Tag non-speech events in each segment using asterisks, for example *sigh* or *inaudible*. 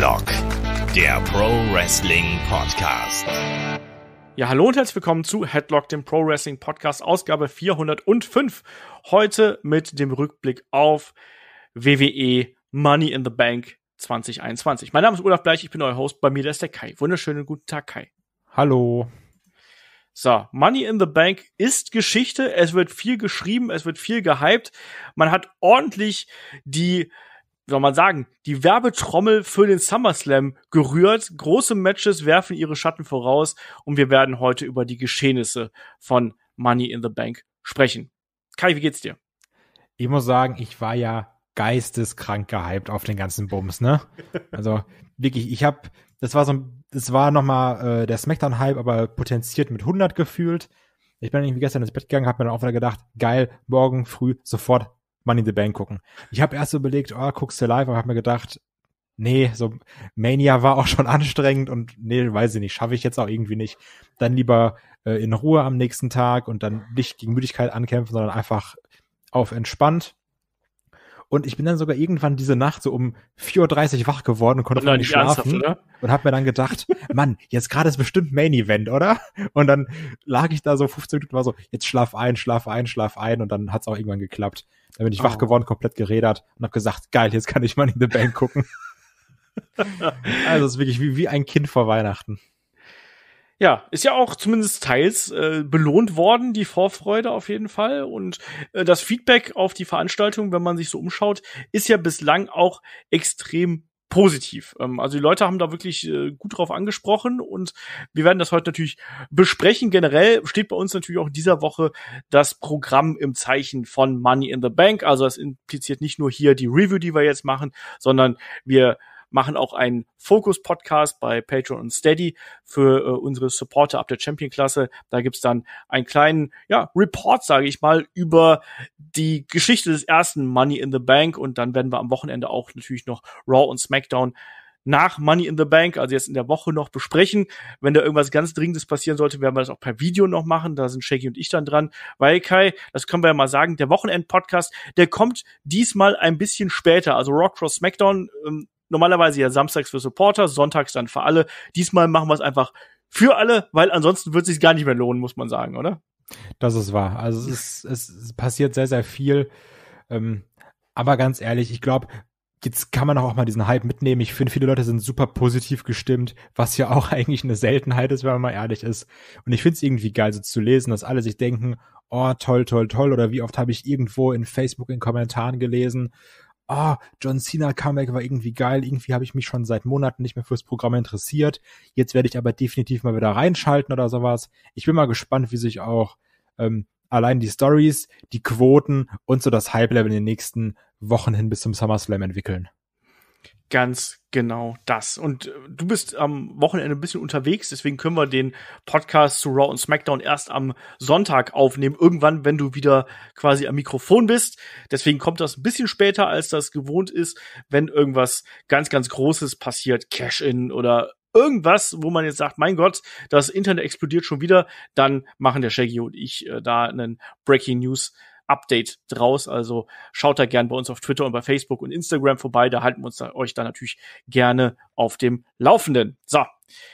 Headlock, der Pro Wrestling Podcast. Ja, hallo und herzlich willkommen zu Headlock, dem Pro Wrestling Podcast, Ausgabe 405. Heute mit dem Rückblick auf WWE Money in the Bank 2021. Mein Name ist Olaf Bleich, ich bin euer Host. Bei mir ist der Kai. Wunderschönen guten Tag, Kai. Hallo. So, Money in the Bank ist Geschichte. Es wird viel geschrieben, es wird viel gehypt. Man hat ordentlich die wie soll man sagen, die Werbetrommel für den SummerSlam gerührt. Große Matches werfen ihre Schatten voraus und wir werden heute über die Geschehnisse von Money in the Bank sprechen. Kai, wie geht's dir? Ich muss sagen, ich war ja geisteskrank gehypt auf den ganzen Bums, ne? Also wirklich, ich hab, das war so, das war nochmal äh, der Smackdown-Hype, aber potenziert mit 100 gefühlt. Ich bin irgendwie gestern ins Bett gegangen, hab mir dann auch wieder gedacht, geil, morgen früh sofort Money in the Bank gucken. Ich habe erst überlegt, oh, guckst du live, aber habe mir gedacht, nee, so Mania war auch schon *laughs* anstrengend und nee, weiß ich nicht, schaffe ich jetzt auch irgendwie nicht. Dann lieber äh, in Ruhe am nächsten Tag und dann nicht gegen Müdigkeit ankämpfen, sondern einfach auf entspannt und ich bin dann sogar irgendwann diese Nacht so um 4.30 Uhr wach geworden und konnte und nicht schlafen. Und hab mir dann gedacht, *laughs* Mann, jetzt gerade ist bestimmt Main Event, oder? Und dann lag ich da so 15 Minuten und war so, jetzt schlaf ein, schlaf ein, schlaf ein. Und dann hat es auch irgendwann geklappt. Dann bin ich oh. wach geworden, komplett geredert und hab gesagt, geil, jetzt kann ich mal in the Bank gucken. *laughs* also es ist wirklich wie, wie ein Kind vor Weihnachten ja, ist ja auch zumindest teils äh, belohnt worden, die Vorfreude auf jeden Fall. Und äh, das Feedback auf die Veranstaltung, wenn man sich so umschaut, ist ja bislang auch extrem positiv. Ähm, also die Leute haben da wirklich äh, gut drauf angesprochen und wir werden das heute natürlich besprechen. Generell steht bei uns natürlich auch in dieser Woche das Programm im Zeichen von Money in the Bank. Also das impliziert nicht nur hier die Review, die wir jetzt machen, sondern wir machen auch einen Fokus-Podcast bei Patreon und Steady für äh, unsere Supporter ab der Champion-Klasse. Da gibt's dann einen kleinen ja, Report, sage ich mal, über die Geschichte des ersten Money in the Bank. Und dann werden wir am Wochenende auch natürlich noch Raw und SmackDown nach Money in the Bank, also jetzt in der Woche noch besprechen. Wenn da irgendwas ganz Dringendes passieren sollte, werden wir das auch per Video noch machen. Da sind Shaggy und ich dann dran. Weil Kai, das können wir ja mal sagen, der Wochenend-Podcast, der kommt diesmal ein bisschen später. Also Rock Cross SmackDown ähm, normalerweise ja samstags für Supporter, sonntags dann für alle. Diesmal machen wir es einfach für alle, weil ansonsten wird es sich gar nicht mehr lohnen, muss man sagen, oder? Das ist wahr. Also es, ist, es passiert sehr, sehr viel. Ähm, aber ganz ehrlich, ich glaube, jetzt kann man auch mal diesen Hype mitnehmen. Ich finde, viele Leute sind super positiv gestimmt, was ja auch *laughs* eigentlich eine Seltenheit ist, wenn man mal ehrlich ist. Und ich finde es irgendwie geil, so zu lesen, dass alle sich denken, oh, toll, toll, toll. Oder wie oft habe ich irgendwo in Facebook in Kommentaren gelesen, ah, John Cena Comeback war irgendwie geil, irgendwie habe ich mich schon seit Monaten nicht mehr fürs Programm interessiert, jetzt werde ich aber definitiv mal wieder reinschalten oder sowas. Ich bin mal gespannt, wie sich auch ähm, allein die Stories, die Quoten und so das Hype-Level in den nächsten Wochen hin bis zum SummerSlam entwickeln. Ganz genau das. Und äh, du bist am Wochenende ein bisschen unterwegs, deswegen können wir den Podcast zu Raw und SmackDown erst am Sonntag aufnehmen, irgendwann, wenn du wieder quasi am Mikrofon bist. Deswegen kommt das ein bisschen später, als das gewohnt ist, wenn irgendwas ganz, ganz Großes passiert, Cash-In oder irgendwas, wo man jetzt sagt, mein Gott, das Internet explodiert schon wieder, dann machen der Shaggy und ich äh, da einen Breaking News Update draus. Also schaut da gern bei uns auf Twitter und bei Facebook und Instagram vorbei. Da halten wir uns da, euch da natürlich gerne auf dem Laufenden. So,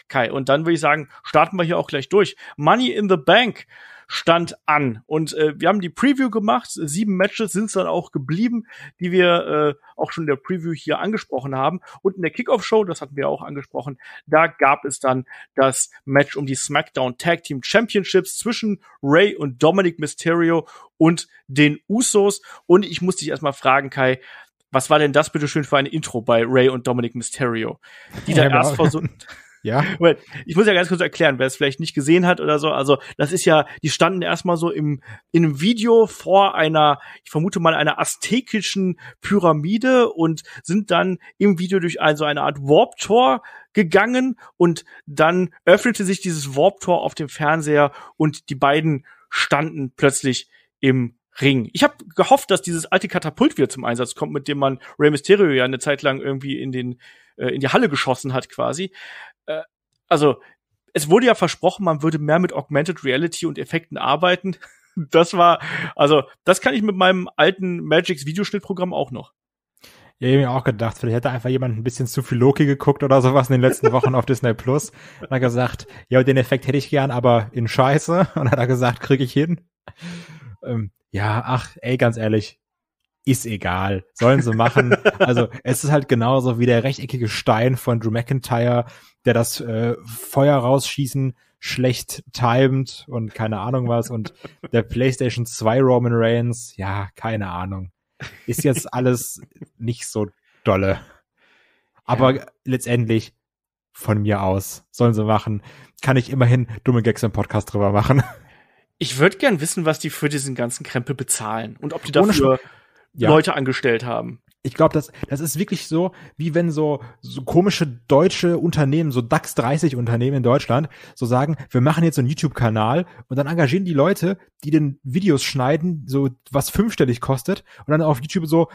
Kai, und dann würde ich sagen, starten wir hier auch gleich durch. Money in the Bank stand an. Und äh, wir haben die Preview gemacht. Sieben Matches sind es dann auch geblieben, die wir äh, auch schon in der Preview hier angesprochen haben. Und in der Kickoff-Show, das hatten wir auch angesprochen, da gab es dann das Match um die SmackDown Tag Team Championships zwischen Ray und Dominic Mysterio und den Usos. Und ich muss dich erstmal fragen, Kai, was war denn das bitte schön für ein Intro bei Ray und Dominic Mysterio? Die da ja, genau. erst versucht. *laughs* Ja. Moment, ich muss ja ganz kurz erklären, wer es vielleicht nicht gesehen hat oder so. Also, das ist ja, die standen erstmal so im, in einem Video vor einer, ich vermute mal, einer aztekischen Pyramide und sind dann im Video durch ein, so eine Art Warp-Tor gegangen und dann öffnete sich dieses Warp-Tor auf dem Fernseher und die beiden standen plötzlich im Ring. Ich habe gehofft, dass dieses alte Katapult wieder zum Einsatz kommt, mit dem man Rey Mysterio ja eine Zeit lang irgendwie in den äh, in die Halle geschossen hat quasi äh, also es wurde ja versprochen, man würde mehr mit Augmented Reality und Effekten arbeiten. *laughs* Das war, also, das kann ich mit meinem alten Magics Videoschnittprogramm auch noch. Ja, ich habe mir auch gedacht, vielleicht hätte einfach jemand ein bisschen zu viel Loki geguckt oder sowas in den letzten *laughs* Wochen auf Disney Plus und hat gesagt, ja, den Effekt hätte ich gern, aber in Scheiße. *laughs* Und hat er gesagt, kriege ich hin. Ähm, ja, ach, ey, ganz ehrlich, ist egal, sollen sie machen. *laughs* also es ist halt genauso wie der rechteckige Stein von Drew McIntyre, der das äh, Feuer rausschießen schlecht timed und keine Ahnung was und der *laughs* PlayStation 2 Roman Reigns, ja, keine Ahnung. Ist jetzt alles nicht so dolle. Aber ja. letztendlich von mir aus sollen sie machen. Kann ich immerhin dumme Gags im Podcast drüber machen. Ich würde gern wissen, was die für diesen ganzen Krempel bezahlen und ob die dafür ja. Leute angestellt haben. Ich glaube, das, das ist wirklich so, wie wenn so, so komische deutsche Unternehmen, so DAX 30 Unternehmen in Deutschland, so sagen, wir machen jetzt so einen YouTube-Kanal und dann engagieren die Leute, die den Videos schneiden, so was fünfstellig kostet und dann auf YouTube so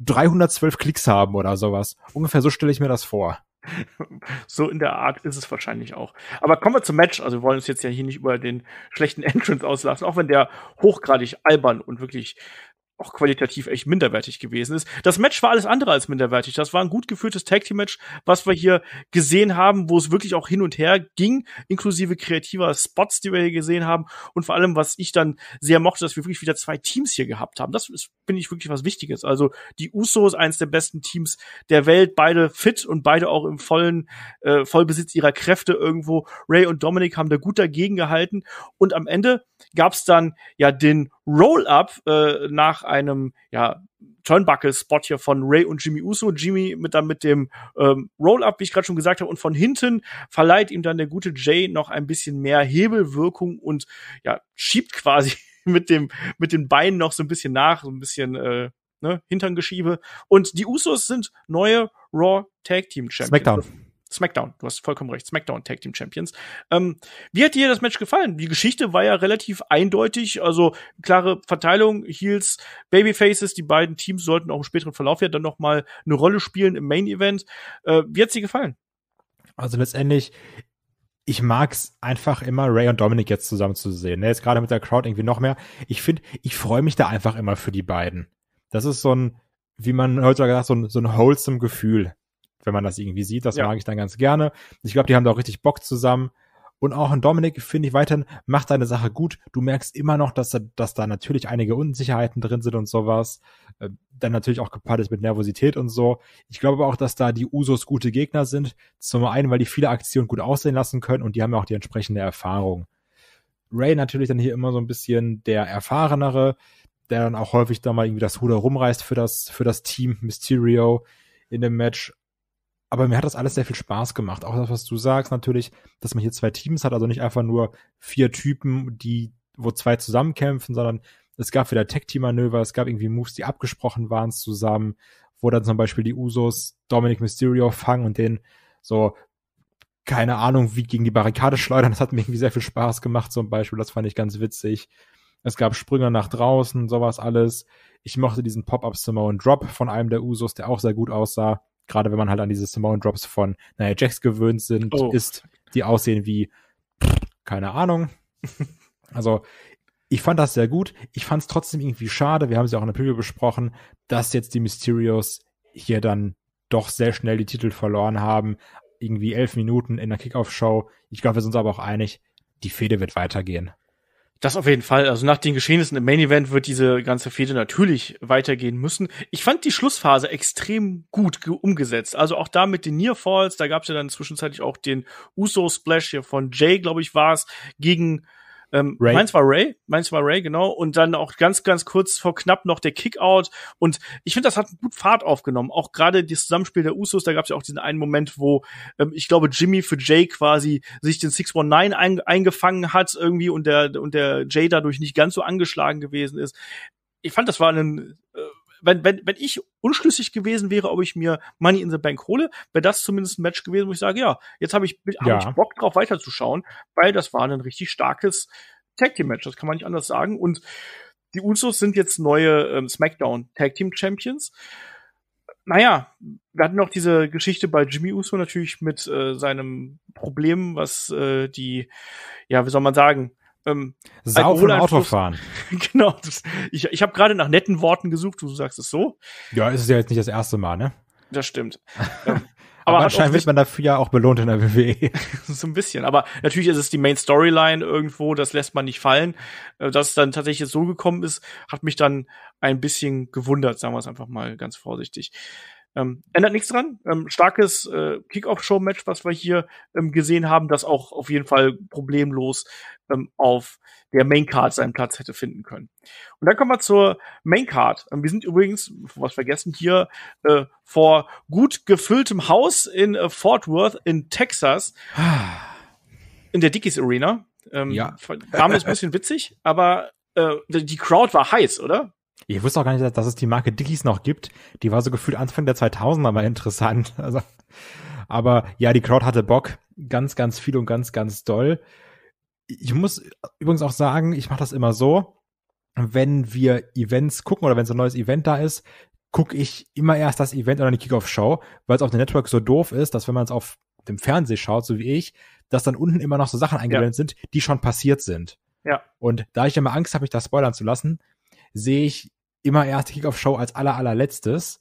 312 Klicks haben oder sowas. Ungefähr so stelle ich mir das vor. So in der Art ist es wahrscheinlich auch. Aber kommen wir zum Match. Also wir wollen uns jetzt ja hier nicht über den schlechten *laughs* Entrance auslassen, auch wenn der hochgradig albern und wirklich auch qualitativ echt minderwertig gewesen ist. Das Match war alles andere als minderwertig. Das war ein gut geführtes Tag Team Match, was wir hier gesehen haben, wo es wirklich auch hin und her ging, inklusive kreativer Spots, die wir hier gesehen haben und vor allem, was ich dann sehr mochte, dass wir wirklich wieder zwei Teams hier gehabt haben. Das finde ich wirklich was Wichtiges. Also die Usos, eines der besten Teams der Welt, beide fit und beide auch im vollen äh, Vollbesitz ihrer Kräfte irgendwo. Ray und Dominic haben da gut dagegen gehalten und am Ende gab es dann ja den Roll-Up äh, nach einem ja, Turnbuckle-Spot hier von Ray und Jimmy Uso. Jimmy mit dann mit dem ähm, Roll-Up, wie ich gerade schon gesagt habe, und von hinten verleiht ihm dann der gute Jay noch ein bisschen mehr Hebelwirkung und ja, schiebt quasi *laughs* mit dem mit den Beinen noch so ein bisschen nach, so ein bisschen äh, ne, Hinterngeschiebe. Und die Usos sind neue Raw Tag Team Champions. Smackdown. SmackDown, du hast vollkommen recht, SmackDown Tag Team Champions. Ähm, wie hat dir das Match gefallen? Die Geschichte war ja relativ eindeutig, also klare Verteilung, Heels, Babyfaces, die beiden Teams sollten auch im späteren Verlauf ja dann nochmal eine Rolle spielen im Main Event. Äh, wie hat's dir gefallen? Also letztendlich, ich mag's einfach immer, Ray und Dominic jetzt zusammen zu sehen. Ne? Jetzt gerade mit der Crowd irgendwie noch mehr. Ich finde, ich freue mich da einfach immer für die beiden. Das ist so ein, wie man heutzutage sagt, so ein, so ein wholesome Gefühl wenn man das irgendwie sieht. Das ja. mag ich dann ganz gerne. Ich glaube, die haben da auch richtig Bock zusammen. Und auch ein Dominik, finde ich weiterhin, macht deine Sache gut. Du merkst immer noch, dass da, dass da natürlich einige Unsicherheiten drin sind und sowas. Äh, dann natürlich auch gepaart ist mit Nervosität und so. Ich glaube aber auch, dass da die Usos gute Gegner sind. Zum einen, weil die viele Aktionen gut aussehen lassen können und die haben ja auch die entsprechende Erfahrung. Ray natürlich dann hier immer so ein bisschen der Erfahrenere, der dann auch häufig da mal irgendwie das Ruder rumreißt für das, für das Team Mysterio in dem Match. Aber mir hat das alles sehr viel Spaß gemacht. Auch das, was du sagst, natürlich, dass man hier zwei Teams hat, also nicht einfach nur vier Typen, die, wo zwei zusammenkämpfen, sondern es gab wieder Tech-Team-Manöver, es gab irgendwie Moves, die abgesprochen waren zusammen, wo dann zum Beispiel die Usos Dominic Mysterio fangen und den so, keine Ahnung, wie gegen die Barrikade schleudern. Das hat mir irgendwie sehr viel Spaß gemacht, zum Beispiel. Das fand ich ganz witzig. Es gab Sprünge nach draußen, sowas alles. Ich mochte diesen Pop-Up Samoan Drop von einem der Usos, der auch sehr gut aussah gerade wenn man halt an diese Simone Drops von Naya Jax gewöhnt sind, oh. ist, die aussehen wie, keine Ahnung. *laughs* also, ich fand das sehr gut. Ich fand es trotzdem irgendwie schade, wir haben es ja auch in der Preview besprochen, dass jetzt die Mysterios hier dann doch sehr schnell die Titel verloren haben. Irgendwie elf Minuten in der Kickoff-Show. Ich glaube, wir sind uns aber auch einig, die Fehde wird weitergehen. Das auf jeden Fall. Also nach den Geschehnissen im Main Event wird diese ganze Fehde natürlich weitergehen müssen. Ich fand die Schlussphase extrem gut umgesetzt. Also auch da mit den Near Falls, da gab es ja dann zwischenzeitlich auch den Uso Splash hier von Jay, glaube ich, war es, gegen ähm, Ray. Meins war Ray, meins war Ray, genau. Und dann auch ganz, ganz kurz vor knapp noch der Kickout. Und ich finde, das hat gut Fahrt aufgenommen. Auch gerade das Zusammenspiel der Usos, da gab es ja auch diesen einen Moment, wo ähm, ich glaube, Jimmy für Jay quasi sich den 619 ein, eingefangen hat irgendwie und der, und der Jay dadurch nicht ganz so angeschlagen gewesen ist. Ich fand, das war ein äh, wenn, wenn, wenn ich unschlüssig gewesen wäre, ob ich mir Money in the Bank hole, wäre das zumindest ein Match gewesen, wo ich sage, ja, jetzt habe ich, hab ja. ich Bock drauf weiterzuschauen, weil das war ein richtig starkes Tag Team Match, das kann man nicht anders sagen. Und die Usos sind jetzt neue ähm, SmackDown Tag Team Champions. Naja, wir hatten noch diese Geschichte bei Jimmy Uso natürlich mit äh, seinem Problem, was äh, die, ja, wie soll man sagen, ähm, Saufen Autofahren. *laughs* genau. Das, ich ich habe gerade nach netten Worten gesucht, du sagst es so. Ja, ist es ja jetzt nicht das erste Mal, ne? Das stimmt. *laughs* Ähm, aber, aber anscheinend wird man dafür ja auch belohnt in der WWE. *laughs* so ein bisschen. Aber natürlich ist es die Main Storyline irgendwo, das lässt man nicht fallen. Äh, dass es dann tatsächlich so gekommen ist, hat mich dann ein bisschen gewundert, sagen wir es einfach mal ganz vorsichtig. Ähm, ändert nichts dran. Ähm, starkes äh, Kickoff-Show-Match, was wir hier ähm, gesehen haben, das auch auf jeden Fall problemlos ähm, auf der Main-Card seinen Platz hätte finden können. Und dann kommen wir zur Maincard. Ähm, wir sind übrigens, was vergessen, hier äh, vor gut gefülltem Haus in äh, Fort Worth in Texas. *sighs* In der Dickies Arena. Ähm, ja. Damals ein bisschen witzig, aber äh, die Crowd war heiß, oder? Ich wusste auch gar nicht, dass es die Marke Dickies noch gibt. Die war so gefühlt Anfang der 2000er mal interessant. *laughs* Also, aber ja, die Crowd hatte Bock. Ganz, ganz viel und ganz, ganz doll. Ich muss übrigens auch sagen, ich mache das immer so, wenn wir Events gucken oder wenn so ein neues Event da ist, gucke ich immer erst das Event oder die Kickoff-Show, weil es auf dem Network so doof ist, dass wenn man es auf dem Fernseher schaut, so wie ich, dass dann unten immer noch so Sachen eingeblendet ja. sind, die schon passiert sind. Ja. Und da ich immer Angst habe, mich da spoilern zu lassen, sehe ich immer erst Kickoff-Show als aller, allerletztes.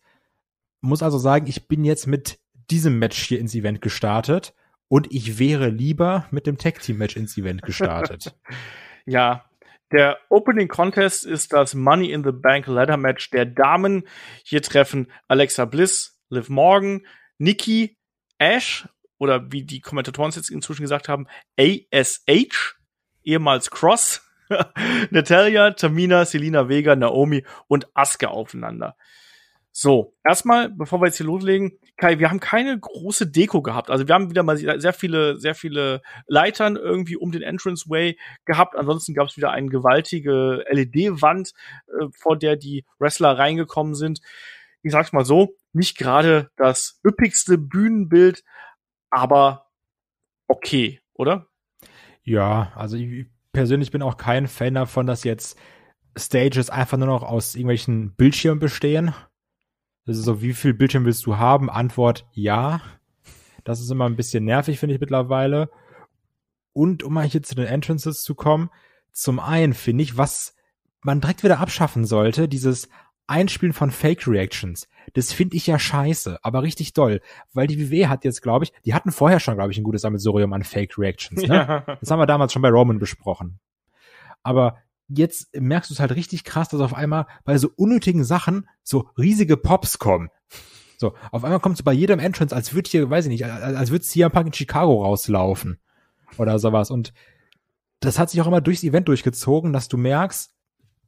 Muss also sagen, ich bin jetzt mit diesem Match hier ins Event gestartet und ich wäre lieber mit dem Tag-Team-Match ins Event gestartet. *laughs* ja, der Opening Contest ist das Money in the Bank Ladder Match der Damen. Hier treffen Alexa Bliss, Liv Morgan, Nikki, Ash oder wie die Kommentatoren es jetzt inzwischen gesagt haben, ASH, ehemals Cross *laughs* Natalia, Tamina, Selina Vega, Naomi und Aske aufeinander. So, erstmal, bevor wir jetzt hier loslegen, Kai, wir haben keine große Deko gehabt. Also wir haben wieder mal sehr viele, sehr viele Leitern irgendwie um den Entranceway gehabt. Ansonsten gab es wieder eine gewaltige LED-Wand, äh, vor der die Wrestler reingekommen sind. Ich sag's mal so, nicht gerade das üppigste Bühnenbild, aber okay, oder? Ja, also ich, persönlich bin auch kein Fan davon, dass jetzt Stages einfach nur noch aus irgendwelchen Bildschirmen bestehen. Das also ist so, wie viel Bildschirm willst du haben? Antwort ja. Das ist immer ein bisschen nervig, finde ich mittlerweile. Und um mal hier zu den Entrances zu kommen, zum einen finde ich, was man direkt wieder abschaffen sollte, dieses Einspielen von Fake-Reactions. Das finde ich ja scheiße, aber richtig doll. Weil die WW e hat jetzt, glaube ich, die hatten vorher schon, glaube ich, ein gutes Sammelsurium an Fake-Reactions. Ne? Ja. Das haben wir damals schon bei Roman besprochen. Aber jetzt merkst du es halt richtig krass, dass auf einmal bei so unnötigen Sachen so riesige Pops kommen. So, auf einmal kommt es bei jedem Entrance, als würde hier, weiß ich nicht, als, als würde CM Park in Chicago rauslaufen. Oder sowas. Und das hat sich auch immer durchs Event durchgezogen, dass du merkst,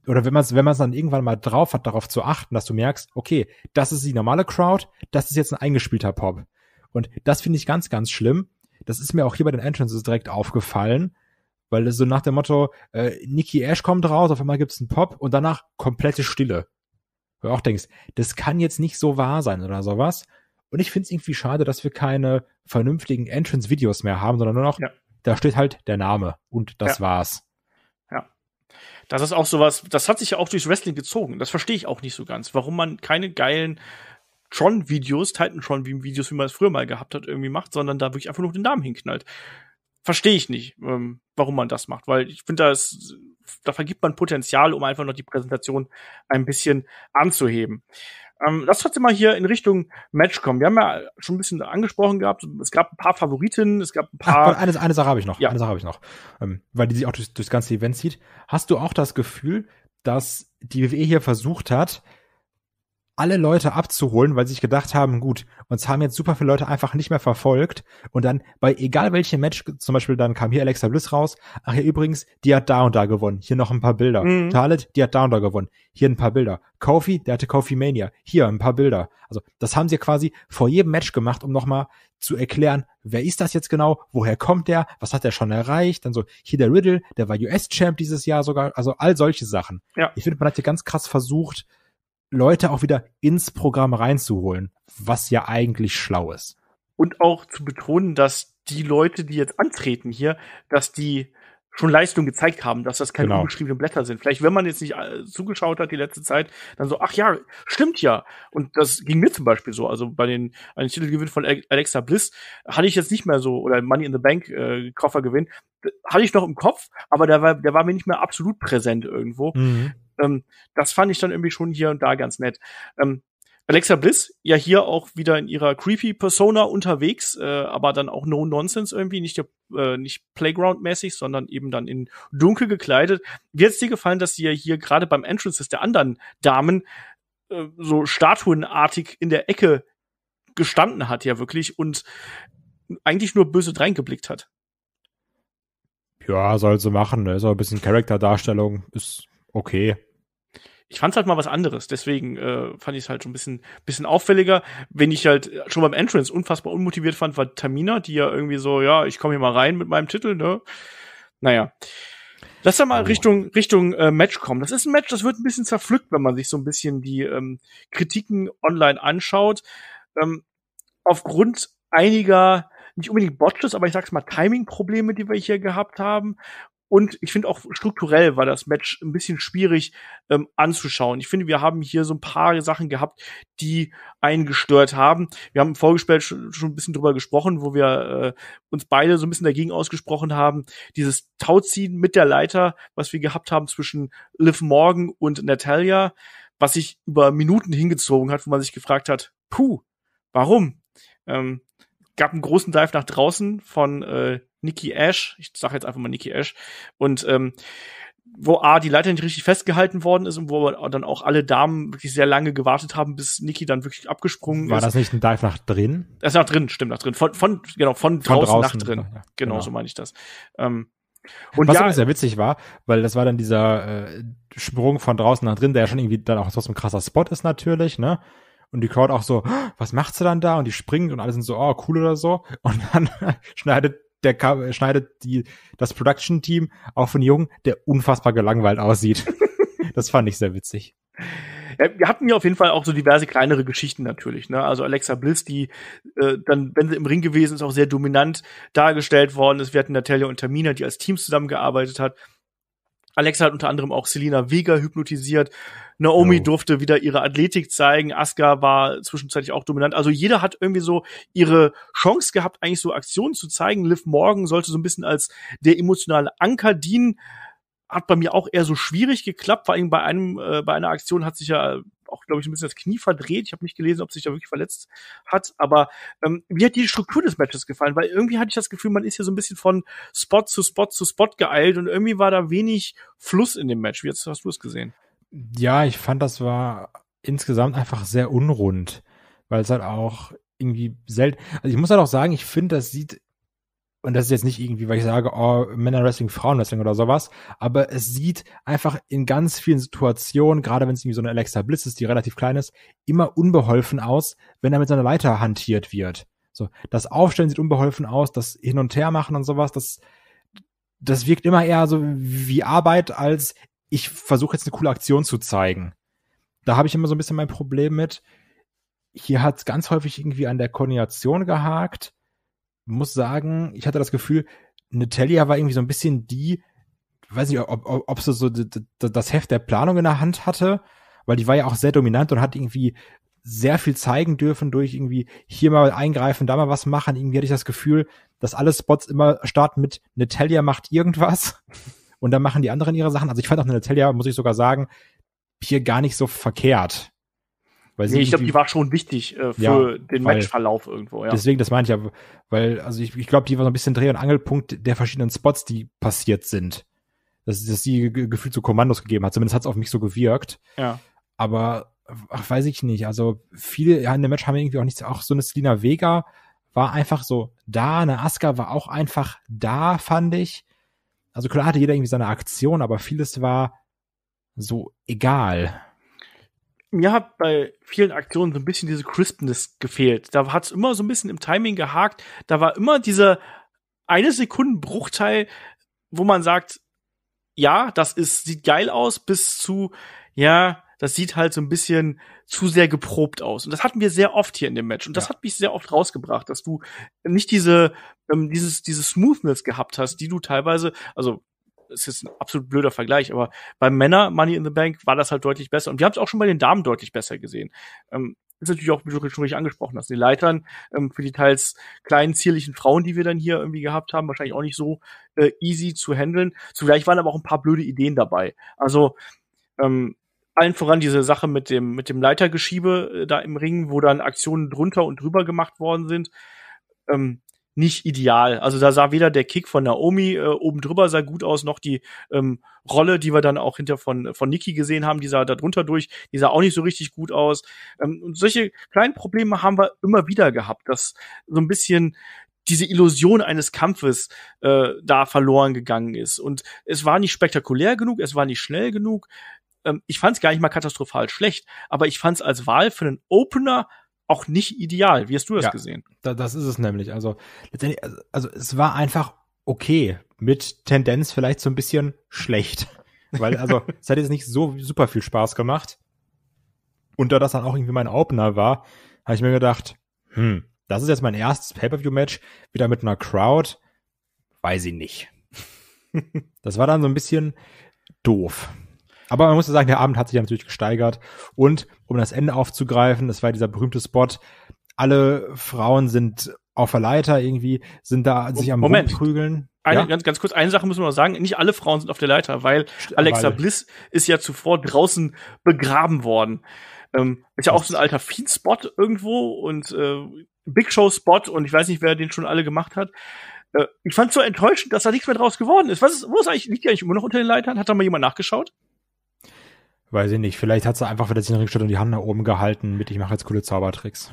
oder wenn man es wenn man dann irgendwann mal drauf hat, darauf zu achten, dass du merkst, okay, das ist die normale Crowd, das ist jetzt ein eingespielter Pop. Und das finde ich ganz, ganz schlimm. Das ist mir auch hier bei den Entrances direkt aufgefallen, weil es so nach dem Motto, äh, Nikki Ash kommt raus, auf einmal gibt's einen Pop und danach komplette Stille. Wo du auch denkst, das kann jetzt nicht so wahr sein oder sowas. Und ich finde es irgendwie schade, dass wir keine vernünftigen Entrance-Videos mehr haben, sondern nur noch, ja. da steht halt der Name und das ja. war's das ist auch sowas, das hat sich ja auch durchs Wrestling gezogen. Das verstehe ich auch nicht so ganz, warum man keine geilen Tron-Videos, Titan-Tron-Videos, wie man es früher mal gehabt hat, irgendwie macht, sondern da wirklich einfach nur den Namen hinknallt. Verstehe ich nicht, ähm, warum man das macht, weil ich finde, da, ist, da vergibt man Potenzial, um einfach noch die Präsentation ein bisschen anzuheben. Ähm, lass trotzdem mal hier in Richtung Match kommen. Wir haben ja schon ein bisschen angesprochen gehabt, es gab ein paar Favoriten, es gab ein paar. Ach, eine, eine Sache habe ich noch, ja. eine Sache habe ich noch, ähm, weil die sich auch durchs, durchs ganze Event zieht. Hast du auch das Gefühl, dass die WWE hier versucht hat, alle Leute abzuholen, weil sie sich gedacht haben, gut, uns haben jetzt super viele Leute einfach nicht mehr verfolgt und dann bei egal welchem Match, zum Beispiel dann kam hier Alexa Bliss raus, ach ja übrigens, die hat da und da gewonnen, hier noch ein paar Bilder. Mhm. Charlotte, die hat da und da gewonnen, hier ein paar Bilder. Kofi, der hatte Kofi Mania, hier ein paar Bilder. Also das haben sie quasi vor jedem Match gemacht, um nochmal zu erklären, wer ist das jetzt genau, woher kommt der, was hat er schon erreicht, dann so, hier der Riddle, der war US-Champ dieses Jahr sogar, also all solche Sachen. Ja. Ich finde, man hat hier ganz krass versucht, Leute auch wieder ins Programm reinzuholen, was ja eigentlich schlau ist. Und auch zu betonen, dass die Leute, die jetzt antreten hier, dass die schon Leistung gezeigt haben, dass das keine genau. unbeschriebenen Blätter sind. Vielleicht, wenn man jetzt nicht äh, zugeschaut hat die letzte Zeit, dann so, ach ja, stimmt ja. Und das ging mir zum Beispiel so. Also bei den, einem Titelgewinn von Alexa Bliss hatte ich jetzt nicht mehr so, oder Money in the Bank äh, Koffergewinn, hatte ich noch im Kopf, aber der war, der war mir nicht mehr absolut präsent irgendwo. Mhm. Ähm, das fand ich dann irgendwie schon hier und da ganz nett. Ähm, Alexa Bliss ja hier auch wieder in ihrer creepy Persona unterwegs, äh, aber dann auch no nonsense irgendwie, nicht äh, nicht Playground mäßig, sondern eben dann in dunkel gekleidet. Wie hat's dir gefallen, dass sie ja hier gerade beim Entrances der anderen Damen äh, so statuenartig in der Ecke gestanden hat ja wirklich und eigentlich nur böse dreingeblickt hat? Ja, soll sie machen, ne? ist auch ein bisschen Charakterdarstellung, ist okay ich fand's halt mal was anderes. Deswegen äh, fand ich es halt schon ein bisschen, bisschen auffälliger. Wenn ich halt äh, schon beim Entrance unfassbar unmotiviert fand, war Tamina, die ja irgendwie so, ja, ich komme hier mal rein mit meinem Titel, ne? Naja. Lass da mal oh. Richtung, Richtung äh, Match kommen. Das ist ein Match, das wird ein bisschen zerpflückt, wenn man sich so ein bisschen die ähm, Kritiken online anschaut. Ähm, aufgrund einiger nicht unbedingt Botches, aber ich sag's mal Timing-Probleme, die wir hier gehabt haben und ich finde auch strukturell war das Match ein bisschen schwierig ähm, anzuschauen. Ich finde, wir haben hier so ein paar Sachen gehabt, die einen gestört haben. Wir haben im Vorgespräch schon, schon ein bisschen drüber gesprochen, wo wir äh, uns beide so ein bisschen dagegen ausgesprochen haben. Dieses Tauziehen mit der Leiter, was wir gehabt haben zwischen Liv Morgan und Natalia, was sich über Minuten hingezogen hat, wo man sich gefragt hat, puh, warum? Ähm, gab einen großen Dive nach draußen von äh, Nikki Ash, ich sage jetzt einfach mal Nikki Ash, und ähm, wo A, die Leiter nicht richtig festgehalten worden ist und wo dann auch alle Damen wirklich sehr lange gewartet haben, bis Nikki dann wirklich abgesprungen War ist. War das nicht ein Dive nach drin? Das ist nach drin, stimmt, nach drin. Von, von, genau, von, von draußen, draußen, nach drin. Ja, genau, genau, so meine ich das. Ähm, und Was ja, sehr witzig war, weil das war dann dieser äh, Sprung von draußen nach drin, der ja schon irgendwie dann auch trotzdem ein krasser Spot ist natürlich, ne? Und die Crowd auch so, was macht sie dann da? Und die springen und alle sind so, oh, cool oder so. Und dann *laughs* schneidet der äh, schneidet die, das Production-Team auch von Jung, der unfassbar gelangweilt aussieht. *laughs* das fand ich sehr witzig. Wir hatten ja auf jeden Fall auch so diverse kleinere Geschichten natürlich. Ne? Also Alexa Bliss, die äh, dann, wenn sie im Ring gewesen ist, auch sehr dominant dargestellt worden ist. Wir hatten Natalia und Tamina, die als Teams zusammengearbeitet hat. Alexa hat unter anderem auch Selina Vega hypnotisiert. Naomi oh. durfte wieder ihre Athletik zeigen. Asuka war zwischenzeitlich auch dominant. Also jeder hat irgendwie so ihre Chance gehabt, eigentlich so Aktionen zu zeigen. Liv Morgan sollte so ein bisschen als der emotionale Anker dienen hat bei mir auch eher so schwierig geklappt. Vor allem bei einem, äh, bei einer Aktion hat sich ja auch, glaube ich, ein bisschen das Knie verdreht. Ich habe nicht gelesen, ob sich da wirklich verletzt hat. Aber ähm, mir hat die Struktur des Matches gefallen, weil irgendwie hatte ich das Gefühl, man ist hier so ein bisschen von Spot zu Spot zu Spot geeilt und irgendwie war da wenig Fluss in dem Match. Wie hast, hast du es gesehen? Ja, ich fand, das war insgesamt einfach sehr unrund, weil es halt auch irgendwie selten. Also ich muss halt auch sagen, ich finde, das sieht und das ist jetzt nicht irgendwie, weil ich sage, oh, Männerwrestling, Frauenwrestling oder sowas, aber es sieht einfach in ganz vielen Situationen, gerade wenn es irgendwie so eine Alexa Bliss ist, die relativ klein ist, immer unbeholfen aus, wenn er mit seiner Leiter hantiert wird. So, das Aufstellen sieht unbeholfen aus, das Hin und Her machen und sowas, das, das wirkt immer eher so wie Arbeit als ich versuche jetzt eine coole Aktion zu zeigen. Da habe ich immer so ein bisschen mein Problem mit. Hier hat es ganz häufig irgendwie an der Koordination gehakt muss sagen, ich hatte das Gefühl, Natalia war irgendwie so ein bisschen die, weiß nicht, ob, ob, ob sie so das Heft der Planung in der Hand hatte, weil die war ja auch sehr dominant und hat irgendwie sehr viel zeigen dürfen durch irgendwie hier mal eingreifen, da mal was machen. Irgendwie hatte ich das Gefühl, dass alle Spots immer starten mit Natalia macht irgendwas *laughs* und dann machen die anderen ihre Sachen. Also ich fand auch Natalia, muss ich sogar sagen, hier gar nicht so verkehrt. Weil nee, ich glaube, die war schon wichtig äh, für ja, den weil, Matchverlauf irgendwo. Ja. Deswegen, das meine ich ja, weil, also ich, ich glaube, die war so ein bisschen Dreh- und Angelpunkt der verschiedenen Spots, die passiert sind. Dass, dass sie gefühlt so Kommandos gegeben hat. Zumindest hat es auf mich so gewirkt. Ja. Aber ach, weiß ich nicht. Also viele ja, in dem Match haben irgendwie auch nichts. Auch so eine Selina Vega war einfach so da. Eine Aska war auch einfach da, fand ich. Also klar hatte jeder irgendwie seine Aktion, aber vieles war so egal mir hat bei vielen Aktionen so ein bisschen diese Crispness gefehlt. Da hat es immer so ein bisschen im Timing gehakt. Da war immer dieser eine Sekunden Bruchteil, wo man sagt, ja, das ist, sieht geil aus, bis zu, ja, das sieht halt so ein bisschen zu sehr geprobt aus. Und das hatten wir sehr oft hier in dem Match. Und das ja. hat mich sehr oft rausgebracht, dass du nicht diese, ähm, dieses, diese Smoothness gehabt hast, die du teilweise, also es ist ein absolut blöder Vergleich, aber bei Männer Money in the Bank war das halt deutlich besser. Und wir haben es auch schon bei den Damen deutlich besser gesehen. Ähm, ist natürlich auch, wie du schon richtig angesprochen hast, die Leitern ähm, für die teils kleinen, zierlichen Frauen, die wir dann hier irgendwie gehabt haben, wahrscheinlich auch nicht so äh, easy zu handeln. Zugleich waren aber auch ein paar blöde Ideen dabei. Also ähm, allen voran diese Sache mit dem, mit dem Leitergeschiebe äh, da im Ring, wo dann Aktionen drunter und drüber gemacht worden sind. Ähm, nicht ideal. Also da sah weder der Kick von Naomi äh, oben drüber sah gut aus, noch die ähm, Rolle, die wir dann auch hinter von, von Niki gesehen haben, die sah da drunter durch, die sah auch nicht so richtig gut aus. Ähm, und solche kleinen Probleme haben wir immer wieder gehabt, dass so ein bisschen diese Illusion eines Kampfes äh, da verloren gegangen ist. Und es war nicht spektakulär genug, es war nicht schnell genug. Ähm, ich fand es gar nicht mal katastrophal schlecht, aber ich fand es als Wahl für einen Opener auch nicht ideal. Wie hast du das ja, gesehen? Da, das ist es nämlich. Also letztendlich, also, also es war einfach okay mit Tendenz vielleicht so ein bisschen schlecht. *laughs* Weil, also, es hat jetzt nicht so super viel Spaß gemacht. Und da das dann auch irgendwie mein Opener war, habe ich mir gedacht, hm, das ist jetzt mein erstes Pay-Per-View-Match, wieder mit einer Crowd, weiß ich nicht. *laughs* das war dann so ein bisschen doof. Aber man muss ja sagen, der Abend hat sich natürlich gesteigert. Und um das Ende aufzugreifen, das war dieser berühmte Spot. Alle Frauen sind auf der Leiter irgendwie, sind da sich am Moment. Rumprügeln. Eine, ja? ganz, ganz kurz, eine Sache müssen wir noch sagen. Nicht alle Frauen sind auf der Leiter, weil Alexa weil. Bliss ist ja zuvor draußen begraben worden. Ähm, ist ja auch so ein alter Fiend-Spot irgendwo und äh, Big Show-Spot und ich weiß nicht, wer den schon alle gemacht hat. Äh, ich fand so enttäuschend, dass da nichts mehr draus geworden ist. Was ist, wo ist eigentlich, liegt die eigentlich immer noch unter den Leitern? Hat da mal jemand nachgeschaut? Weiß ich nicht. Vielleicht hat sie einfach wieder sich in und die Hand nach oben gehalten mit, ich mache jetzt coole Zaubertricks.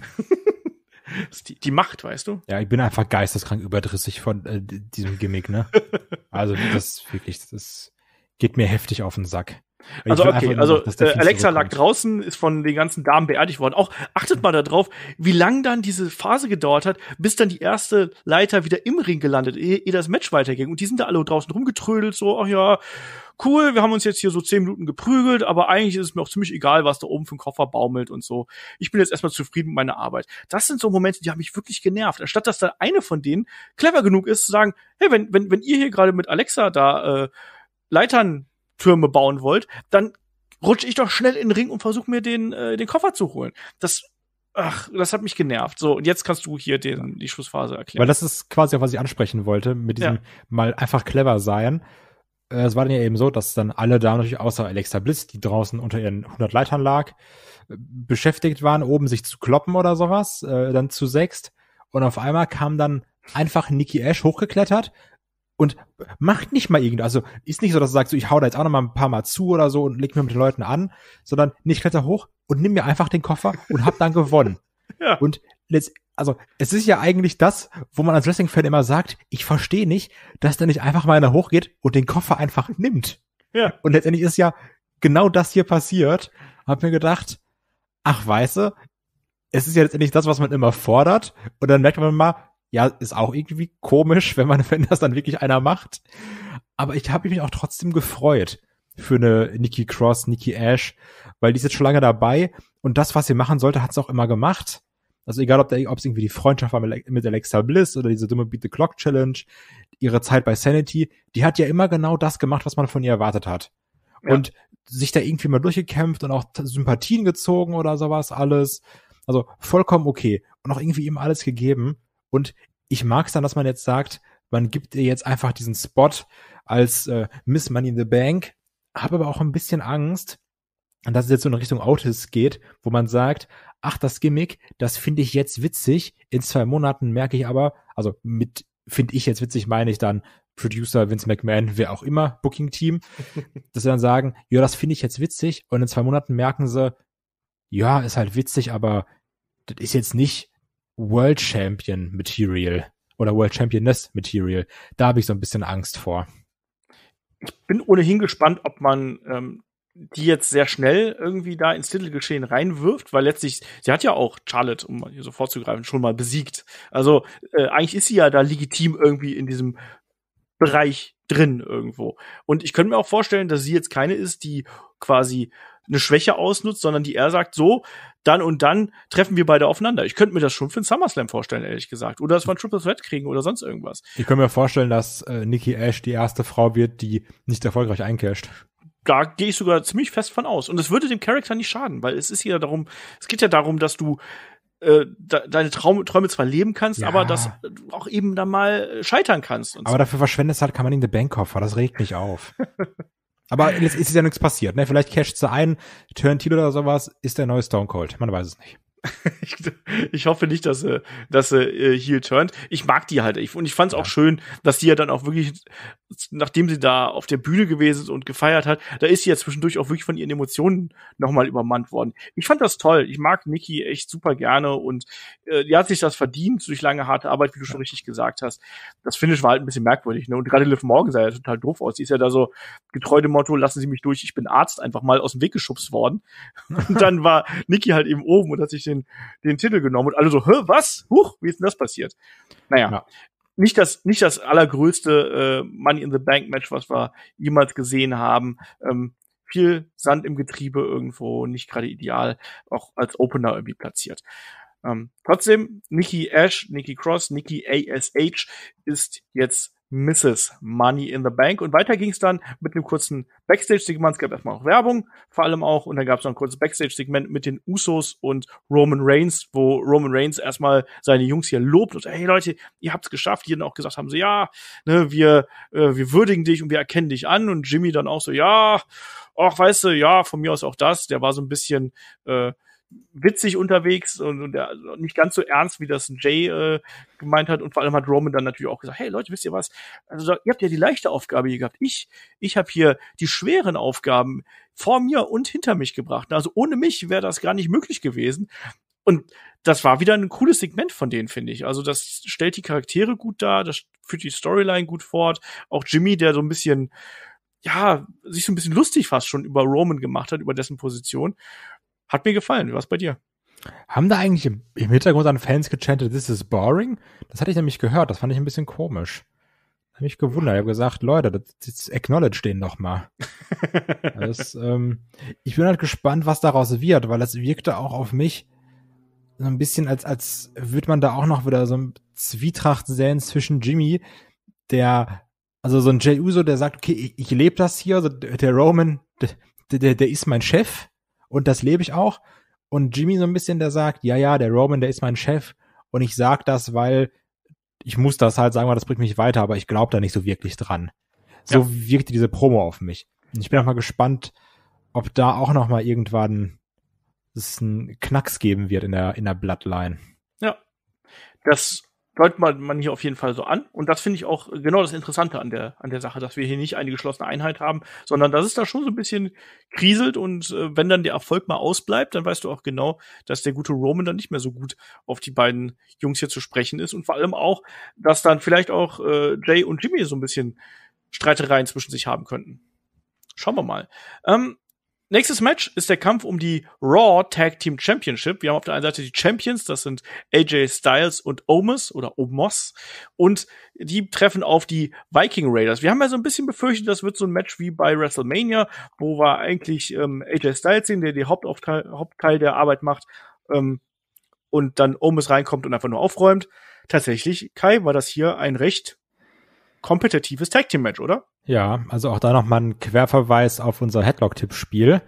*laughs* die, die, Macht, weißt du? Ja, ich bin einfach geisteskrank überdrüssig von äh, diesem Gimmick, ne? *laughs* also das wirklich, das geht mir heftig auf den Sack. Also okay, also äh, Alexa lag draußen, ist von den ganzen Damen beerdigt worden. Auch achtet mal darauf, wie lang dann diese Phase gedauert hat, bis dann die erste Leiter wieder im Ring gelandet, ehe, ehe das Match weiterging. Und die sind da alle draußen rumgetrödelt, so, ach ja, cool, wir haben uns jetzt hier so zehn Minuten geprügelt, aber eigentlich ist es mir auch ziemlich egal, was da oben für ein Koffer baumelt und so. Ich bin jetzt erstmal zufrieden mit meiner Arbeit. Das sind so Momente, die haben mich wirklich genervt. Anstatt dass da eine von denen clever genug ist, zu sagen, hey, wenn, wenn, wenn ihr hier gerade mit Alexa da äh, Leitern Türme bauen wollt, dann rutsche ich doch schnell in den Ring und versuche mir den, äh, den Koffer zu holen. Das ach, das hat mich genervt. So, und jetzt kannst du hier den, die Schlussphase erklären. Weil das ist quasi auch, was ich ansprechen wollte, mit diesem ja. mal einfach clever sein. Äh, es war dann ja eben so, dass dann alle da natürlich außer Alexa Bliss, die draußen unter ihren 100 Leitern lag, beschäftigt waren, oben sich zu kloppen oder sowas, äh, dann zu sechst. Und auf einmal kam dann einfach Nikki Ash hochgeklettert, und macht nicht mal irgendwas. Also ist nicht so, dass du sagst, so, ich hau da jetzt auch noch mal ein paar Mal zu oder so und leg mir mit den Leuten an, sondern nee, ich kletter hoch und nimm mir einfach den Koffer und hab dann gewonnen. *laughs* ja. Und letzt, also es ist ja eigentlich das, wo man als Wrestling-Fan immer sagt, ich verstehe nicht, dass da nicht einfach mal einer hochgeht und den Koffer einfach nimmt. Ja. Und letztendlich ist ja genau das hier passiert. Hab mir gedacht, ach weiße, es ist ja letztendlich das, was man immer fordert. Und dann merkt man mal, ja, ist auch irgendwie komisch, wenn man, *laughs* wenn das dann wirklich einer macht. Aber ich habe mich auch trotzdem gefreut für eine Nikki Cross, Nikki Ash, weil die ist jetzt schon lange dabei und das, was sie machen sollte, hat sie auch immer gemacht. Also egal, ob es irgendwie die Freundschaft war mit, Alexa Bliss oder diese dumme Beat the Clock Challenge, ihre Zeit bei Sanity, die hat ja immer genau das gemacht, was man von ihr erwartet hat. Ja. Und sich da irgendwie mal durchgekämpft und auch Sympathien gezogen oder sowas alles. Also vollkommen okay. Und auch irgendwie ihm alles gegeben. Und ich mag es dann, dass man jetzt sagt, man gibt ihr jetzt einfach diesen Spot als äh, Miss Money in the Bank, habe aber auch ein bisschen Angst, dass es jetzt so in Richtung Autos geht, wo man sagt, ach, das Gimmick, das finde ich jetzt witzig, in zwei Monaten merke ich aber, also mit finde ich jetzt witzig, meine ich dann Producer, Vince McMahon, wer auch immer, Booking-Team, *laughs* dass sie dann sagen, ja, das finde ich jetzt witzig und in zwei Monaten merken sie, ja, ist halt witzig, aber das ist jetzt nicht World Champion Material oder World Championess Material. Da habe ich so ein bisschen Angst vor. Ich bin ohnehin gespannt, ob man ähm, die jetzt sehr schnell irgendwie da ins Titelgeschehen reinwirft, weil letztlich, sie hat ja auch Charlotte, um hier so vorzugreifen, schon mal besiegt. Also äh, eigentlich ist sie ja da legitim irgendwie in diesem Bereich drin irgendwo. Und ich könnte mir auch vorstellen, dass sie jetzt keine ist, die quasi eine Schwäche ausnutzt, sondern die eher sagt, so, dann und dann treffen wir beide aufeinander. Ich könnte mir das schon für einen SummerSlam vorstellen, ehrlich gesagt. Oder dass wir ein Triple Threat kriegen oder sonst irgendwas. Ich könnte mir vorstellen, dass äh, Nikki Ash die erste Frau wird, die nicht erfolgreich eincasht. Da gehe ich sogar ziemlich fest von aus. Und es würde dem Charakter nicht schaden, weil es ist ja darum, es geht ja darum, dass du äh, de deine Traum Träume zwar leben kannst, ja. aber dass du auch eben da mal äh, scheitern kannst. aber so. dafür verschwendest halt kann man in den Bankkoffer, das regt mich auf. *laughs* aber jetzt ist ja nichts passiert, ne? Vielleicht casht sie ein, Tarantino oder sowas, ist der neue Stone Cold, man weiß es nicht. *laughs* ich, ich, hoffe nicht, dass er, dass er äh, Heel turned. Ich mag die halt. Ich, und ich fand es ja. auch schön, dass sie ja dann auch wirklich, nachdem sie da auf der Bühne gewesen ist und gefeiert hat, da ist sie ja zwischendurch auch wirklich von ihren Emotionen nochmal übermannt worden. Ich fand das toll. Ich mag Nikki echt super gerne und äh, die hat sich das verdient durch lange harte Arbeit, wie du schon richtig gesagt hast. Das Finish war halt ein bisschen merkwürdig. Ne? Und gerade Liv Morgan sah ja total doof aus. Die ist ja da so getreu dem Motto, lassen Sie mich durch, ich bin Arzt, einfach mal aus dem Weg geschubst worden. *laughs* und dann war Nikki halt eben oben und hat sich den den, den Titel genommen und alle so, hä, was? Huch, wie ist denn das passiert? Naja. Ja. Nicht das, nicht das allergrößte äh, Money in the Bank Match, was wir jemals gesehen haben. Ähm, viel Sand im Getriebe irgendwo, nicht gerade ideal, auch als Opener irgendwie platziert. Ähm, trotzdem, Nikki Ash, Nikki Cross, Nikki ASH ist jetzt Mrs. Money in the Bank. Und weiter ging es dann mit einem kurzen Backstage-Segment. Es gab erstmal auch Werbung, vor allem auch. Und dann gab es noch ein kurzes Backstage-Segment mit den Usos und Roman Reigns, wo Roman Reigns erstmal seine Jungs hier lobt und sagt, hey Leute, ihr habt's geschafft. Die dann auch gesagt haben so, ja, ne, wir, äh, wir würdigen dich und wir erkennen dich an. Und Jimmy dann auch so, ja, ach, weißt du, ja, von mir aus auch das. Der war so ein bisschen, äh, witzig unterwegs und, und ja, also nicht ganz so ernst, wie das Jay äh, gemeint hat. Und vor allem hat Roman dann natürlich auch gesagt, hey Leute, wisst ihr was? Also ihr habt ja die leichte Aufgabe hier gehabt. Ich, ich habe hier die schweren Aufgaben vor mir und hinter mich gebracht. Also ohne mich wäre das gar nicht möglich gewesen. Und das war wieder ein cooles Segment von denen, finde ich. Also das stellt die Charaktere gut dar, das führt die Storyline gut fort. Auch Jimmy, der so ein bisschen, ja, sich so ein bisschen lustig fast schon über Roman gemacht hat, über dessen Position hat mir gefallen. Was bei dir? Haben da eigentlich im, Hintergrund an Fans gechantet, this is boring? Das hatte ich nämlich gehört, das fand ich ein bisschen komisch. Da habe ich gewundert. Ich habe gesagt, Leute, das, das acknowledge den noch mal. *laughs* das, ähm, ich bin halt gespannt, was daraus wird, weil das wirkte auch auf mich so ein bisschen, als, als würde man da auch noch wieder so ein Zwietracht sehen zwischen Jimmy, der, also so ein Jey Uso, der sagt, okay, ich, ich lebe das hier, also der Roman, der, der, der ist mein Chef und das lebe ich auch. Und Jimmy so ein bisschen, der sagt, ja, ja, der Roman, der ist mein Chef. Und ich sag das, weil ich muss das halt sagen, weil das bringt mich weiter, aber ich glaube da nicht so wirklich dran. So ja. wirkte diese Promo auf mich. Und ich bin auch mal gespannt, ob da auch noch mal irgendwann es einen Knacks geben wird in der, in der Bloodline. Ja. Das deutet man, man hier auf jeden Fall so an. Und das finde ich auch genau das Interessante an der, an der Sache, dass wir hier nicht eine geschlossene Einheit haben, sondern dass es da schon so ein bisschen kriselt und äh, wenn dann der Erfolg mal ausbleibt, dann weißt du auch genau, dass der gute Roman dann nicht mehr so gut auf die beiden Jungs hier zu sprechen ist und vor allem auch, dass dann vielleicht auch äh, Jay und Jimmy so ein bisschen Streitereien zwischen sich haben könnten. Schauen wir mal. Ähm, Nächstes Match ist der Kampf um die Raw Tag Team Championship. Wir haben auf der einen Seite die Champions, das sind AJ Styles und Omos oder Omos. Und die treffen auf die Viking Raiders. Wir haben ja so ein bisschen befürchtet, das wird so ein Match wie bei WrestleMania, wo wir eigentlich ähm, AJ Styles sehen, der den Hauptaufteil, Hauptteil der Arbeit macht ähm, und dann Omos reinkommt und einfach nur aufräumt. Tatsächlich, Kai, war das hier ein recht kompetitives Tag Team Match, oder? Ja, also auch da nochmal ein Querverweis auf unser headlock tipp spiel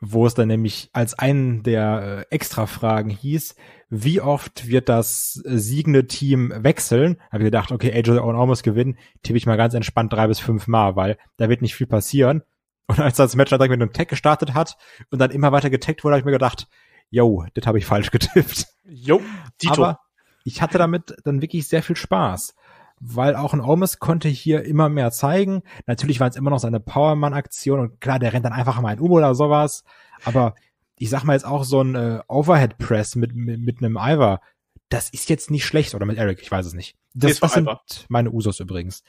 wo es dann nämlich als einen der äh, Extra-Fragen hieß, wie oft wird das äh, siegende Team wechseln? Habe ich gedacht, okay, Age of the Own muss gewinnen, tippe ich mal ganz entspannt drei bis fünf Mal, weil da wird nicht viel passieren. Und als das Match dann direkt mit einem Tag gestartet hat und dann immer weiter getaggt wurde, habe ich mir gedacht, yo, das habe ich falsch *laughs* getippt. Jo, Dito. Aber ich hatte damit dann wirklich sehr viel Spaß weil auch ein Omis konnte hier immer mehr zeigen. Natürlich waren es immer noch seine Powerman-Aktion und klar, der rennt dann einfach mal ein Um oder sowas. Aber ich sag mal jetzt auch so ein äh, Overhead Press mit, mit, mit einem Iver, das ist jetzt nicht schlecht oder mit Eric, ich weiß es nicht. Das, das sind meine Usos übrigens.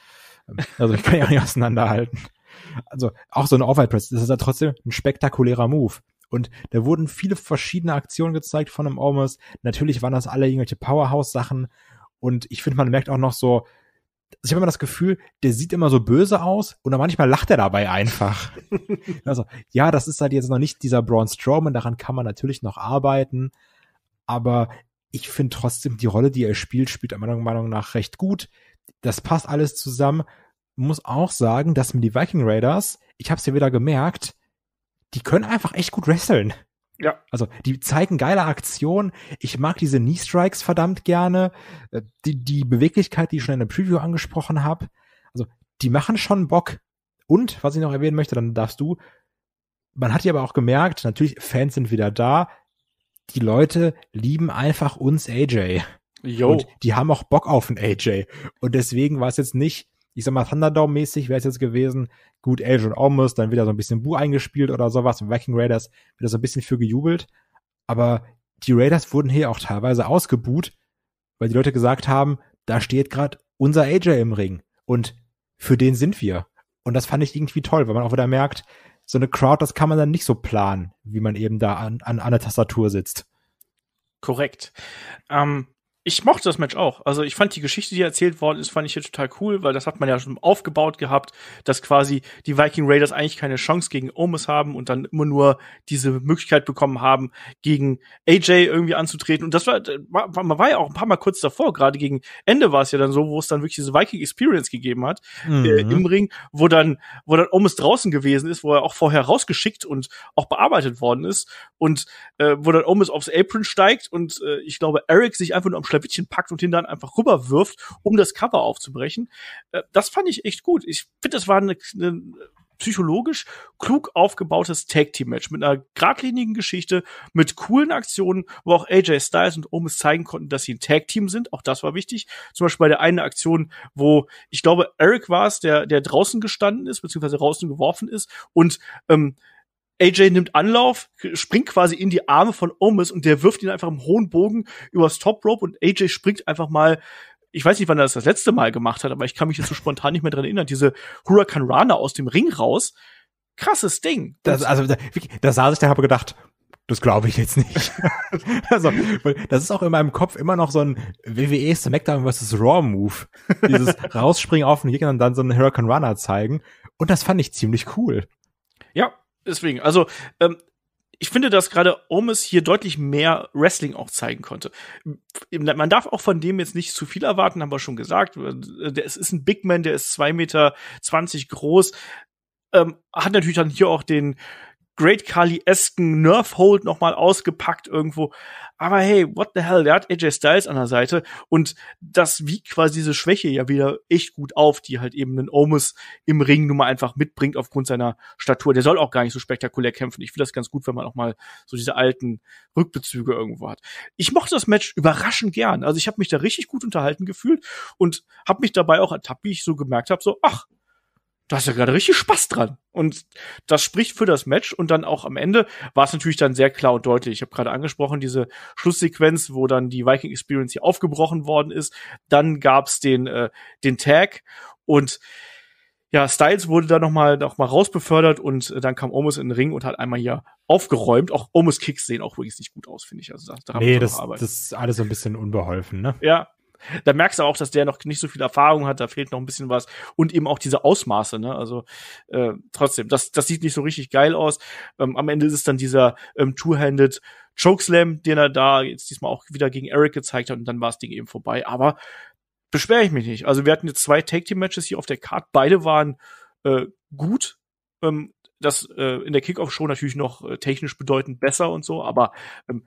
Also ich kann ja auch nicht *laughs* auseinanderhalten. Also auch so ein Overhead Press, das ist ja trotzdem ein spektakulärer Move. Und da wurden viele verschiedene Aktionen gezeigt von einem Omos. Natürlich waren das alle irgendwelche Powerhouse-Sachen. Und ich finde, man merkt auch noch so, also ich habe immer das Gefühl, der sieht immer so böse aus und dann manchmal lacht er dabei einfach. *laughs* also, ja, das ist halt jetzt noch nicht dieser Braun Strowman, daran kann man natürlich noch arbeiten, aber ich finde trotzdem die Rolle, die er spielt, spielt meiner Meinung nach recht gut. Das passt alles zusammen. Muss auch sagen, dass mir die Viking Raiders, ich habe es ja wieder gemerkt, die können einfach echt gut wresteln. Ja. Also die zeigen geile Aktionen. Ich mag diese Knee Strikes verdammt gerne. Äh, die, die Beweglichkeit, die ich schon in der Preview angesprochen habe. Also die machen schon Bock. Und was ich noch erwähnen möchte, dann darfst du. Man hat ja aber auch gemerkt, natürlich Fans sind wieder da. Die Leute lieben einfach uns AJ. Jo. Und die haben auch Bock auf einen AJ. Und deswegen war es jetzt nicht, ich sag mal, Thunderdome-mäßig wäre es jetzt gewesen, gut, Age und Almost, dann wieder so ein bisschen Bu eingespielt oder sowas, Viking Raiders wieder so ein bisschen für gejubelt. Aber die Raiders wurden hier auch teilweise ausgebuht, weil die Leute gesagt haben, da steht gerade unser AJ im Ring und für den sind wir. Und das fand ich irgendwie toll, weil man auch wieder merkt, so eine Crowd, das kann man dann nicht so planen, wie man eben da an, an, an der Tastatur sitzt. Korrekt. Ähm, ich mochte das Match auch. Also ich fand die Geschichte, die erzählt worden ist, fand ich hier total cool, weil das hat man ja schon aufgebaut gehabt, dass quasi die Viking Raiders eigentlich keine Chance gegen Omus haben und dann immer nur diese Möglichkeit bekommen haben, gegen AJ irgendwie anzutreten. Und das war, man war ja auch ein paar Mal kurz davor, gerade gegen Ende war es ja dann so, wo es dann wirklich diese Viking Experience gegeben hat äh, mhm. äh, im Ring, wo dann, wo dann Omus draußen gewesen ist, wo er auch vorher rausgeschickt und auch bearbeitet worden ist und äh, wo dann Omus aufs Apron steigt und äh, ich glaube, Eric sich einfach nur am Schle Klavittchen packt und den dann einfach rüberwirft, um das Cover aufzubrechen. Äh, das fand ich echt gut. Ich finde, das war eine, eine psychologisch klug aufgebautes Tag-Team-Match mit einer geradlinigen Geschichte, mit coolen Aktionen, wo auch AJ Styles und Omis zeigen konnten, dass sie ein Tag-Team sind. Auch das war wichtig. Zum Beispiel bei der einen Aktion, wo ich glaube, Eric war es, der, der draußen gestanden ist, beziehungsweise draußen geworfen ist und ähm, AJ nimmt Anlauf, springt quasi in die Arme von Omis und der wirft ihn einfach im hohen Bogen übers Top Rope und AJ springt einfach mal ich weiß nicht, wann er das das letzte Mal gemacht hat, aber ich kann mich jetzt so spontan nicht mehr dran erinnern, diese Hurricane Rana aus dem Ring raus. Krasses Ding. Das, also, da, da saß ich da, habe gedacht, das glaube ich jetzt nicht. *laughs* also, das ist auch in meinem Kopf immer noch so ein WWE Smackdown vs. Raw Move. Dieses *laughs* Rausspringen auf den Gegner und dann so einen Hurricane Runner zeigen. Und das fand ich ziemlich cool. Ja, deswegen, also ähm, ich finde, dass gerade Omis hier deutlich mehr Wrestling auch zeigen konnte. Man darf auch von dem jetzt nicht zu viel erwarten, haben wir schon gesagt. Es ist ein Big Man, der ist zwei Meter zwanzig groß. Ähm, hat natürlich dann hier auch den Great Kali-esken Nerf Hold nochmal ausgepackt irgendwo. Aber hey, what the hell, der hat AJ Styles an der Seite und das wiegt quasi diese Schwäche ja wieder echt gut auf, die halt eben einen Omus im Ring nun mal einfach mitbringt aufgrund seiner Statur. Der soll auch gar nicht so spektakulär kämpfen. Ich finde das ganz gut, wenn man auch mal so diese alten Rückbezüge irgendwo hat. Ich mochte das Match überraschend gern. Also ich habe mich da richtig gut unterhalten gefühlt und habe mich dabei auch ertappt, wie ich so gemerkt habe, so, ach, du hast ja gerade richtig Spaß dran. Und das spricht für das Match. Und dann auch am Ende war es natürlich dann sehr klar und deutlich. Ich habe gerade angesprochen, diese Schlusssequenz, wo dann die Viking Experience hier aufgebrochen worden ist. Dann gab's den, äh, den Tag und ja, Styles wurde da nochmal noch mal rausbefördert und äh, dann kam Omos in den Ring und hat einmal hier aufgeräumt. Auch Omos Kicks sehen auch wirklich nicht gut aus, finde ich. Also da, da nee, das, das ist alles so ein bisschen unbeholfen, ne? Ja, da merkst du auch, dass der noch nicht so viel Erfahrung hat, da fehlt noch ein bisschen was und eben auch diese Ausmaße, ne? Also äh, trotzdem, das, das sieht nicht so richtig geil aus. Ähm, am Ende ist es dann dieser ähm, Two-Handed Chokeslam, den er da jetzt diesmal auch wieder gegen Eric gezeigt hat und dann war das Ding eben vorbei. Aber beschwere ich mich nicht. Also wir hatten jetzt zwei take team matches hier auf der Card, beide waren äh, gut. Ähm, das äh, in der Kickoff-Show natürlich noch äh, technisch bedeutend besser und so, aber ähm,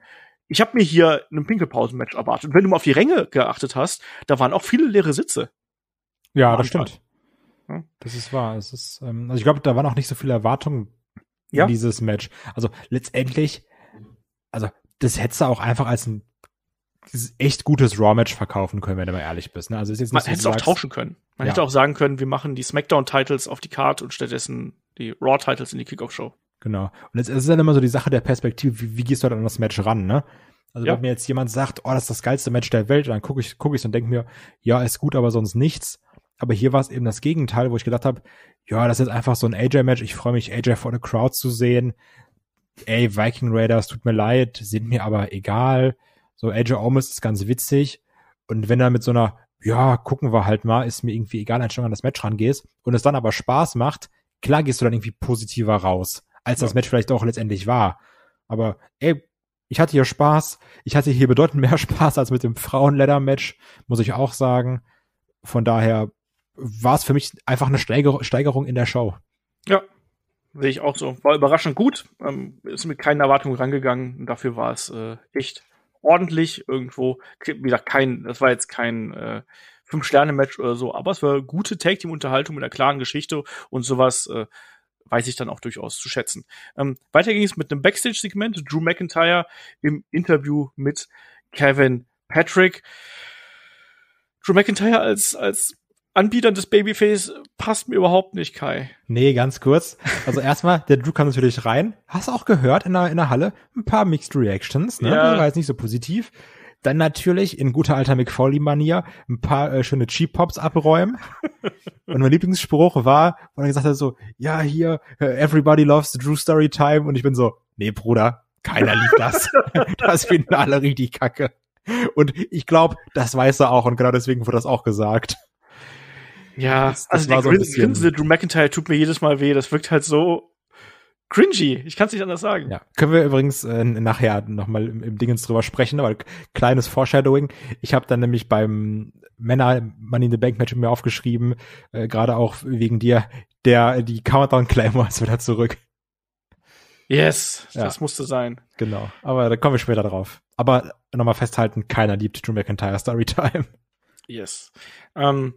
ich habe mir hier ein Pinkelpausen-Match erwartet. Und wenn du mal auf die Ränge geachtet hast, da waren auch viele leere Sitze. Ja, das stimmt. Ja. Das ist wahr. Es ist, ähm, also ich glaube, da waren auch nicht so viele Erwartungen ja. in dieses Match. Also letztendlich, also das hättest du auch einfach als ein echt gutes Raw-Match verkaufen können, wenn du mal ehrlich bist. Ne? Also ist jetzt Man so, hätte es auch tauschen können. Man ja. hätte auch sagen können, wir machen die SmackDown-Titles auf die Card und stattdessen die Raw-Titles in die Kickoff-Show. Genau. Und es ist dann halt immer so die Sache der Perspektive, wie, wie gehst du halt an das Match ran, ne? Also ja. wenn mir jetzt jemand sagt, oh, das ist das geilste Match der Welt, dann gucke ich guck ich und denke mir, ja, ist gut, aber sonst nichts. Aber hier war es eben das Gegenteil, wo ich gedacht habe, ja, das ist jetzt einfach so ein AJ-Match. Ich freue mich, AJ vor der Crowd zu sehen. Ey, Viking Raiders, tut mir leid, sind mir aber egal. So, AJ Omos ist ganz witzig. Und wenn er mit so einer, ja, gucken wir halt mal, ist mir irgendwie egal, Einstellung an das Match rangehst und es dann aber Spaß macht, klar gehst du dann irgendwie positiver raus als ja. das Match vielleicht auch letztendlich war. Aber ey, ich hatte hier Spaß. Ich hatte hier bedeutend mehr *laughs* Spaß als mit dem frauen match muss ich auch sagen. Von daher war es für mich einfach eine Steiger Steigerung in der Show. Ja, sehe ich auch so. War überraschend gut. Ähm, ist mit keinen Erwartungen rangegangen. Dafür war es äh, echt ordentlich irgendwo. Wie gesagt, kein, das war jetzt kein äh, Fünf-Sterne-Match oder so, aber es war gute Tag-Team-Unterhaltung mit einer klaren Geschichte und sowas äh, weiß ich dann auch durchaus zu schätzen. Ähm, weiter ging es mit einem Backstage-Segment. Drew McIntyre im Interview mit Kevin Patrick. Drew McIntyre als, als Anbieter des Babyface passt mir überhaupt nicht, Kai. Nee, ganz kurz. Also erstmal, der Drew kam natürlich rein. Hast du auch gehört in der, in der Halle? Ein paar Mixed Reactions, ne? Ja. Das war jetzt nicht so positiv. Dann natürlich in guter alter McFoley-Manier ein paar äh, schöne Cheap Pops abräumen. und mein Lieblingsspruch war, wo er gesagt hat so, ja, hier, äh, everybody loves the Drew Story Time. Und ich bin so, nee, Bruder, keiner liebt das. *laughs* das finden alle richtig kacke. Und ich glaube, das weiß er auch und genau deswegen wurde das auch gesagt. Ja, das, das also war der so Grinsen, Drew McIntyre tut mir jedes Mal weh. Das wirkt halt so cringy. Ich kann es nicht anders sagen. Ja, können wir übrigens äh, nachher nochmal im, im Dingens drüber sprechen, weil kleines Foreshadowing. Ich habe dann nämlich beim Männer Money in the Bank Match mir aufgeschrieben, äh, gerade auch wegen dir, der die Countdown Claymore ist wieder zurück. Yes, ja. das musste sein. Genau, aber da kommen wir später drauf. Aber nochmal festhalten, keiner liebt Drew McIntyre Storytime. Yes. Ähm,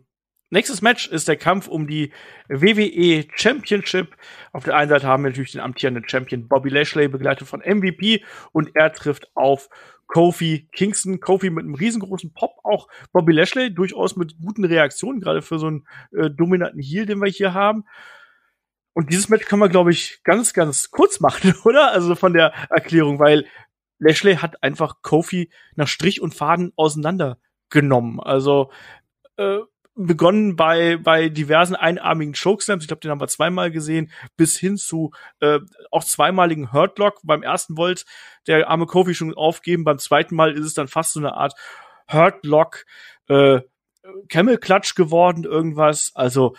Nächstes Match ist der Kampf um die WWE Championship. Auf der einen Seite haben wir natürlich den amtierenden Champion Bobby Lashley, begleitet von MVP, und er trifft auf Kofi Kingston. Kofi mit einem riesengroßen Pop, auch Bobby Lashley durchaus mit guten Reaktionen, gerade für so einen äh, dominanten Heal, den wir hier haben. Und dieses Match kann man, glaube ich, ganz, ganz kurz machen, *laughs* oder? Also von der Erklärung, weil Lashley hat einfach Kofi nach Strich und Faden auseinandergenommen. Also äh, begonnen bei, bei diversen einarmigen Chokeslams, ich glaube, den haben wir zweimal gesehen, bis hin zu äh, auch zweimaligen Hurtlock. Beim ersten Volt der arme Kofi schon aufgeben, beim zweiten Mal ist es dann fast so eine Art Hurtlock, äh, Camel Clutch geworden, irgendwas. Also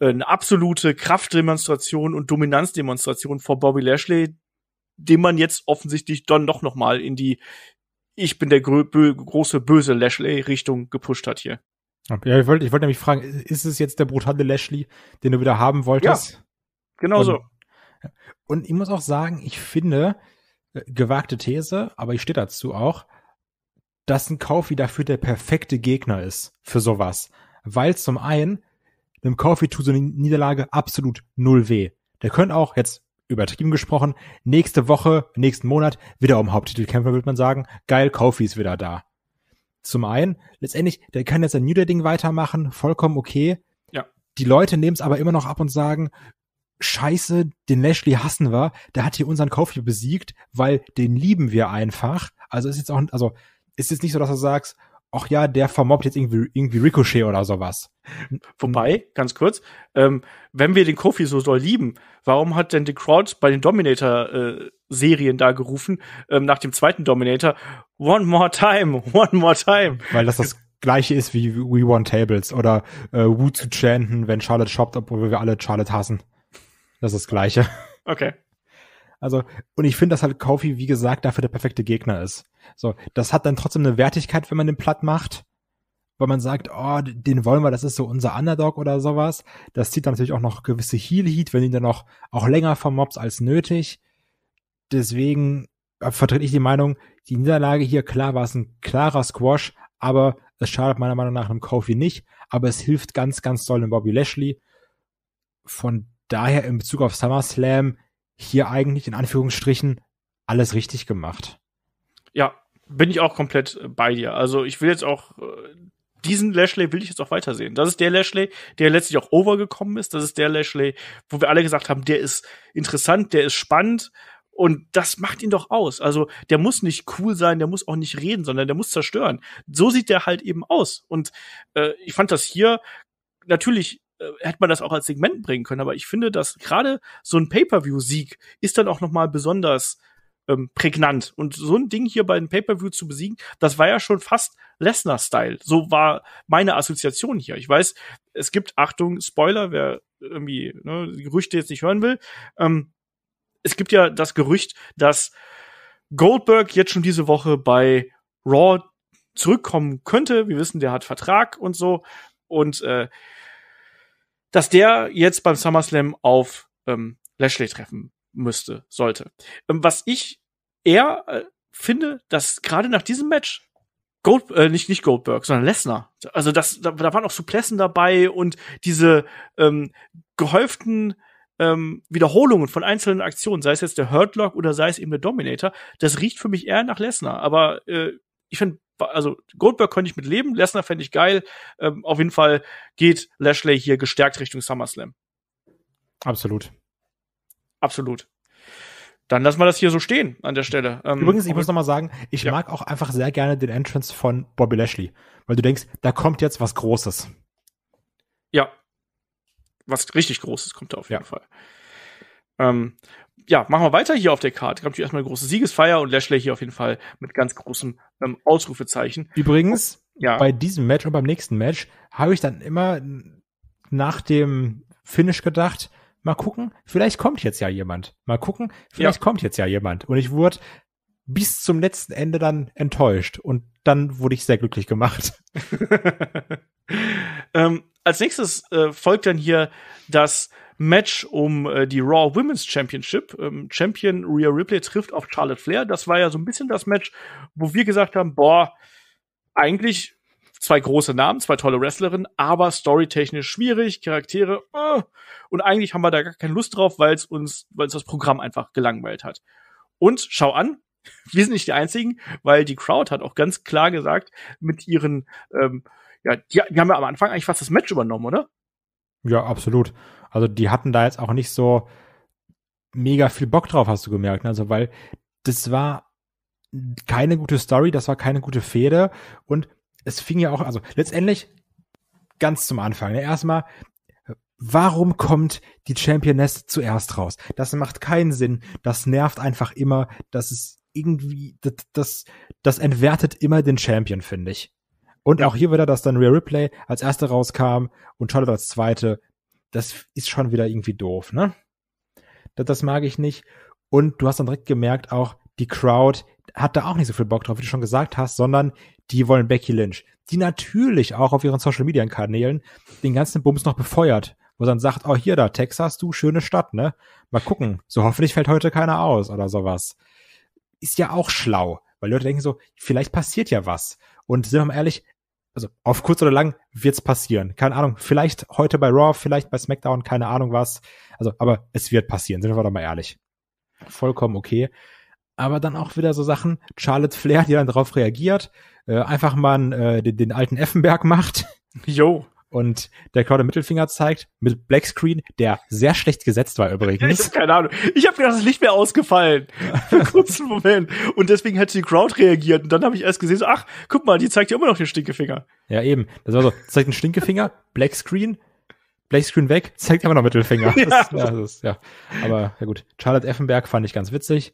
äh, eine absolute Kraftdemonstration und Dominanzdemonstration vor Bobby Lashley, dem man jetzt offensichtlich dann doch noch mal in die ich bin der große böse Lashley Richtung gepusht hat hier ja, ich wollte ich wollt nämlich fragen, ist es jetzt der brutale Lashley, den du wieder haben wolltest? Ja, genau und, so. Und ich muss auch sagen, ich finde, äh, gewagte These, aber ich stehe dazu auch, dass ein Kaufi dafür der perfekte Gegner ist für sowas. Weil zum einen, einem Kaufi tut so eine Niederlage absolut null weh. Der könnte auch, jetzt übertrieben gesprochen, nächste Woche, nächsten Monat wieder um Haupttitel kämpfen, würde man sagen. Geil, Kaufi ist wieder da zum einen, letztendlich, der kann jetzt ein New Day-Ding weitermachen, vollkommen okay. Ja. Die Leute nehmen es aber immer noch ab und sagen, Scheiße, den Lashley hassen wir, der hat hier unseren Kofi besiegt, weil den lieben wir einfach. Also ist jetzt auch, also ist jetzt nicht so, dass du sagst, ach ja, der vermobbt jetzt irgendwie, irgendwie Ricochet oder sowas. Wobei, ganz kurz, ähm, wenn wir den Kofi so doll lieben, warum hat denn The Crowd bei den Dominator-Serien äh, da gerufen, ähm, nach dem zweiten Dominator, one more time, *laughs* one more time? Weil das das gleiche ist wie We Want Tables oder äh, Woo zu chanten, wenn Charlotte shoppt, obwohl wir alle Charlotte hassen. Das ist das gleiche. Okay. Also, und ich finde, dass halt Kofi, wie gesagt, dafür der perfekte Gegner ist. So, das hat dann trotzdem eine Wertigkeit, wenn man den platt macht. Weil man sagt, oh, den wollen wir, das ist so unser Underdog oder sowas. Das zieht dann natürlich auch noch gewisse Heal-Heat, wenn ihn dann auch, auch länger vermobst als nötig. Deswegen äh, vertrete ich die Meinung, die Niederlage hier, klar, war es ein klarer Squash, aber es schadet meiner Meinung nach einem Kofi nicht, aber es hilft ganz, ganz doll dem Bobby Lashley. Von daher in Bezug auf SummerSlam hier eigentlich in Anführungsstrichen alles richtig gemacht. Ja, bin ich auch komplett äh, bei dir. Also ich will jetzt auch äh, diesen Lashley will ich jetzt auch weitersehen. Das ist der Lashley, der letztlich auch overgekommen ist. Das ist der Lashley, wo wir alle gesagt haben, der ist interessant, der ist spannend. Und das macht ihn doch aus. Also der muss nicht cool sein, der muss auch nicht reden, sondern der muss zerstören. So sieht der halt eben aus. Und äh, ich fand das hier natürlich äh, hätte man das auch als Segment bringen können. Aber ich finde, dass gerade so ein Pay-per-view-Sieg ist dann auch noch mal besonders ähm, prägnant. Und so ein Ding hier bei einem Pay-per-view zu besiegen, das war ja schon fast Lesnar-Style. So war meine Assoziation hier. Ich weiß, es gibt Achtung Spoiler, wer irgendwie ne, Gerüchte jetzt nicht hören will. Ähm, es gibt ja das Gerücht, dass Goldberg jetzt schon diese Woche bei Raw zurückkommen könnte. Wir wissen, der hat Vertrag und so. Und äh, dass der jetzt beim SummerSlam auf ähm, Lashley treffen müsste, sollte. Ähm, was ich eher äh, finde, dass gerade nach diesem Match Gold, äh, nicht nicht Goldberg, sondern Lesnar. Also das, da, da waren auch Suplessen dabei und diese ähm, gehäuften ähm, Wiederholungen von einzelnen Aktionen, sei es jetzt der Hurtlock oder sei es eben der Dominator, das riecht für mich eher nach Lesnar. Aber äh, ich finde, also Goldberg könnte ich mit leben, Lesnar fände ich geil. Ähm, auf jeden Fall geht Lashley hier gestärkt Richtung SummerSlam. Absolut. Absolut. Dann lassen wir das hier so stehen an der Stelle. Ähm, Übrigens, ich muss nochmal sagen, ich ja. mag auch einfach sehr gerne den Entrance von Bobby Lashley, weil du denkst, da kommt jetzt was Großes. Ja. Was richtig Großes kommt da auf jeden ja. Fall. Ähm, ja, machen wir weiter hier auf der Karte. Kommt hier erstmal eine große Siegesfeier und Lashley hier auf jeden Fall mit ganz großem ähm, Ausrufezeichen. Übrigens, ja. bei diesem Match und beim nächsten Match habe ich dann immer nach dem Finish gedacht, mal gucken, vielleicht kommt jetzt ja jemand. Mal gucken, vielleicht ja. kommt jetzt ja jemand. Und ich wurde bis zum letzten Ende dann enttäuscht. Und dann wurde ich sehr glücklich gemacht. *laughs* *laughs* ähm, als nächstes äh, folgt dann hier das Match um äh, die Raw Women's Championship. Ähm, Champion Rhea Ripley trifft auf Charlotte Flair. Das war ja so ein bisschen das Match, wo wir gesagt haben, boah, eigentlich zwei große Namen, zwei tolle Wrestlerinnen, aber storytechnisch schwierig, Charaktere äh, und eigentlich haben wir da gar keine Lust drauf, weil es uns, weil uns das Programm einfach gelangweilt hat. Und schau an, *laughs* wir sind nicht die Einzigen, weil die Crowd hat auch ganz klar gesagt mit ihren ähm, ja, die, die haben ja am Anfang eigentlich fast das Match übernommen, oder? Ja, absolut. Also die hatten da jetzt auch nicht so mega viel Bock drauf, hast du gemerkt. Ne? Also weil das war keine gute Story, das war keine gute Fehde und es fing ja auch, also letztendlich ganz zum Anfang. Ne? Erstmal, warum kommt die Championess zuerst raus? Das macht keinen Sinn. Das nervt einfach immer. Das ist irgendwie, das, das, das entwertet immer den Champion, finde ich. Und auch hier wieder, dass dann Rear Replay als erste rauskam und Charlotte als zweite das ist schon wieder irgendwie doof, ne? Das, das mag ich nicht. Und du hast dann direkt gemerkt auch, die Crowd hat da auch nicht so viel Bock drauf, wie du schon gesagt hast, sondern die wollen Becky Lynch, die natürlich auch auf ihren Social Media Kanälen den ganzen Bums noch befeuert, wo dann sagt, oh hier da, Texas, du schöne Stadt, ne? Mal gucken, so hoffentlich fällt heute keiner aus oder sowas. Ist ja auch schlau, weil Leute denken so, vielleicht passiert ja was. Und sind wir mal ehrlich, also auf kurz oder lang wird's passieren. Keine Ahnung, vielleicht heute bei Raw, vielleicht bei SmackDown, keine Ahnung was. Also, aber es wird passieren, sind wir doch mal ehrlich. Vollkommen okay. Aber dann auch wieder so Sachen, Charlotte Flair, die dann darauf reagiert, äh, einfach mal äh, den, den alten Effenberg macht. Jo und der Crowd Crowder Mittelfinger zeigt mit Black Screen, der sehr schlecht gesetzt war *laughs* übrigens. ich habe keine Ahnung. Ich habe gedacht, das Licht wäre ausgefallen. Für einen kurzen Moment. Und deswegen hätte die Crowd reagiert. Und dann habe ich erst gesehen, so, ach, guck mal, die zeigt ja immer noch den Stinkefinger. Ja, eben. Das war so, zeigt einen Stinkefinger, Black Screen, Black Screen weg, zeigt immer noch Mittelfinger. *laughs* ja. Das, ja, das ist, ja. Aber ja gut. Charlotte Effenberg fand ich ganz witzig.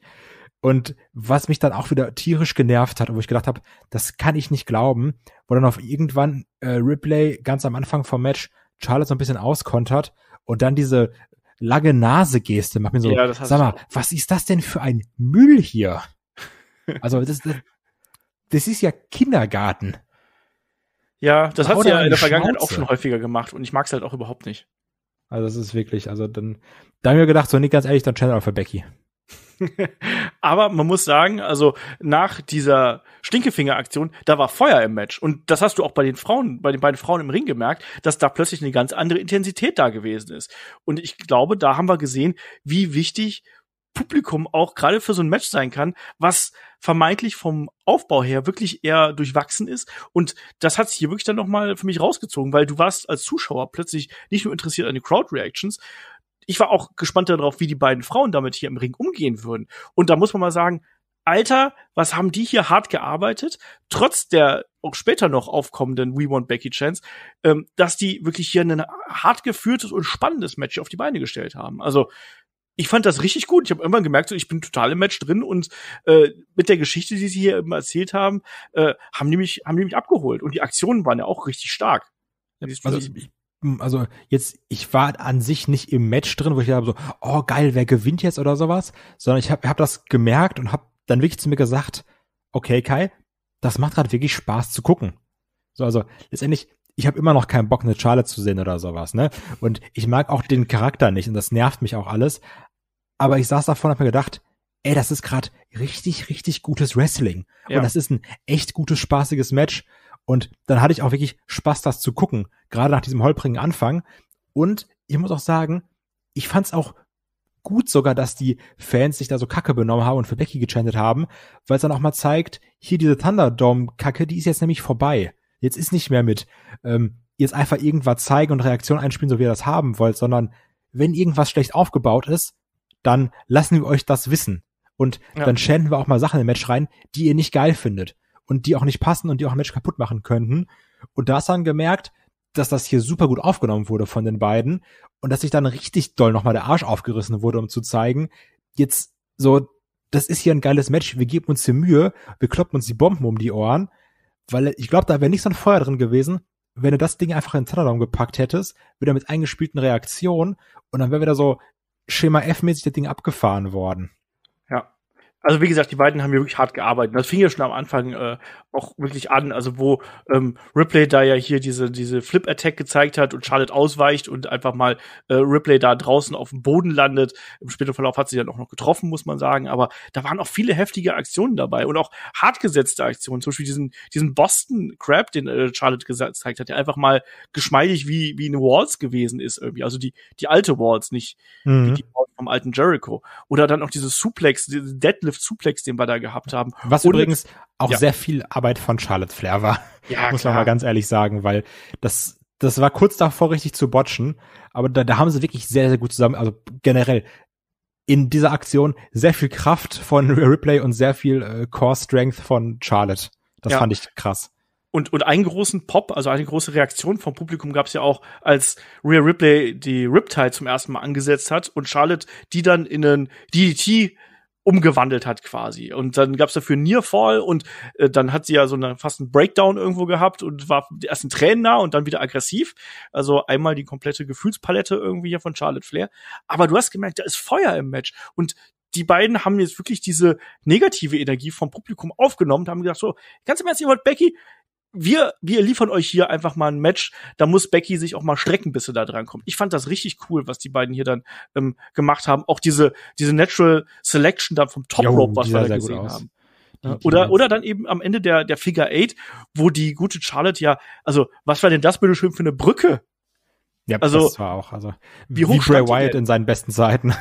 Und was mich dann auch wieder tierisch genervt hat, wo ich gedacht habe, das kann ich nicht glauben, wo dann auf irgendwann äh, Ripley ganz am Anfang vom Match Charlotte so ein bisschen auskontert und dann diese lange Nase-Geste macht mir so, ja, sag mal, was ist das denn für ein Müll hier? *laughs* Also das, das, das ist ja Kindergarten. Ja, das hat sie ja in der Vergangenheit Schnauze. auch schon häufiger gemacht und ich mag es halt auch überhaupt nicht. Also das ist wirklich, also dann, da haben wir gedacht, so nicht ganz ehrlich, dann Channel für Becky. *laughs* Aber man muss sagen, also nach dieser Stinkefinger-Aktion, da war Feuer im Match. Und das hast du auch bei den Frauen, bei den beiden Frauen im Ring gemerkt, dass da plötzlich eine ganz andere Intensität da gewesen ist. Und ich glaube, da haben wir gesehen, wie wichtig Publikum auch gerade für so ein Match sein kann, was vermeintlich vom Aufbau her wirklich eher durchwachsen ist. Und das hat sich hier wirklich dann nochmal für mich rausgezogen, weil du warst als Zuschauer plötzlich nicht nur interessiert an den Crowd-Reactions, ich war auch gespannt darauf, wie die beiden Frauen damit hier im Ring umgehen würden. Und da muss man mal sagen, Alter, was haben die hier hart gearbeitet, trotz der auch später noch aufkommenden We Want Becky Chance, ähm, dass die wirklich hier ein hart geführtes und spannendes Match auf die Beine gestellt haben. Also ich fand das richtig gut. Ich habe irgendwann gemerkt, so, ich bin total im Match drin und äh, mit der Geschichte, die sie hier eben erzählt haben, äh, haben die mich haben die mich abgeholt und die Aktionen waren ja auch richtig stark. Also ich, ich, also jetzt, ich war an sich nicht im Match drin, wo ich habe so, oh geil, wer gewinnt jetzt oder sowas, sondern ich habe hab das gemerkt und habe dann wirklich zu mir gesagt, okay Kai, das macht gerade wirklich Spaß zu gucken. So, also letztendlich, ich habe immer noch keinen Bock, eine Charlotte zu sehen oder sowas, ne? Und ich mag auch den Charakter nicht und das nervt mich auch alles. Aber ich saß davor und habe mir gedacht, ey, das ist gerade richtig, richtig gutes Wrestling. Ja. Und das ist ein echt gutes, spaßiges Match. Und dann hatte ich auch wirklich Spaß, das zu gucken, gerade nach diesem holprigen Anfang. Und ich muss auch sagen, ich fand es auch gut sogar, dass die Fans sich da so Kacke benommen haben und für Becky gechantet haben, weil es dann auch mal zeigt, hier diese Thunderdome-Kacke, die ist jetzt nämlich vorbei. Jetzt ist nicht mehr mit ähm, jetzt einfach irgendwas zeigen und Reaktion einspielen, so wie ihr das haben wollt, sondern wenn irgendwas schlecht aufgebaut ist, dann lassen wir euch das wissen. Und ja. dann chanten wir auch mal Sachen im Match rein, die ihr nicht geil findet und die auch nicht passen und die auch ein Match kaputt machen könnten. Und da hast dann gemerkt, dass das hier super gut aufgenommen wurde von den beiden und dass sich dann richtig doll nochmal der Arsch aufgerissen wurde, um zu zeigen, jetzt so, das ist hier ein geiles Match, wir geben uns hier Mühe, wir kloppen uns die Bomben um die Ohren, weil ich glaube, da wäre nicht so ein Feuer drin gewesen, wenn du das Ding einfach in den Zentnerraum gepackt hättest, wieder mit eingespielten Reaktionen und dann wäre wieder so Schema F-mäßig das Ding abgefahren worden also wie gesagt, die beiden haben hier wirklich hart gearbeitet. Das fing ja schon am Anfang äh, auch wirklich an, also wo ähm, Ripley da ja hier diese, diese Flip-Attack gezeigt hat und Charlotte ausweicht und einfach mal äh, Ripley da draußen auf dem Boden landet. Im späteren Verlauf hat sie dann auch noch getroffen, muss man sagen. Aber da waren auch viele heftige Aktionen dabei und auch hart gesetzte Aktionen. Zum Beispiel diesen, diesen Boston-Crab, den äh, Charlotte gezeigt hat, der einfach mal geschmeidig wie, wie eine Walls gewesen ist irgendwie. Also die, die alte Walls, nicht mhm. die, die vom alten Jericho. Oder dann auch dieses Suplex, Deadlift-Suplex, den wir da gehabt haben. Was Und übrigens auch ja. sehr viel Arbeit von Charlotte Flair war. Ja, *laughs* muss klar. man mal ganz ehrlich sagen, weil das, das war kurz davor richtig zu botchen. Aber da, da haben sie wirklich sehr, sehr gut zusammen, also generell, in dieser Aktion sehr viel Kraft von *laughs* Ripley und sehr viel äh, Core Strength von Charlotte. Das ja. fand ich krass und, und einen großen Pop, also eine große Reaktion vom Publikum gab es ja auch, als Rhea Ripley die Riptide zum ersten Mal angesetzt hat und Charlotte die dann in einen DDT umgewandelt hat quasi. Und dann gab es dafür Nearfall und äh, dann hat sie ja so eine, fast einen Breakdown irgendwo gehabt und war erst ein Tränen nah und dann wieder aggressiv. Also einmal die komplette Gefühlspalette irgendwie hier von Charlotte Flair. Aber du hast gemerkt, da ist Feuer im Match. Und die beiden haben jetzt wirklich diese negative Energie vom Publikum aufgenommen und haben gesagt so, ganz im Ernst, ihr wollt Becky, wir, wir liefern euch hier einfach mal ein Match. Da muss Becky sich auch mal strecken, bis sie da dran kommt. Ich fand das richtig cool, was die beiden hier dann ähm, gemacht haben. Auch diese, diese Natural Selection dann vom Top Rope, was wir da gesehen haben. oder, oder dann eben am Ende der, der Figure Eight, wo die gute Charlotte ja, also, was war denn das bitte schön für eine Brücke? Ja, also, das war auch, also, wie, hoch wie Bray Wyatt in seinen besten Zeiten.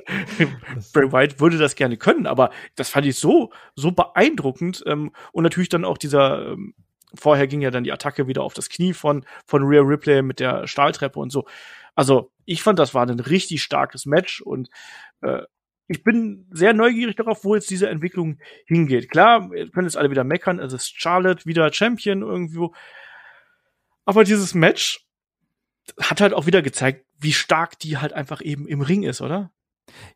*laughs* Bray Wyatt würde das gerne können, aber das fand ich so, so beeindruckend, ähm, und natürlich dann auch dieser, ähm, vorher ging ja dann die Attacke wieder auf das Knie von, von Rhea Ripley mit der Stahltreppe und so. Also, ich fand, das war ein richtig starkes Match und äh, ich bin sehr neugierig darauf, wo jetzt diese Entwicklung hingeht. Klar, ihr könnt jetzt alle wieder meckern, es ist Charlotte wieder Champion irgendwo. Aber dieses Match hat halt auch wieder gezeigt, wie stark die halt einfach eben im Ring ist, oder?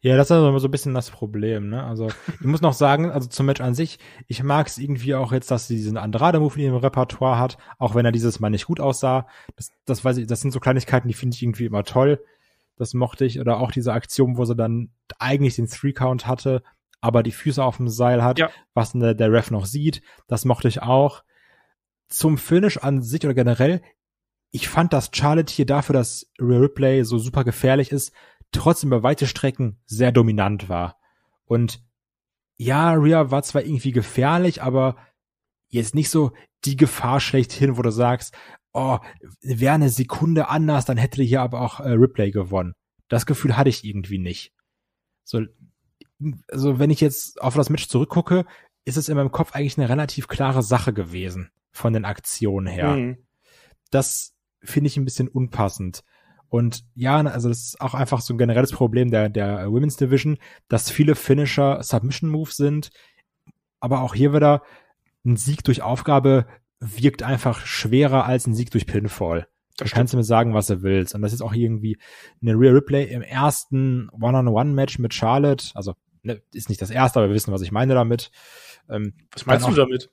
Ja, das ist also immer so ein bisschen das Problem, ne? Also, ich muss noch sagen, also zum Match an sich, ich mag es irgendwie auch jetzt, dass sie diesen Andrade-Move in ihrem Repertoire hat, auch wenn er dieses Mal nicht gut aussah. Das, das weiß ich, das sind so Kleinigkeiten, die finde ich irgendwie immer toll. Das mochte ich. Oder auch diese Aktion, wo sie dann eigentlich den Three-Count hatte, aber die Füße auf dem Seil hat, ja. was der, der Ref noch sieht. Das mochte ich auch. Zum Finish an sich oder generell, ich fand, dass Charlotte hier dafür, dass Ripley so super gefährlich ist, trotzdem über weite Strecken sehr dominant war. Und ja, Rhea war zwar irgendwie gefährlich, aber jetzt nicht so die Gefahr schlechthin, wo du sagst, oh, wäre eine Sekunde anders, dann hätte hier aber auch äh, Ripley gewonnen. Das Gefühl hatte ich irgendwie nicht. So, also wenn ich jetzt auf das Match zurückgucke, ist es in meinem Kopf eigentlich eine relativ klare Sache gewesen von den Aktionen her. Mhm. Das finde ich ein bisschen unpassend. Und ja, ne, also das ist auch einfach so ein generelles Problem der, der Women's Division, dass viele Finisher submission moves sind. Aber auch hier wieder ein Sieg durch Aufgabe wirkt einfach schwerer als ein Sieg durch Pinfall. Du kannst mir sagen, was du willst. Und das ist auch irgendwie eine Real Replay im ersten One-on-One-Match mit Charlotte. Also ne, ist nicht das erste, aber wir wissen, was ich meine damit. Ähm, was meinst auch, du damit?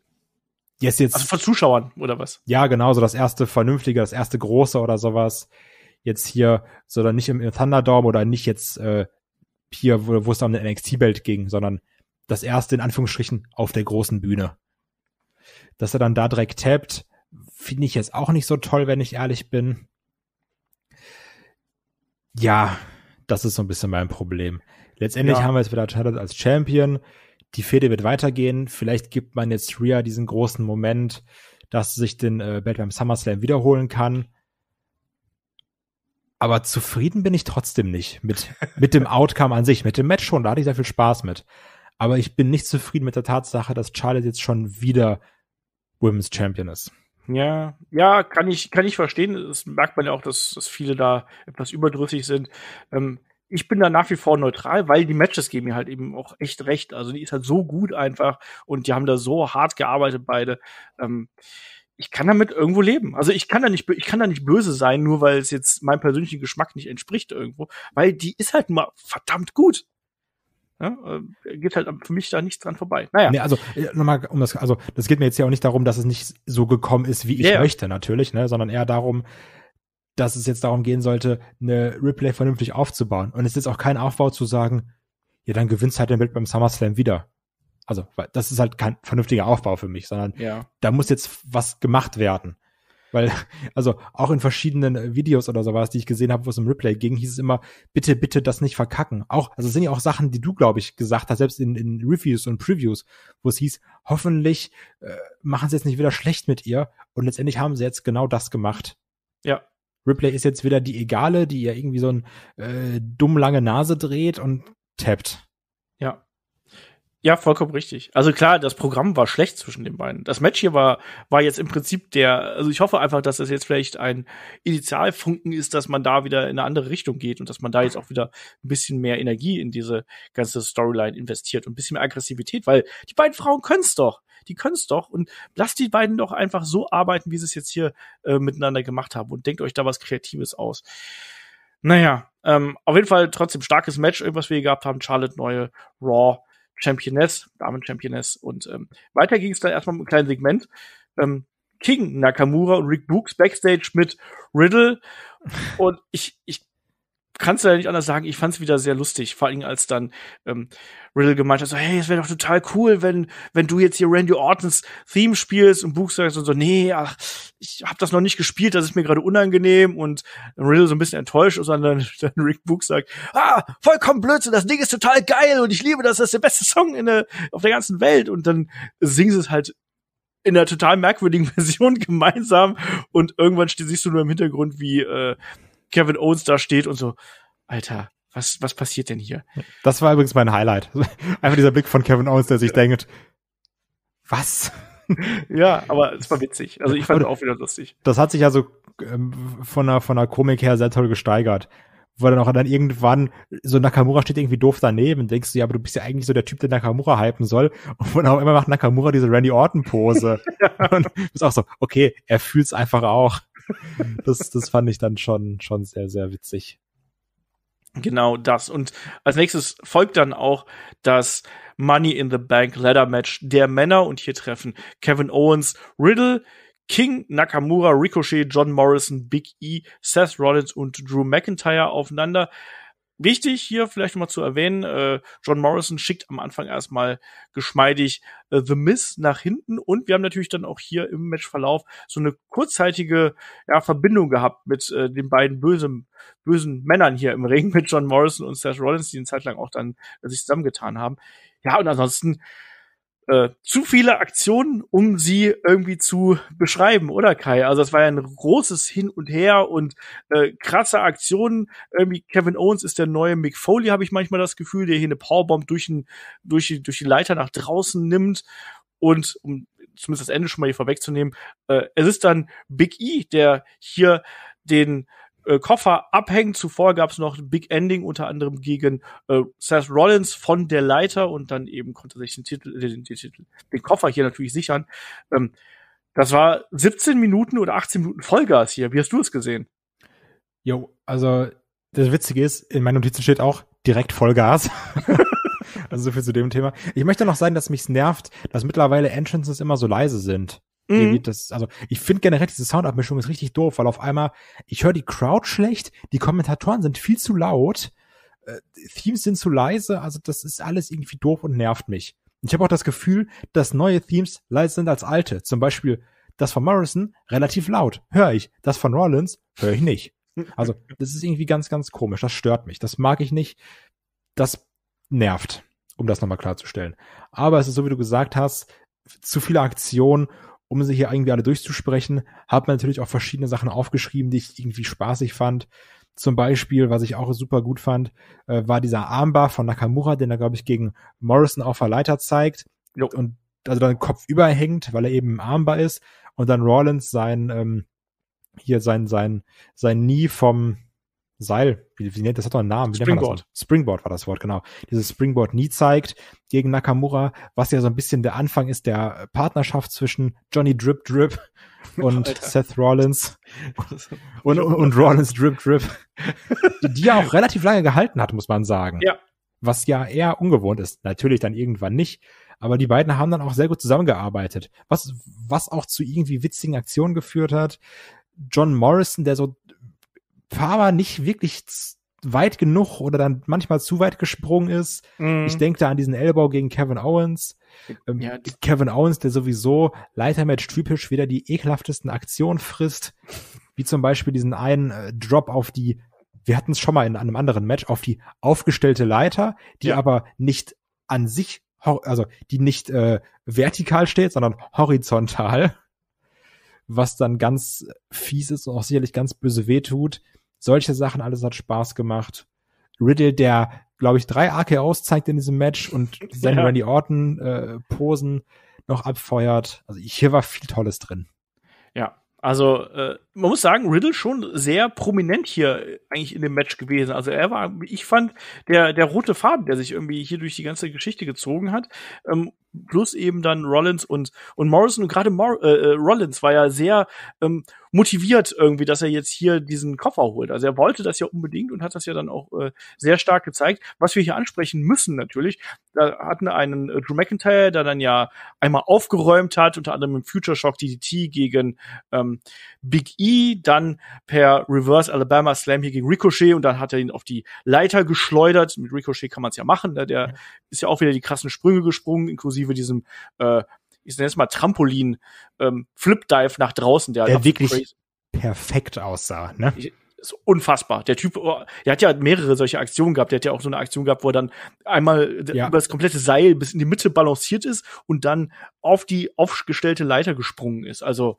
Jetzt, jetzt. Also von Zuschauern oder was? Ja, genau, so das erste vernünftige, das erste große oder sowas jetzt hier, sondern nicht im, im Thunderdome oder nicht jetzt äh, hier, wo, wo es um den NXT-Belt ging, sondern das erste in Anführungsstrichen auf der großen Bühne. Dass er dann da direkt tappt, finde ich jetzt auch nicht so toll, wenn ich ehrlich bin. Ja, das ist so ein bisschen mein Problem. Letztendlich ja. haben wir jetzt wieder Charlotte als Champion. Die Fehde wird weitergehen. Vielleicht gibt man jetzt Rhea diesen großen Moment, dass sie sich den äh, Belt beim SummerSlam wiederholen kann. Aber zufrieden bin ich trotzdem nicht mit, mit dem Outcome an sich, mit dem Match schon. Da hatte ich sehr viel Spaß mit. Aber ich bin nicht zufrieden mit der Tatsache, dass Charlotte jetzt schon wieder Women's Champion ist. Ja, ja, kann ich, kann ich verstehen. Das merkt man ja auch, dass, dass viele da etwas überdrüssig sind. Ähm, ich bin da nach wie vor neutral, weil die Matches geben mir halt eben auch echt recht. Also die ist halt so gut einfach und die haben da so hart gearbeitet beide. Ähm, ich kann damit irgendwo leben. Also ich kann da nicht, ich kann da nicht böse sein, nur weil es jetzt meinem persönlichen Geschmack nicht entspricht irgendwo, weil die ist halt mal verdammt gut. Ja, äh, geht halt für mich da nichts dran vorbei. Naja. Nee, also äh, nochmal um das, also das geht mir jetzt ja auch nicht darum, dass es nicht so gekommen ist, wie ich yeah. möchte, natürlich, ne, sondern eher darum, dass es jetzt darum gehen sollte, eine Replay vernünftig aufzubauen. Und es ist auch kein Aufbau zu sagen, ja, dann gewinnst halt dein Bild beim SummerSlam wieder. Also, weil das ist halt kein vernünftiger Aufbau für mich, sondern ja. da muss jetzt was gemacht werden. Weil, also auch in verschiedenen Videos oder sowas, die ich gesehen habe, wo es im Replay ging, hieß es immer, bitte, bitte das nicht verkacken. Auch, also es sind ja auch Sachen, die du, glaube ich, gesagt hast, selbst in, in Reviews und Previews, wo es hieß, hoffentlich äh, machen sie jetzt nicht wieder schlecht mit ihr. Und letztendlich haben sie jetzt genau das gemacht. Ja. Replay ist jetzt wieder die Egale, die ihr irgendwie so ein äh, dumm lange Nase dreht und tappt. Ja, vollkommen richtig. Also klar, das Programm war schlecht zwischen den beiden. Das Match hier war, war jetzt im Prinzip der, also ich hoffe einfach, dass das jetzt vielleicht ein Initialfunken ist, dass man da wieder in eine andere Richtung geht und dass man da jetzt auch wieder ein bisschen mehr Energie in diese ganze Storyline investiert und ein bisschen mehr Aggressivität, weil die beiden Frauen können's doch. Die können's doch und lasst die beiden doch einfach so arbeiten, wie sie es jetzt hier äh, miteinander gemacht haben und denkt euch da was Kreatives aus. Naja, ähm, auf jeden Fall trotzdem starkes Match, irgendwas wir hier gehabt haben. Charlotte neue Raw Championess, Damen-Championess. Und ähm, weiter ging es dann erstmal mit einem kleinen Segment. Ähm, King Nakamura und Rick Books backstage mit Riddle. Und ich, ich kannst du ja nicht anders sagen, ich fand es wieder sehr lustig, vor allem als dann ähm, Riddle gemeint hat, so, hey, es wäre doch total cool, wenn, wenn du jetzt hier Randy Ortons Theme spielst und Buch sagst und so, nee, ach, ich habe das noch nicht gespielt, das ist mir gerade unangenehm und Riddle so ein bisschen enttäuscht und dann, *laughs* dann Rick Book sagt, ah, vollkommen Blödsinn, das Ding ist total geil und ich liebe das, das ist der beste Song in der, auf der ganzen Welt und dann singen sie es halt in einer total merkwürdigen *laughs* Version gemeinsam und irgendwann siehst du nur im Hintergrund, wie äh, Kevin Owens da steht und so, Alter, was, was passiert denn hier? Das war übrigens mein Highlight. *laughs* Einfach dieser Blick von Kevin Owens, der sich denkt, was? *laughs* ja, aber es war witzig. Also ich fand es auch wieder lustig. Das hat sich also ähm, von der, von der Komik her sehr toll gesteigert. Weil dann auch dann irgendwann so Nakamura steht irgendwie doof daneben denkst du, ja, aber du bist ja eigentlich so der Typ, der Nakamura hypen soll. Und auf einmal macht Nakamura diese Randy Orton Pose. *laughs* und bist auch so, okay, er fühlt's einfach auch. *laughs* das, das fand ich dann schon, schon sehr, sehr witzig. Genau das. Und als nächstes folgt dann auch das Money in the Bank Ladder Match der Männer. Und hier treffen Kevin Owens, Riddle, King, Nakamura, Ricochet, John Morrison, Big E, Seth Rollins und Drew McIntyre aufeinander. Wichtig hier vielleicht nochmal zu erwähnen, äh, John Morrison schickt am Anfang erstmal geschmeidig äh, The Miss nach hinten und wir haben natürlich dann auch hier im Matchverlauf so eine kurzzeitige ja, Verbindung gehabt mit äh, den beiden bösen, bösen Männern hier im Ring, *laughs* mit John Morrison und Seth Rollins, die eine Zeit lang auch dann äh, sich zusammengetan haben. Ja, und ansonsten äh, zu viele Aktionen, um sie irgendwie zu beschreiben, oder Kai? Also das war ja ein großes Hin und Her und äh, krasse Aktionen. Irgendwie Kevin Owens ist der neue Mick Foley, habe ich manchmal das Gefühl, der hier eine Powerbomb durch, den, durch, die, durch die Leiter nach draußen nimmt. Und um zumindest das Ende schon mal hier vorwegzunehmen, äh, es ist dann Big E, der hier den äh, Koffer abhängen. Zuvor gab es noch ein Big Ending, unter anderem gegen äh, Seth Rollins von der Leiter und dann eben konnte sich den Titel, den, Titel, den Koffer hier natürlich sichern. Ähm, das war 17 Minuten oder 18 Minuten Vollgas hier. Wie hast du es gesehen? Jo, also das Witzige ist, in meinen Notizen steht auch direkt Vollgas. *laughs* also so viel zu dem Thema. Ich möchte noch sagen, dass mich's nervt, dass mittlerweile Entrances immer so leise sind. Mhm. Das, also ich finde generell diese Soundabmischung ist richtig doof, weil auf einmal ich höre die Crowd schlecht, die Kommentatoren sind viel zu laut, äh, Themes sind zu leise, also das ist alles irgendwie doof und nervt mich. Ich habe auch das Gefühl, dass neue Themes leiser sind als alte. Zum Beispiel das von Morrison relativ laut, höre ich. Das von Rollins höre ich nicht. *laughs* Also das ist irgendwie ganz, ganz komisch. Das stört mich. Das mag ich nicht. Das nervt, um das nochmal klarzustellen. Aber es ist so, wie du gesagt hast, zu viele Aktionen um sie hier irgendwie alle durchzusprechen, habe mir natürlich auch verschiedene Sachen aufgeschrieben, die ich irgendwie spaßig fand. Zum Beispiel, was ich auch super gut fand, äh, war dieser Armbar von Nakamura, den er, glaube ich, gegen Morrison auf der Leiter zeigt. Jo. Und also dann Kopf überhängt, weil er eben Armbar ist. Und dann Rollins sein, ähm, hier sein, sein, sein Knie vom, Seil, wie, wie nennt das hat doch einen Namen. Wie Springboard. Springboard war das Wort, genau. Dieses Springboard nie zeigt gegen Nakamura, was ja so ein bisschen der Anfang ist der Partnerschaft zwischen Johnny Drip Drip *laughs* und Alter. Seth Rollins und, *laughs* und, und, Rollins Drip Drip, die ja auch relativ lange gehalten hat, muss man sagen. Ja. Was ja eher ungewohnt ist, natürlich dann irgendwann nicht. Aber die beiden haben dann auch sehr gut zusammengearbeitet, was, was auch zu irgendwie witzigen Aktionen geführt hat. John Morrison, der so Faber nicht wirklich weit genug oder dann manchmal zu weit gesprungen ist. Mhm. Ich denke da an diesen Ellbau gegen Kevin Owens. Ähm, ja, Kevin Owens, der sowieso Leitermatch-typisch wieder die ekelhaftesten Aktionen frisst, wie zum Beispiel diesen einen äh, Drop auf die, wir hatten es schon mal in einem anderen Match, auf die aufgestellte Leiter, die ja. aber nicht an sich, also die nicht äh, vertikal steht, sondern horizontal was dann ganz äh, fies ist und auch sicherlich ganz böse wehtut. Solche Sachen, alles hat Spaß gemacht. Riddle, der, glaube ich, drei AKOs zeigt in diesem Match und seine *laughs* ja. Randy Orton äh, Posen noch abfeuert. Also hier war viel Tolles drin. Ja, also äh, man muss sagen, Riddle schon sehr prominent hier eigentlich in dem Match gewesen. Also er war, ich fand, der, der rote Faden, der sich irgendwie hier durch die ganze Geschichte gezogen hat, ähm, plus eben dann Rollins und, und Morrison und gerade Mor äh, äh, Rollins war ja sehr ähm, motiviert irgendwie, dass er jetzt hier diesen Koffer holt. Also er wollte das ja unbedingt und hat das ja dann auch äh, sehr stark gezeigt. Was wir hier ansprechen müssen natürlich, da hatten einen äh, Drew McIntyre, der dann ja einmal aufgeräumt hat, unter anderem im Future Shock DDT gegen ähm, Big E DDI, e dann per Reverse Alabama Slam hier gegen Ricochet und dann hat er ihn auf die Leiter geschleudert. Mit Ricochet kann man es ja machen, ne? der ja. ist ja auch wieder die krassen Sprünge gesprungen, inklusive diesem, äh, ich nenne es mal Trampolin, ähm, Flip Dive nach draußen, der, der wirklich crazy. perfekt aussah. Ne? Ich, ist unfassbar. Der Typ, oh, der hat ja mehrere solche Aktionen gehabt. Der hat ja auch so eine Aktion gehabt, wo er dann einmal äh, ja. über das komplette Seil bis in die Mitte balanciert ist und dann auf die aufgestellte Leiter gesprungen ist. Also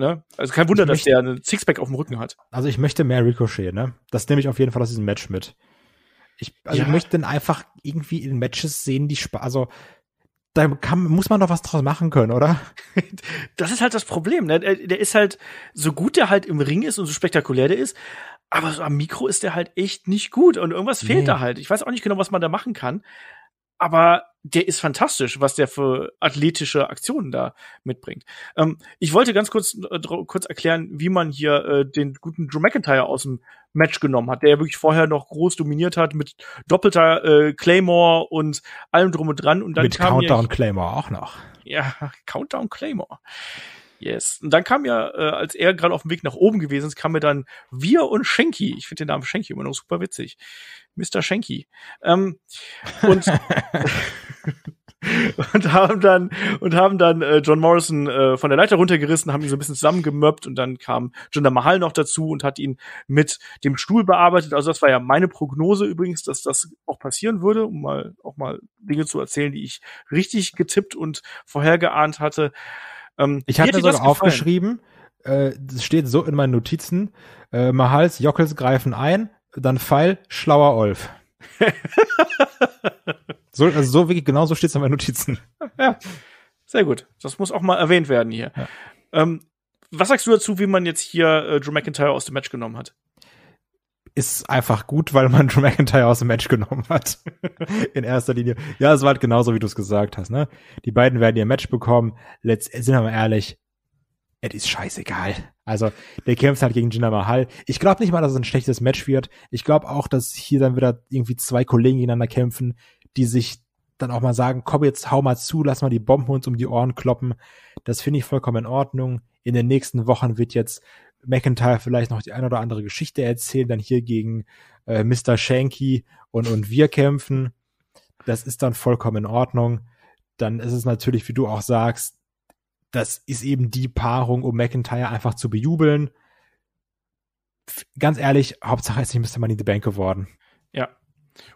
Ne? Also kein Wunder, dass der einen Sixpack auf dem Rücken hat. Also ich möchte mehr Ricochet, ne? Das nehme ich auf jeden Fall aus diesem Match mit. Ich, also ja. ich möchte den einfach irgendwie in Matches sehen, die Spaß, also da kann, muss man doch was draus machen können, oder? *laughs* Das ist halt das Problem. Ne? Der ist halt, so gut der halt im Ring ist und so spektakulär der ist, aber so am Mikro ist der halt echt nicht gut und irgendwas fehlt nee. da halt. Ich weiß auch nicht genau, was man da machen kann. Aber der ist fantastisch, was der für athletische Aktionen da mitbringt. Ähm, ich wollte ganz kurz äh, kurz erklären, wie man hier äh, den guten Drew McIntyre aus dem Match genommen hat, der ja wirklich vorher noch groß dominiert hat mit doppelter äh, Claymore und allem drum und dran und dann mit kam Countdown Claymore auch noch. Ja, *laughs* Countdown Claymore. Yes. Und dann kam ja, äh, als er gerade auf dem Weg nach oben gewesen ist, kam mir dann wir und Schenki. Ich finde den Namen Schenki immer noch super witzig. Mr. Schenki. Ähm, und *laughs* und haben dann und haben dann äh, John Morrison äh, von der Leiter runtergerissen, haben ihn so ein bisschen zusammengemöppt und dann kam Jinder Mahal noch dazu und hat ihn mit dem Stuhl bearbeitet. Also das war ja meine Prognose übrigens, dass das auch passieren würde, um mal auch mal Dinge zu erzählen, die ich richtig getippt und vorhergeahnt hatte. Ähm, ich hatte sogar aufgeschrieben, äh, das steht so in meinen Notizen, äh, Mahals, Jockels greifen ein, dann Pfeil, schlauer Olf. *laughs* so, also so wirklich, genau so steht es in meinen Notizen. Ja, sehr gut. Das muss auch mal erwähnt werden hier. Ja. Ähm, was sagst du dazu, wie man jetzt hier äh, Drew McIntyre aus dem Match genommen hat? ist einfach gut, weil man *laughs* Drew McIntyre aus dem Match genommen hat. *laughs* In erster Linie. Ja, es war halt genauso, wie du es gesagt hast, ne? Die beiden werden ihr Match bekommen. Let's, sind wir mal ehrlich. Es ist scheißegal. Also, der kämpft halt gegen Jinder Mahal. Ich glaube nicht mal, dass es ein schlechtes Match wird. Ich glaube auch, dass hier dann wieder irgendwie zwei Kollegen gegeneinander kämpfen, die sich dann auch mal sagen, komm jetzt, hau mal zu, lass mal die Bomben uns um die Ohren kloppen. Das finde ich vollkommen in Ordnung. In den nächsten Wochen wird jetzt McIntyre vielleicht noch die ein oder andere Geschichte erzählen, dann hier gegen äh, Mr. Shanky und, und wir kämpfen. Das ist dann vollkommen in Ordnung. Dann ist es natürlich, wie du auch sagst, das ist eben die Paarung, um McIntyre einfach zu bejubeln. Ganz ehrlich, Hauptsache ist nicht Mr. Money in the Bank geworden.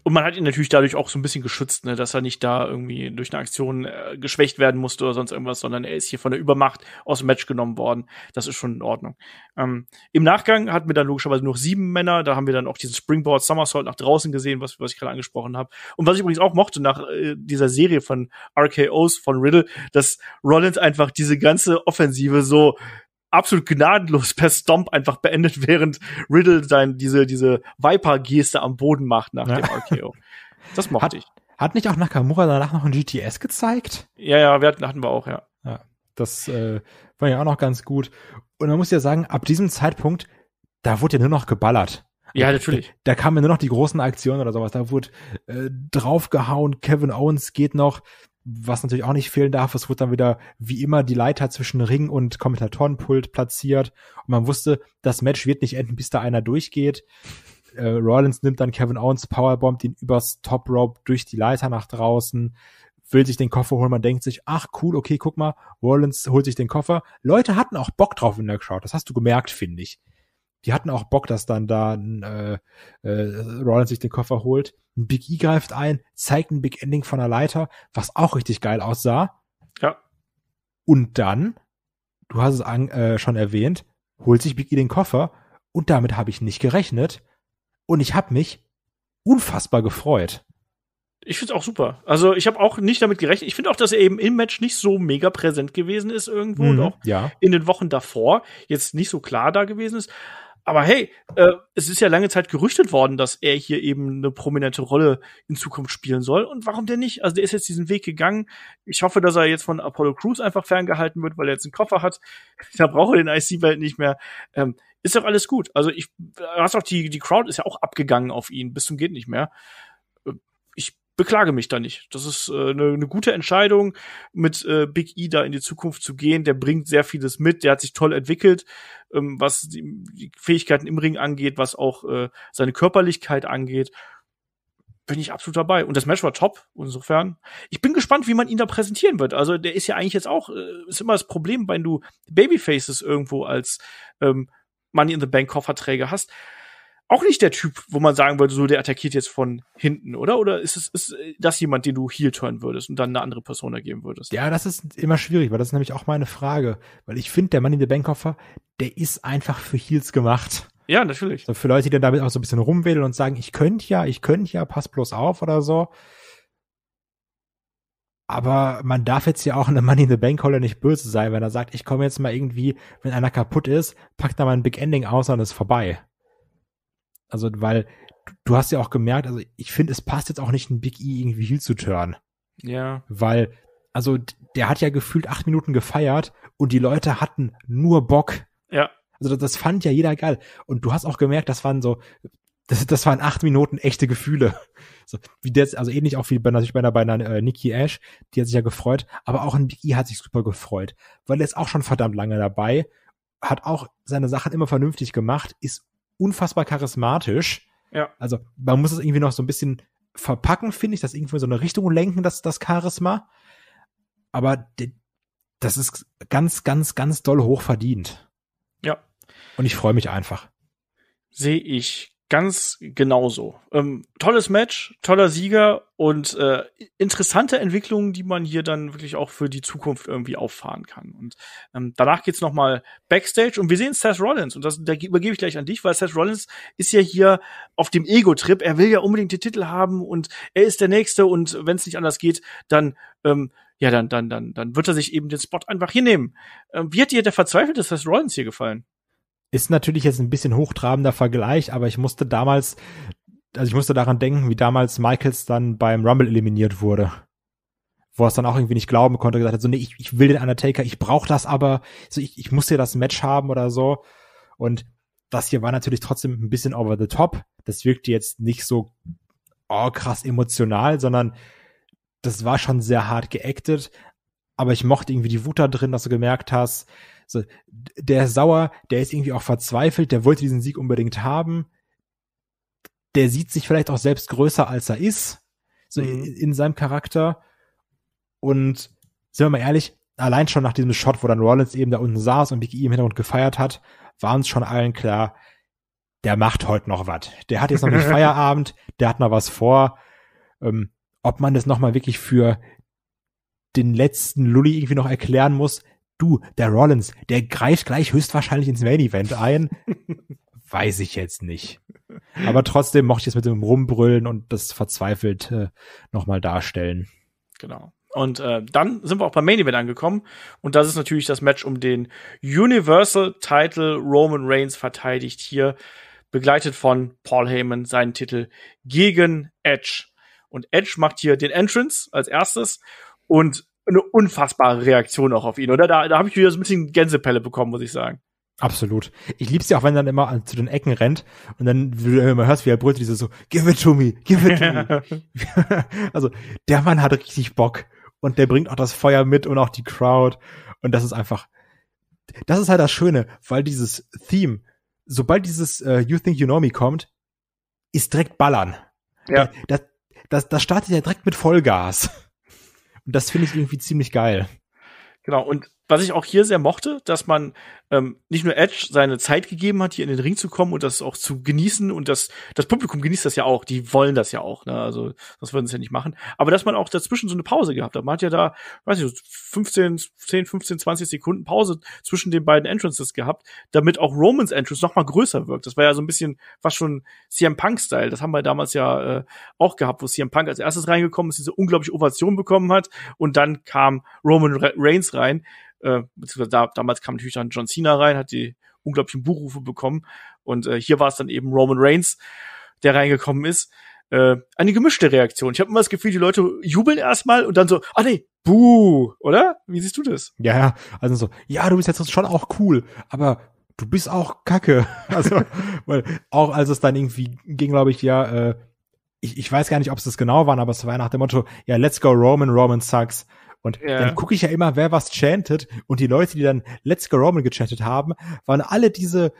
Und man hat ihn natürlich dadurch auch so ein bisschen geschützt, ne, dass er nicht da irgendwie durch eine Aktion äh, geschwächt werden musste oder sonst irgendwas, sondern er ist hier von der Übermacht aus dem Match genommen worden. Das ist schon in Ordnung. Ähm, Im Nachgang hatten wir dann logischerweise nur sieben Männer. Da haben wir dann auch diesen Springboard Somersault nach draußen gesehen, was, was ich gerade angesprochen habe. Und was ich übrigens auch mochte nach äh, dieser Serie von RKOs von Riddle, dass Rollins einfach diese ganze Offensive so absolut gnadenlos per Stomp einfach beendet, *laughs* während Riddle sein, diese, diese Viper-Geste am Boden macht nach ja. dem RKO. Das mochte hat, ich. Hat nicht auch Nakamura danach noch ein GTS gezeigt? Ja, ja, wir hatten, hatten wir auch, ja. ja das äh, fand ich auch noch ganz gut. Und man muss ja sagen, ab diesem Zeitpunkt, da wurde ja nur noch geballert. Ja, natürlich. Da, da kamen ja nur noch die großen Aktionen oder sowas. Da wurde äh, draufgehauen, Kevin Owens geht noch, was natürlich auch nicht fehlen darf, es wurde dann wieder wie immer die Leiter zwischen Ring und Kommentatorenpult platziert und man wusste, das Match wird nicht enden, bis da einer durchgeht. Äh, Rollins nimmt dann Kevin Owens, powerbombt ihn übers Top Rope durch die Leiter nach draußen, will sich den Koffer holen, man denkt sich, ach cool, okay, guck mal, Rollins holt sich den Koffer. Leute hatten auch Bock drauf in der Crowd, das hast du gemerkt, finde ich die hatten auch Bock, dass dann da äh, äh, Rollins sich den Koffer holt. Ein Big E greift ein, zeigt ein Big Ending von der Leiter, was auch richtig geil aussah. Ja. Und dann, du hast es an, äh, schon erwähnt, holt sich Big E den Koffer und damit habe ich nicht gerechnet und ich habe mich unfassbar gefreut. Ich finde es auch super. Also ich habe auch nicht damit gerechnet. Ich finde auch, dass er eben im Match nicht so mega präsent gewesen ist irgendwo mhm, und ja. in den Wochen davor jetzt nicht so klar da gewesen ist. Aber hey, äh, es ist ja lange Zeit gerüchtet worden, dass er hier eben eine prominente Rolle in Zukunft spielen soll. Und warum denn nicht? Also der ist jetzt diesen Weg gegangen. Ich hoffe, dass er jetzt von Apollo Crews einfach ferngehalten wird, weil er jetzt einen Koffer hat. *laughs* Da braucht er den IC-Welt nicht mehr. Ähm, ist doch alles gut. Also ich, hast auch die, die Crowd ist ja auch abgegangen auf ihn, bis zum geht nicht mehr. Äh, ich beklage mich da nicht. Das ist eine äh, ne, ne gute Entscheidung, mit äh, Big E da in die Zukunft zu gehen. Der bringt sehr vieles mit, der hat sich toll entwickelt, ähm, was die, die Fähigkeiten im Ring angeht, was auch äh, seine Körperlichkeit angeht. Bin ich absolut dabei. Und das Match war top. Insofern, ich bin gespannt, wie man ihn da präsentieren wird. Also, der ist ja eigentlich jetzt auch, äh, ist immer das Problem, wenn du Babyfaces irgendwo als ähm, Money in the Bank Kofferträger hast auch nicht der Typ, wo man sagen würde, so der attackiert jetzt von hinten, oder? Oder ist es ist das jemand, den du heel turn würdest und dann eine andere Person ergeben würdest? Ja, das ist immer schwierig, weil das ist nämlich auch meine Frage, weil ich finde, der Mann in der Bankkoffer, der ist einfach für Heals gemacht. Ja, natürlich. Also für Leute, die dann damit auch so ein bisschen rumwedeln und sagen, ich könnte ja, ich könnte ja, pass bloß auf oder so. Aber man darf jetzt ja auch einem Money in the Bank Holler nicht böse sein, wenn er sagt, ich komme jetzt mal irgendwie, wenn einer kaputt ist, packt da mal ein Big Ending aus und ist vorbei. Also, weil du hast ja auch gemerkt, also ich finde, es passt jetzt auch nicht, ein Big E irgendwie Heel zu turnen. Ja. Weil, also der hat ja gefühlt acht Minuten gefeiert und die Leute hatten nur Bock. Ja. Also das, das fand ja jeder geil. Und du hast auch gemerkt, das waren so, das, das waren acht Minuten echte Gefühle. *laughs* So, wie das, also ähnlich auch wie bei, natürlich bei einer, bei einer äh, Nikki Ash, die hat sich ja gefreut, aber auch ein Big E hat sich super gefreut, weil er ist auch schon verdammt lange dabei, hat auch seine Sachen immer vernünftig gemacht, ist unfassbar charismatisch. Ja. Also man muss es irgendwie noch so ein bisschen verpacken, finde ich, das irgendwie in so eine Richtung lenken, das, das Charisma. Aber das ist ganz, ganz, ganz doll hoch verdient. Ja. Und ich freue mich einfach. Sehe ich ganz genauso. Ähm, tolles Match, toller Sieger und äh, interessante Entwicklungen, die man hier dann wirklich auch für die Zukunft irgendwie auffahren kann. Und ähm, danach geht's nochmal Backstage und wir sehen Seth Rollins und das da übergebe ich gleich an dich, weil Seth Rollins ist ja hier auf dem Ego-Trip. Er will ja unbedingt den Titel haben und er ist der Nächste und wenn es nicht anders geht, dann ähm, ja dann dann dann dann wird er sich eben den Spot einfach hier nehmen. Ähm, wie hat dir der verzweifelte Seth Rollins hier gefallen? Ist natürlich jetzt ein bisschen hochtrabender Vergleich, aber ich musste damals, also ich musste daran denken, wie damals Michaels dann beim Rumble eliminiert wurde. Wo er es dann auch irgendwie nicht glauben konnte, gesagt hat, so, nee, ich, ich will den Undertaker, ich brauche das aber, so, ich, ich muss hier das Match haben oder so. Und das hier war natürlich trotzdem ein bisschen over the top. Das wirkte jetzt nicht so oh, krass emotional, sondern das war schon sehr hart geacted. Aber ich mochte irgendwie die Wut da drin, dass du gemerkt hast, so, der ist sauer, der ist irgendwie auch verzweifelt, der wollte diesen Sieg unbedingt haben. Der sieht sich vielleicht auch selbst größer, als er ist, so mhm. in, in seinem Charakter. Und sind wir mal ehrlich, allein schon nach diesem Shot, wo dann Rollins eben da unten saß und Big E im Hintergrund gefeiert hat, war uns schon allen klar, der macht heute noch was. Der hat jetzt noch nicht *laughs* Feierabend, der hat noch was vor. Ähm, ob man das nochmal wirklich für den letzten Lully irgendwie noch erklären muss, du, der Rollins, der greift gleich höchstwahrscheinlich ins Main Event ein. *laughs* Weiß ich jetzt nicht. Aber trotzdem mochte ich es mit dem Rumbrüllen und das verzweifelt äh, nochmal darstellen. Genau. Und äh, dann sind wir auch beim Main Event angekommen. Und das ist natürlich das Match um den Universal Title. Roman Reigns verteidigt hier, begleitet von Paul Heyman, seinen Titel gegen Edge. Und Edge macht hier den Entrance als erstes. Und eine unfassbare Reaktion auch auf ihn, oder? Da, da habe ich wieder so ein bisschen Gänsepelle bekommen, muss ich sagen. Absolut. Ich lieb's ja auch, wenn er dann immer zu den Ecken rennt und dann, wenn man hörst, wie er brüllt, diese so, give it to me, give it to me. *laughs* also, der Mann hat richtig Bock und der bringt auch das Feuer mit und auch die Crowd und das ist einfach, das ist halt das Schöne, weil dieses Theme, sobald dieses uh, You Think You Know Me kommt, ist direkt ballern. Ja. Das, das, das startet ja direkt mit Vollgas. Und das finde ich irgendwie ziemlich geil. Genau, und was ich auch hier sehr mochte, dass man ähm, nicht nur Edge seine Zeit gegeben hat, hier in den Ring zu kommen und das auch zu genießen und das, das Publikum genießt das ja auch, die wollen das ja auch, ne? also das würden sie ja nicht machen, aber dass man auch dazwischen so eine Pause gehabt hat, man hat ja da, weiß ich, 15, 10, 15, 20 Sekunden Pause zwischen den beiden Entrances gehabt, damit auch Romans Entrance nochmal größer wirkt, das war ja so ein bisschen was schon CM Punk-Style, das haben wir damals ja äh, auch gehabt, wo CM Punk als erstes reingekommen ist, diese unglaubliche Ovation bekommen hat und dann kam Roman Reigns rein, äh, beziehungsweise da, damals kam natürlich dann John Cena China rein, hat die unglaublichen Buchrufe bekommen. Und äh, hier war es dann eben Roman Reigns, der reingekommen ist. Äh, eine gemischte Reaktion. Ich habe immer das Gefühl, die Leute jubeln erstmal und dann so, ah nee, buh, oder? Wie siehst du das? Ja, ja, also so, ja, du bist jetzt schon auch cool, aber du bist auch Kacke. *laughs* Also, weil auch als es dann irgendwie ging, glaube ich, ja, äh, ich, ich weiß gar nicht, ob es das genau waren, aber es war nach dem Motto, ja, let's go Roman, Roman sucks. Und ja. dann gucke ich ja immer, wer was chantet. Und die Leute, die dann Let's Go Roman gechattet haben, waren alle diese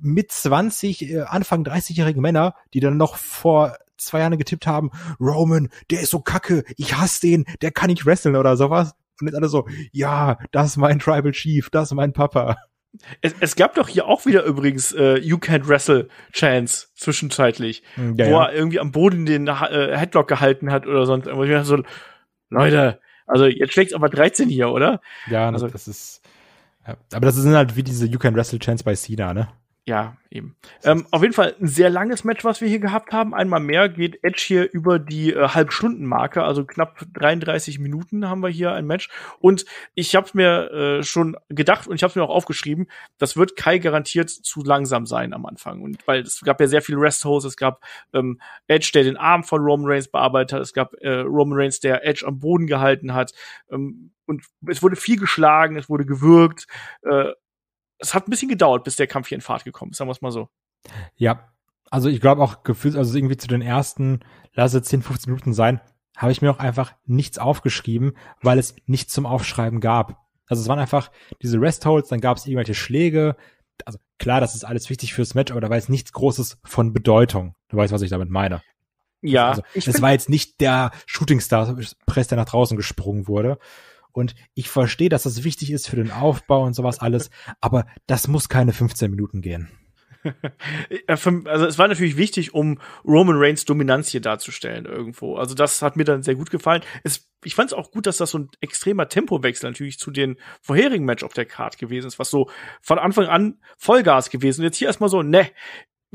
mit 20, äh, Anfang 30-jährigen Männer, die dann noch vor zwei Jahren getippt haben, Roman, der ist so kacke, ich hasse den, der kann nicht wrestlen oder sowas. Und jetzt alle so, ja, das ist mein Tribal Chief, das ist mein Papa. Es, es gab doch hier auch wieder übrigens äh, You Can't Wrestle Chance zwischenzeitlich, hm, ja, wo ja. er irgendwie am Boden den äh, Headlock gehalten hat oder sonst irgendwas. Ich dachte so, Leute, also jetzt schlägt es aber 13 hier, oder? Ja, also, das ist. Ja. Aber das sind halt wie diese You Can Wrestle Chance bei Cena, ne? Ja, eben. Ähm, auf jeden Fall ein sehr langes Match, was wir hier gehabt haben. Einmal mehr geht Edge hier über die äh, Halbstundenmarke, also knapp 33 Minuten haben wir hier ein Match. Und ich habe mir äh, schon gedacht und ich habe mir auch aufgeschrieben, das wird Kai garantiert zu langsam sein am Anfang. Und weil es gab ja sehr viele Rest-Holes, es gab ähm, Edge, der den Arm von Roman Reigns bearbeitet hat, es gab äh, Roman Reigns, der Edge am Boden gehalten hat. Ähm, und es wurde viel geschlagen, es wurde gewürgt. Äh, es hat ein bisschen gedauert, bis der Kampf hier in Fahrt gekommen ist, sagen wir es mal so. Ja, also ich glaube auch gefühlt, also irgendwie zu den ersten, lasse 10, 15 Minuten sein, habe ich mir auch einfach nichts aufgeschrieben, weil es nichts zum Aufschreiben gab. Also es waren einfach diese Restholds, dann gab es irgendwelche Schläge. Also klar, das ist alles wichtig fürs Match, aber da war jetzt nichts Großes von Bedeutung. Du weißt, was ich damit meine. Ja. Also, es war jetzt nicht der Shootingstar Press, der nach draußen gesprungen wurde. Und ich verstehe, dass das wichtig ist für den Aufbau und sowas alles, aber das muss keine 15 Minuten gehen. *laughs* also es war natürlich wichtig, um Roman Reigns Dominanz hier darzustellen irgendwo. Also das hat mir dann sehr gut gefallen. Es, ich fand es auch gut, dass das so ein extremer Tempowechsel natürlich zu den vorherigen Match auf der Card gewesen ist, was so von Anfang an Vollgas gewesen. Und jetzt hier erstmal so, ne,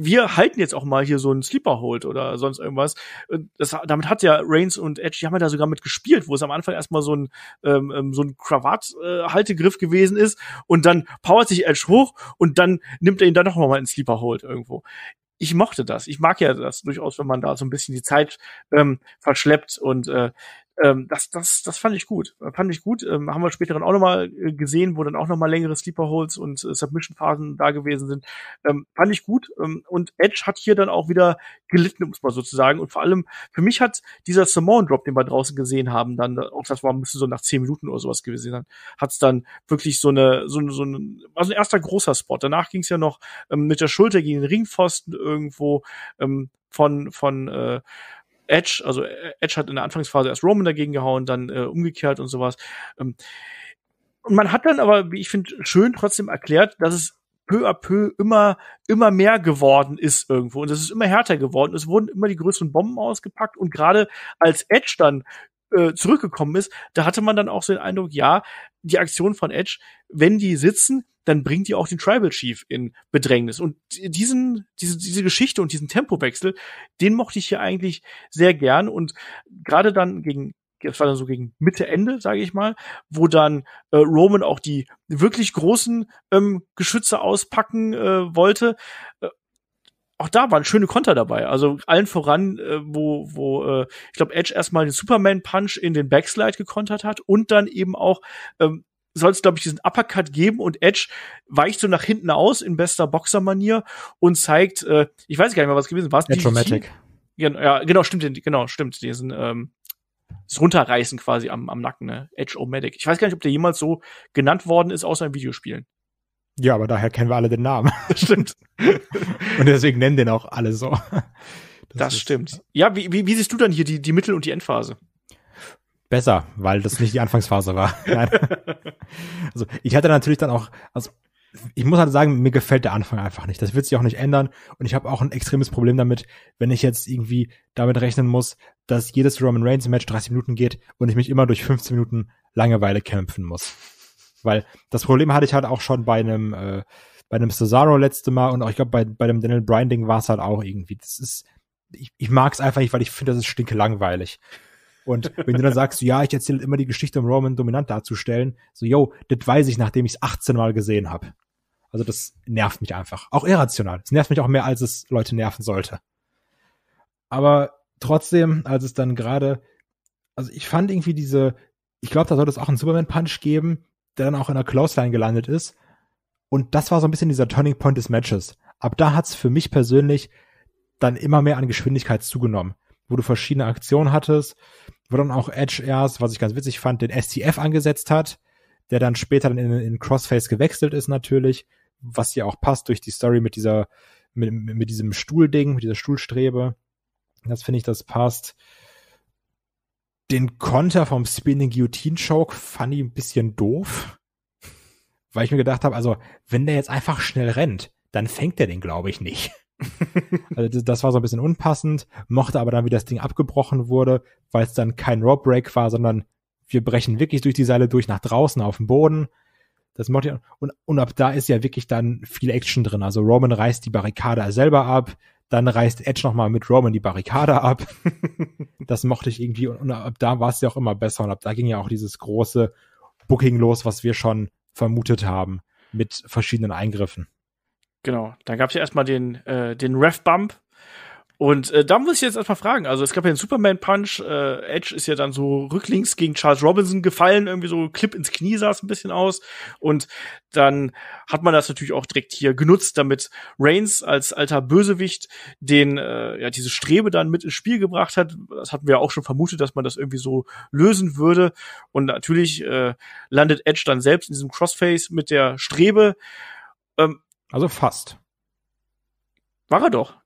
wir halten jetzt auch mal hier so einen Sleeper Hold oder sonst irgendwas. Äh, das, damit hat ja Reigns und Edge, die haben ja da sogar mit gespielt, wo es am Anfang erstmal so ein, ähm, ähm so ein Krawatt-Haltegriff gewesen ist und dann powert sich Edge hoch und dann nimmt er ihn dann noch mal in Sleeper Hold irgendwo. Ich mochte das. Ich mag ja das durchaus, wenn man da so ein bisschen die Zeit ähm, verschleppt und äh, ähm, das, das, das fand ich gut. Fand ich gut. Ähm, haben wir später dann auch nochmal äh, gesehen, wo dann auch nochmal längere Sleeper Holds und äh, Submission-Phasen da gewesen sind. Ähm, fand ich gut. Ähm, und Edge hat hier dann auch wieder gelitten, um es mal so zu sagen. Und vor allem, für mich hat dieser Simone drop den wir draußen gesehen haben, dann, auch äh, das war, bisschen so nach zehn Minuten oder sowas gewesen sein, hat es dann wirklich so eine, so, eine, so ein, war so ein erster großer Spot. Danach ging es ja noch ähm, mit der Schulter gegen den Ringpfosten irgendwo ähm, von, von, äh, Edge, also äh, Edge hat in der Anfangsphase erst Roman dagegen gehauen, dann äh, umgekehrt und sowas. Ähm, und man hat dann aber, wie ich finde, schön trotzdem erklärt, dass es peu à peu immer, immer mehr geworden ist irgendwo. Und es ist immer härter geworden. Es wurden immer die größeren Bomben ausgepackt. Und gerade als Edge dann äh, zurückgekommen ist, da hatte man dann auch so den Eindruck, ja, die Aktion von Edge, wenn die sitzen, dann bringt die auch den Tribal Chief in Bedrängnis. Und diesen, diese, diese Geschichte und diesen Tempowechsel, den mochte ich hier eigentlich sehr gern. Und gerade dann gegen, das war dann so gegen Mitte, Ende, sage ich mal, wo dann äh, Roman auch die wirklich großen ähm, Geschütze auspacken äh, wollte. Äh, auch da waren schöne Konter dabei. Also allen voran, äh, wo, wo äh, ich glaube, Edge erstmal den Superman-Punch in den Backslide gekontert hat und dann eben auch ähm, soll es, glaube ich, diesen Uppercut geben und Edge weicht so nach hinten aus in bester Boxer-Manier und zeigt, äh, ich weiß gar nicht mehr, was gewesen war. Edge Ja, ja, genau, stimmt, genau, stimmt, diesen, ähm, das Runterreißen quasi am, am Nacken, ne? Edge-O-Medic. Ich weiß gar nicht, ob der jemals so genannt worden ist, außer in Videospielen. Ja, aber daher kennen wir alle den Namen. *laughs* *laughs* Stimmt. und deswegen nennen den auch alle so. Das, das stimmt. Ja, wie, wie, wie siehst du dann hier die, die Mittel- und die Endphase? besser, weil das nicht die Anfangsphase war. *laughs* Nein. Also ich hatte natürlich dann auch, also ich muss halt sagen, mir gefällt der Anfang einfach nicht. Das wird sich auch nicht ändern. Und ich habe auch ein extremes Problem damit, wenn ich jetzt irgendwie damit rechnen muss, dass jedes Roman Reigns Match 30 Minuten geht und ich mich immer durch 15 Minuten Langeweile kämpfen muss. Weil das Problem hatte ich halt auch schon bei einem äh, bei einem Cesaro letzte Mal und auch ich glaube bei bei dem Daniel Brinding Ding war es halt auch irgendwie. Das ist ich, ich mag es einfach nicht, weil ich finde, das ist stinke langweilig. Und wenn du dann sagst, ja, ich erzähle immer die Geschichte, um Roman dominant darzustellen, so, yo, das weiß ich, nachdem ich es 18 Mal gesehen habe. Also das nervt mich einfach. Auch irrational. Es nervt mich auch mehr, als es Leute nerven sollte. Aber trotzdem, als es dann gerade, also ich fand irgendwie diese, ich glaube, da sollte es auch einen Superman-Punch geben, der dann auch in der Clothesline gelandet ist. Und das war so ein bisschen dieser Turning Point des Matches. Ab da hat's für mich persönlich dann immer mehr an Geschwindigkeit zugenommen wo du verschiedene Aktionen hattest, wo dann auch Edge erst, was ich ganz witzig fand, den STF angesetzt hat, der dann später dann in, in Crossface gewechselt ist natürlich, was ja auch passt durch die Story mit dieser, mit, mit diesem Stuhlding, mit dieser Stuhlstrebe. Das finde ich, das passt. Den Konter vom Spinning Guillotine Choke fand ich ein bisschen doof, weil ich mir gedacht habe, also wenn der jetzt einfach schnell rennt, dann fängt er den, glaube ich, nicht. *laughs* also das war so ein bisschen unpassend, mochte aber dann, wie das Ding abgebrochen wurde, weil es dann kein Rope Break war, sondern wir brechen wirklich durch die Seile durch nach draußen auf den Boden. Das mochte ich. Und, und ab da ist ja wirklich dann viel Action drin. Also Roman reißt die Barrikade selber ab, dann reißt Edge nochmal mit Roman die Barrikade ab. *laughs* das mochte ich irgendwie. Und, und ab da war es ja auch immer besser. Und ab da ging ja auch dieses große Booking los, was wir schon vermutet haben, mit verschiedenen Eingriffen. Genau, dann gab es ja erstmal den, äh, den Ref-Bump. Und äh, da muss ich jetzt erstmal fragen. Also es gab ja den Superman-Punch, äh, Edge ist ja dann so rücklings gegen Charles Robinson gefallen, irgendwie so Clip ins Knie sah es ein bisschen aus. Und dann hat man das natürlich auch direkt hier genutzt, damit Reigns als alter Bösewicht den, äh, ja, diese Strebe dann mit ins Spiel gebracht hat. Das hatten wir ja auch schon vermutet, dass man das irgendwie so lösen würde. Und natürlich äh, landet Edge dann selbst in diesem Crossface mit der Strebe. Ähm, also fast. War er doch.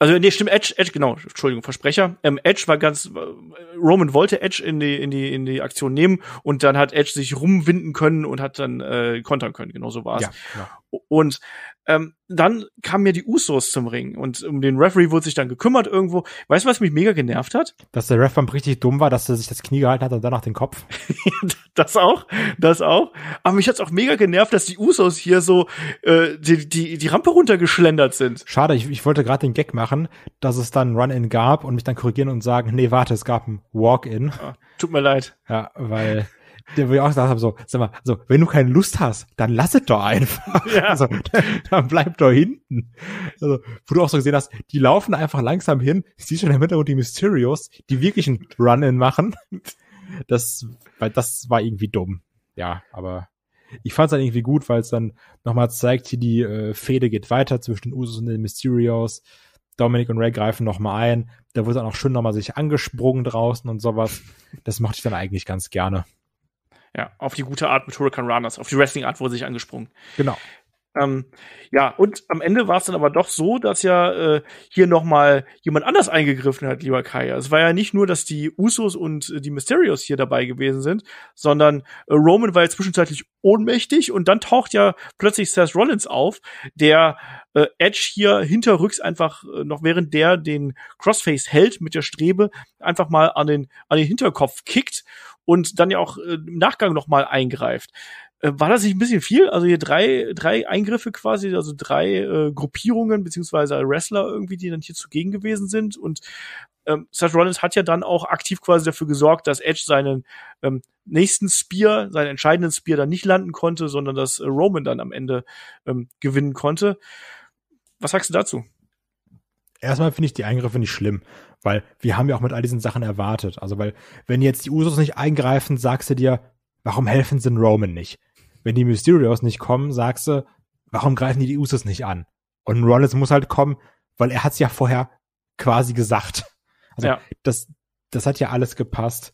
Also nee, stimmt, Edge, Edge, genau, Entschuldigung, Versprecher. Ähm, Edge war ganz, äh, Roman wollte Edge in die, in die, in die Aktion nehmen und dann hat Edge sich rumwinden können und hat dann äh, kontern können, genau so war's. Ja, ja. Und ähm, dann kamen mir die Usos zum Ring und um den Referee wurde sich dann gekümmert irgendwo. Weißt du, was mich mega genervt hat? Dass der Referee richtig dumm war, dass er sich das Knie gehalten hat und danach den Kopf. *laughs* das auch, das auch. Aber mich hat's auch mega genervt, dass die Usos hier so äh, die, die, die Rampe runtergeschlendert sind. Schade, ich, ich wollte gerade den Gag machen machen, dass es dann Run-In gab und mich dann korrigieren und sagen, nee, warte, es gab ein Walk-In. Ja, tut mir leid. Ja, weil *laughs* wo ich auch gesagt habe, so, sag mal, so, wenn du keine Lust hast, dann lass es doch einfach. *laughs* Ja. Also, dann, bleib doch hinten. Also, wo du auch so gesehen hast, die laufen einfach langsam hin, siehst schon im Hintergrund die Mysterios, die wirklich einen Run-In machen. *laughs* Das, weil das war irgendwie dumm. Ja, aber ich fand es dann irgendwie gut, weil es dann nochmal zeigt, hier die äh, Fehde geht weiter zwischen den Usos und den Mysterios. Dominic und Ray greifen nochmal ein. Da wurde dann auch schön nochmal sich angesprungen draußen und sowas. Das mochte ich dann eigentlich ganz gerne. Ja, auf die gute Art mit Hurricane Runners, auf die Wrestling-Art wurde sich angesprungen. Genau. Ähm, ja, und am Ende war es dann aber doch so, dass ja äh, hier nochmal jemand anders eingegriffen hat, lieber Kai. Also es war ja nicht nur, dass die Usos und äh, die Mysterios hier dabei gewesen sind, sondern äh, Roman war ja zwischenzeitlich ohnmächtig und dann taucht ja plötzlich Seth Rollins auf, der äh, Edge hier hinterrücks einfach äh, noch während der den Crossface hält mit der Strebe einfach mal an den an den Hinterkopf kickt und dann ja auch äh, im Nachgang nochmal eingreift. Äh, war das nicht ein bisschen viel? Also hier drei, drei Eingriffe quasi, also drei äh, Gruppierungen beziehungsweise Wrestler irgendwie, die dann hier zugegen gewesen sind. Und ähm, Seth Rollins hat ja dann auch aktiv quasi dafür gesorgt, dass Edge seinen ähm, nächsten Spear, seinen entscheidenden Spear dann nicht landen konnte, sondern dass äh, Roman dann am Ende ähm, gewinnen konnte. Was sagst du dazu? Erstmal finde ich die Eingriffe nicht schlimm, weil wir haben ja auch mit all diesen Sachen erwartet. Also, weil, wenn jetzt die Usos nicht eingreifen, sagst du dir, warum helfen sie den Roman nicht? Wenn die Mysterios nicht kommen, sagst du, warum greifen die die Usos nicht an? Und Rollins muss halt kommen, weil er hat's ja vorher quasi gesagt. Also ja. das, das hat ja alles gepasst.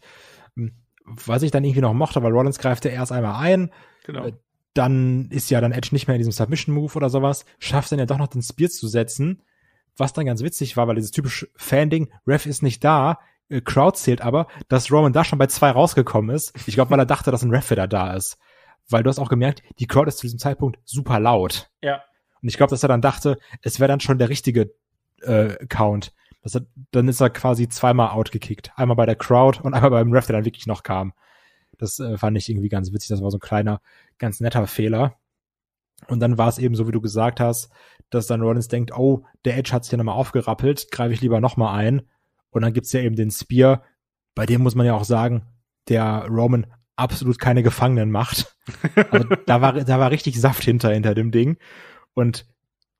Hm, was ich dann irgendwie noch mochte, weil Rollins greift ja erst einmal ein. Genau. Äh, dann ist ja dann Edge nicht mehr in diesem Submission-Move oder sowas. Schafft dann ja doch noch den Spear zu setzen. Was dann ganz witzig war, weil dieses typische Fan-Ding, Ref ist nicht da, äh, Crowd zählt aber, dass Roman da schon bei zwei rausgekommen ist. Ich glaube, weil er dachte, dass ein Refeder da ist. Weil du hast auch gemerkt, die Crowd ist zu diesem Zeitpunkt super laut. Ja. Und ich glaube, dass er dann dachte, es wäre dann schon der richtige äh, Count. Das hat, dann ist er quasi zweimal outgekickt. Einmal bei der Crowd und einmal beim Ref, der dann wirklich noch kam. Das äh, fand ich irgendwie ganz witzig. Das war so ein kleiner, ganz netter Fehler. Und dann war es eben so, wie du gesagt hast, dass dann Rollins denkt, oh, der Edge hat sich ja nochmal aufgerappelt, greife ich lieber nochmal ein. Und dann gibt's ja eben den Spear, bei dem muss man ja auch sagen, der Roman absolut keine Gefangenen macht. *laughs* Also da war, da war richtig Saft hinter, hinter dem Ding. Und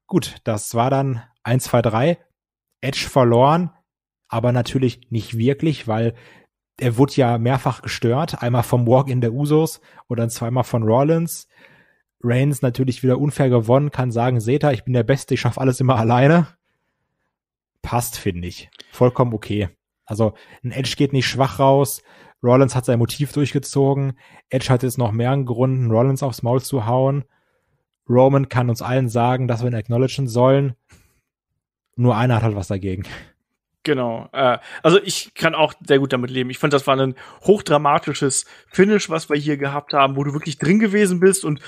gut, das war dann eins zwei drei Edge verloren, aber natürlich nicht wirklich, weil er wurde ja mehrfach gestört. Einmal vom Walk-In der Usos und dann zweimal von Rollins. Reigns natürlich wieder unfair gewonnen, kann sagen, Seta, ich bin der Beste, ich schaffe alles immer alleine passt, finde ich. Vollkommen okay. Also ein Edge geht nicht schwach raus. Rollins hat sein Motiv durchgezogen. Edge hat jetzt noch mehr einen Grund, einen Rollins aufs Maul zu hauen. Roman kann uns allen sagen, dass wir ihn acknowledgen sollen. Nur einer hat halt was dagegen. Genau. Äh, also ich kann auch sehr gut damit leben. Ich fand, das war ein hochdramatisches Finish, was wir hier gehabt haben, wo du wirklich drin gewesen bist und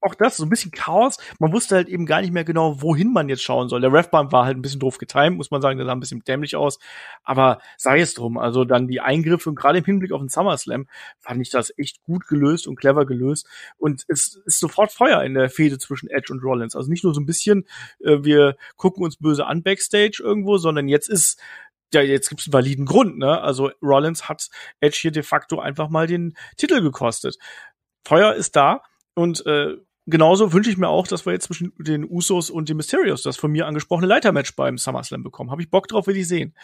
auch das, so ein bisschen Chaos. Man wusste halt eben gar nicht mehr genau, wohin man jetzt schauen soll. Der Refbahn war halt ein bisschen doof getimt, muss man sagen, der sah ein bisschen dämlich aus. Aber sei es drum. Also dann die Eingriffe und gerade im Hinblick auf den SummerSlam fand ich das echt gut gelöst und clever gelöst. Und es ist sofort Feuer in der Fehde zwischen Edge und Rollins. Also nicht nur so ein bisschen, äh, wir gucken uns böse an Backstage irgendwo, sondern jetzt ist ja, jetzt gibt's einen validen Grund, ne? Also Rollins hat Edge hier de facto einfach mal den Titel gekostet. Feuer ist da und äh, genauso wünsche ich mir auch, dass wir jetzt zwischen den Usos und den Mysterios das von mir angesprochene Leitermatch beim SummerSlam bekommen. Habe ich Bock drauf, will ich sehen.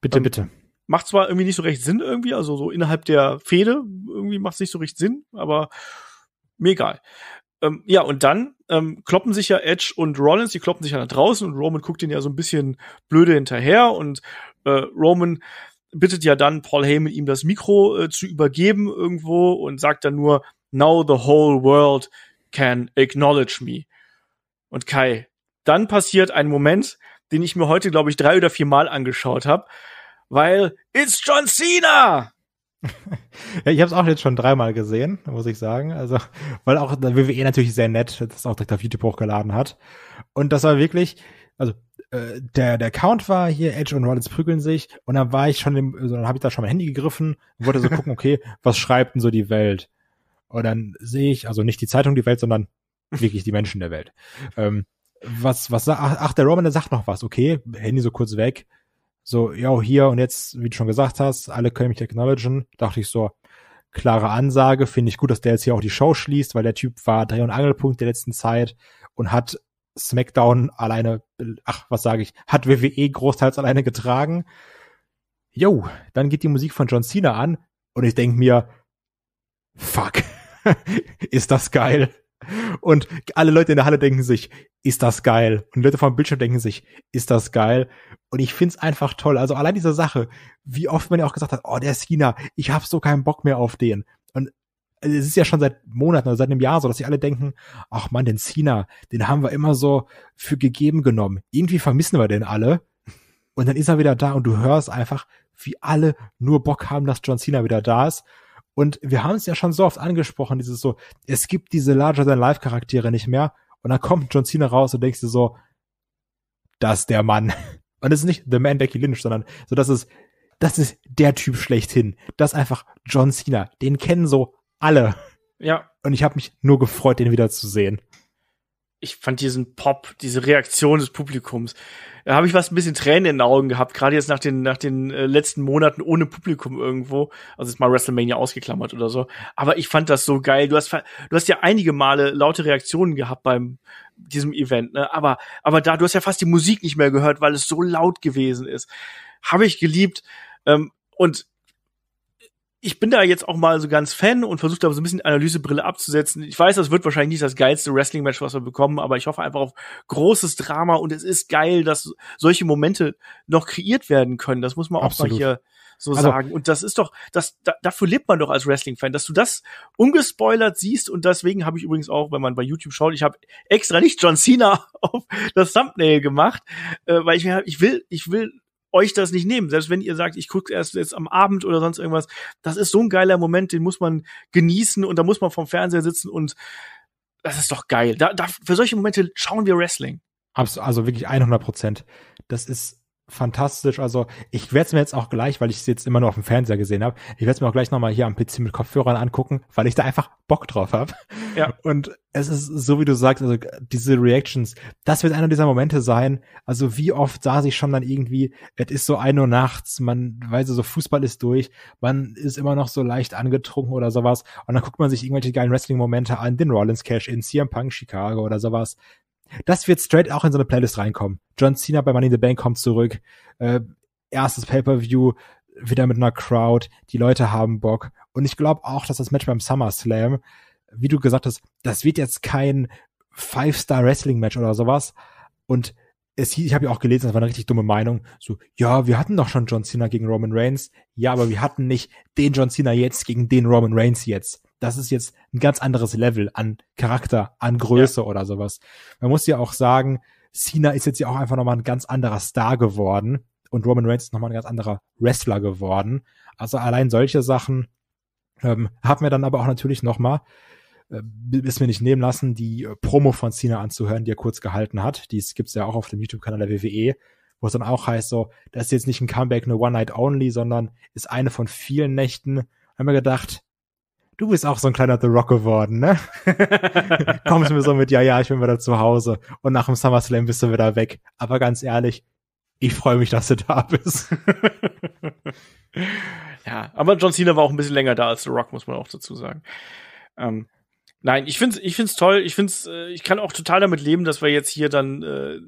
Bitte, ähm, bitte. Macht zwar irgendwie nicht so recht Sinn irgendwie, also so innerhalb der Fehde irgendwie macht's nicht so recht Sinn, aber mir egal. Ähm, ja, und dann ähm, kloppen sich ja Edge und Rollins, die kloppen sich ja nach draußen und Roman guckt ihn ja so ein bisschen blöde hinterher und äh, Roman bittet ja dann Paul Heyman, ihm das Mikro äh, zu übergeben irgendwo und sagt dann nur, now the whole world can acknowledge me. Und Kai, dann passiert ein Moment, den ich mir heute, glaube ich, drei oder vier Mal angeschaut habe, weil it's John Cena! ja, ich habe es auch jetzt schon dreimal gesehen, muss ich sagen. Also, weil auch der WWE natürlich sehr nett das auch direkt auf YouTube hochgeladen hat. Und das war wirklich, also äh, der der Count war hier Edge und Rollins prügeln sich und dann war ich schon im, also dann habe ich da schon mein Handy gegriffen und wollte so gucken, *laughs* okay, was schreibt denn so die Welt? Und dann sehe ich also nicht die Zeitung die Welt, sondern wirklich die Menschen der Welt. Ähm, was was ach der Roman der sagt noch was, okay, Handy so kurz weg so, ja, hier und jetzt, wie du schon gesagt hast, alle können mich acknowledgen, dachte ich so, klare Ansage, finde ich gut, dass der jetzt hier auch die Show schließt, weil der Typ war Dreh- und Angelpunkt der letzten Zeit und hat SmackDown alleine, ach, was sage ich, hat WWE großteils alleine getragen. Jo, dann geht die Musik von John Cena an und ich denke mir, fuck, *laughs* ist das geil. Und alle Leute in der Halle denken sich, ist das geil? Und Leute vom Bildschirm denken sich, ist das geil? Und ich find's einfach toll. Also allein diese Sache, wie oft man ja auch gesagt hat, oh, der Cena, ich hab so keinen Bock mehr auf den. Und also es ist ja schon seit Monaten oder seit einem Jahr so, dass sich alle denken, ach man, den Cena, den haben wir immer so für gegeben genommen. Irgendwie vermissen wir den alle. Und dann ist er wieder da und du hörst einfach, wie alle nur Bock haben, dass John Cena wieder da ist. Und wir haben es ja schon so oft angesprochen, dieses so, es gibt diese Larger-than-Life-Charaktere nicht mehr. Und dann kommt John Cena raus und denkst du so, das ist der Mann. *laughs* Und es ist nicht The Man Becky Lynch, sondern so, das ist, das ist der Typ schlechthin. Das ist einfach John Cena. Den kennen so alle. Ja. Und ich habe mich nur gefreut, den wiederzusehen ich fand diesen Pop, diese Reaktion des Publikums. Da habe ich was ein bisschen Tränen in den Augen gehabt, gerade jetzt nach den, nach den äh, letzten Monaten ohne Publikum irgendwo. Also ist mal WrestleMania ausgeklammert oder so. Aber ich fand das so geil. Du hast, du hast ja einige Male laute Reaktionen gehabt beim diesem Event, ne? Aber, aber da, du hast ja fast die Musik nicht mehr gehört, weil es so laut gewesen ist. Habe ich geliebt. Ähm, und ich bin da jetzt auch mal so ganz Fan und versuche da so ein bisschen Analysebrille abzusetzen. Ich weiß, das wird wahrscheinlich nicht das geilste Wrestling-Match, was wir bekommen, aber ich hoffe einfach auf großes Drama und es ist geil, dass solche Momente noch kreiert werden können. Das muss man Absolut. auch mal hier so also, sagen. Und das ist doch, das, da, dafür lebt man doch als Wrestling-Fan, dass du das ungespoilert siehst. Und deswegen habe ich übrigens auch, wenn man bei YouTube schaut, ich habe extra nicht John Cena *laughs* auf das Thumbnail gemacht, äh, weil ich mir, ich will, ich will euch das nicht nehmen. Selbst wenn ihr sagt, ich gucke erst jetzt am Abend oder sonst irgendwas. Das ist so ein geiler Moment, den muss man genießen und da muss man vom Fernseher sitzen und das ist doch geil. Da, da, für solche Momente schauen wir Wrestling. also wirklich 100 Prozent. Das ist fantastisch. Also ich werde es mir jetzt auch gleich, weil ich es jetzt immer nur auf dem Fernseher gesehen habe, ich werde es mir auch gleich nochmal hier am PC mit Kopfhörern angucken, weil ich da einfach Bock drauf habe. Ja. *laughs* Und es ist so, wie du sagst, also diese Reactions, das wird einer dieser Momente sein. Also wie oft saß ich schon dann irgendwie, es ist so ein Uhr nachts, man weiß so, Fußball ist durch, man ist immer noch so leicht angetrunken oder sowas. Und dann guckt man sich irgendwelche geilen Wrestling-Momente an, den Rollins Cash in CM Punk Chicago oder sowas. Das wird straight auch in so eine Playlist reinkommen. John Cena bei Money in the Bank kommt zurück. Äh, erstes Pay-Per-View, wieder mit einer Crowd. Die Leute haben Bock. Und ich glaube auch, dass das Match beim SummerSlam, wie du gesagt hast, das wird jetzt kein Five-Star-Wrestling-Match oder sowas. Und es, ich habe ja auch gelesen, das war eine richtig dumme Meinung. So, ja, wir hatten doch schon John Cena gegen Roman Reigns. Ja, aber wir hatten nicht den John Cena jetzt gegen den Roman Reigns jetzt das ist jetzt ein ganz anderes Level an Charakter, an Größe ja. oder sowas. Man muss ja auch sagen, Cena ist jetzt ja auch einfach nochmal ein ganz anderer Star geworden und Roman Reigns ist nochmal ein ganz anderer Wrestler geworden. Also allein solche Sachen ähm, haben wir dann aber auch natürlich nochmal, äh, ist mir nicht nehmen lassen, die äh, Promo von Cena anzuhören, die er kurz gehalten hat. Die gibt's ja auch auf dem YouTube-Kanal der WWE, wo es dann auch heißt, so, das ist jetzt nicht ein Comeback, nur One-Night-Only, sondern ist eine von vielen Nächten. Haben wir gedacht, du bist auch so ein kleiner The Rock geworden, ne? *laughs* Kommst du mir so mit, ja, ja, ich bin wieder zu Hause. Und nach dem SummerSlam bist du wieder weg. Aber ganz ehrlich, ich freue mich, dass du da bist. *laughs* ja, aber John Cena war auch ein bisschen länger da als The Rock, muss man auch dazu sagen. Ähm, nein, ich find's, ich find's toll. Ich find's, äh, ich kann auch total damit leben, dass wir jetzt hier dann äh,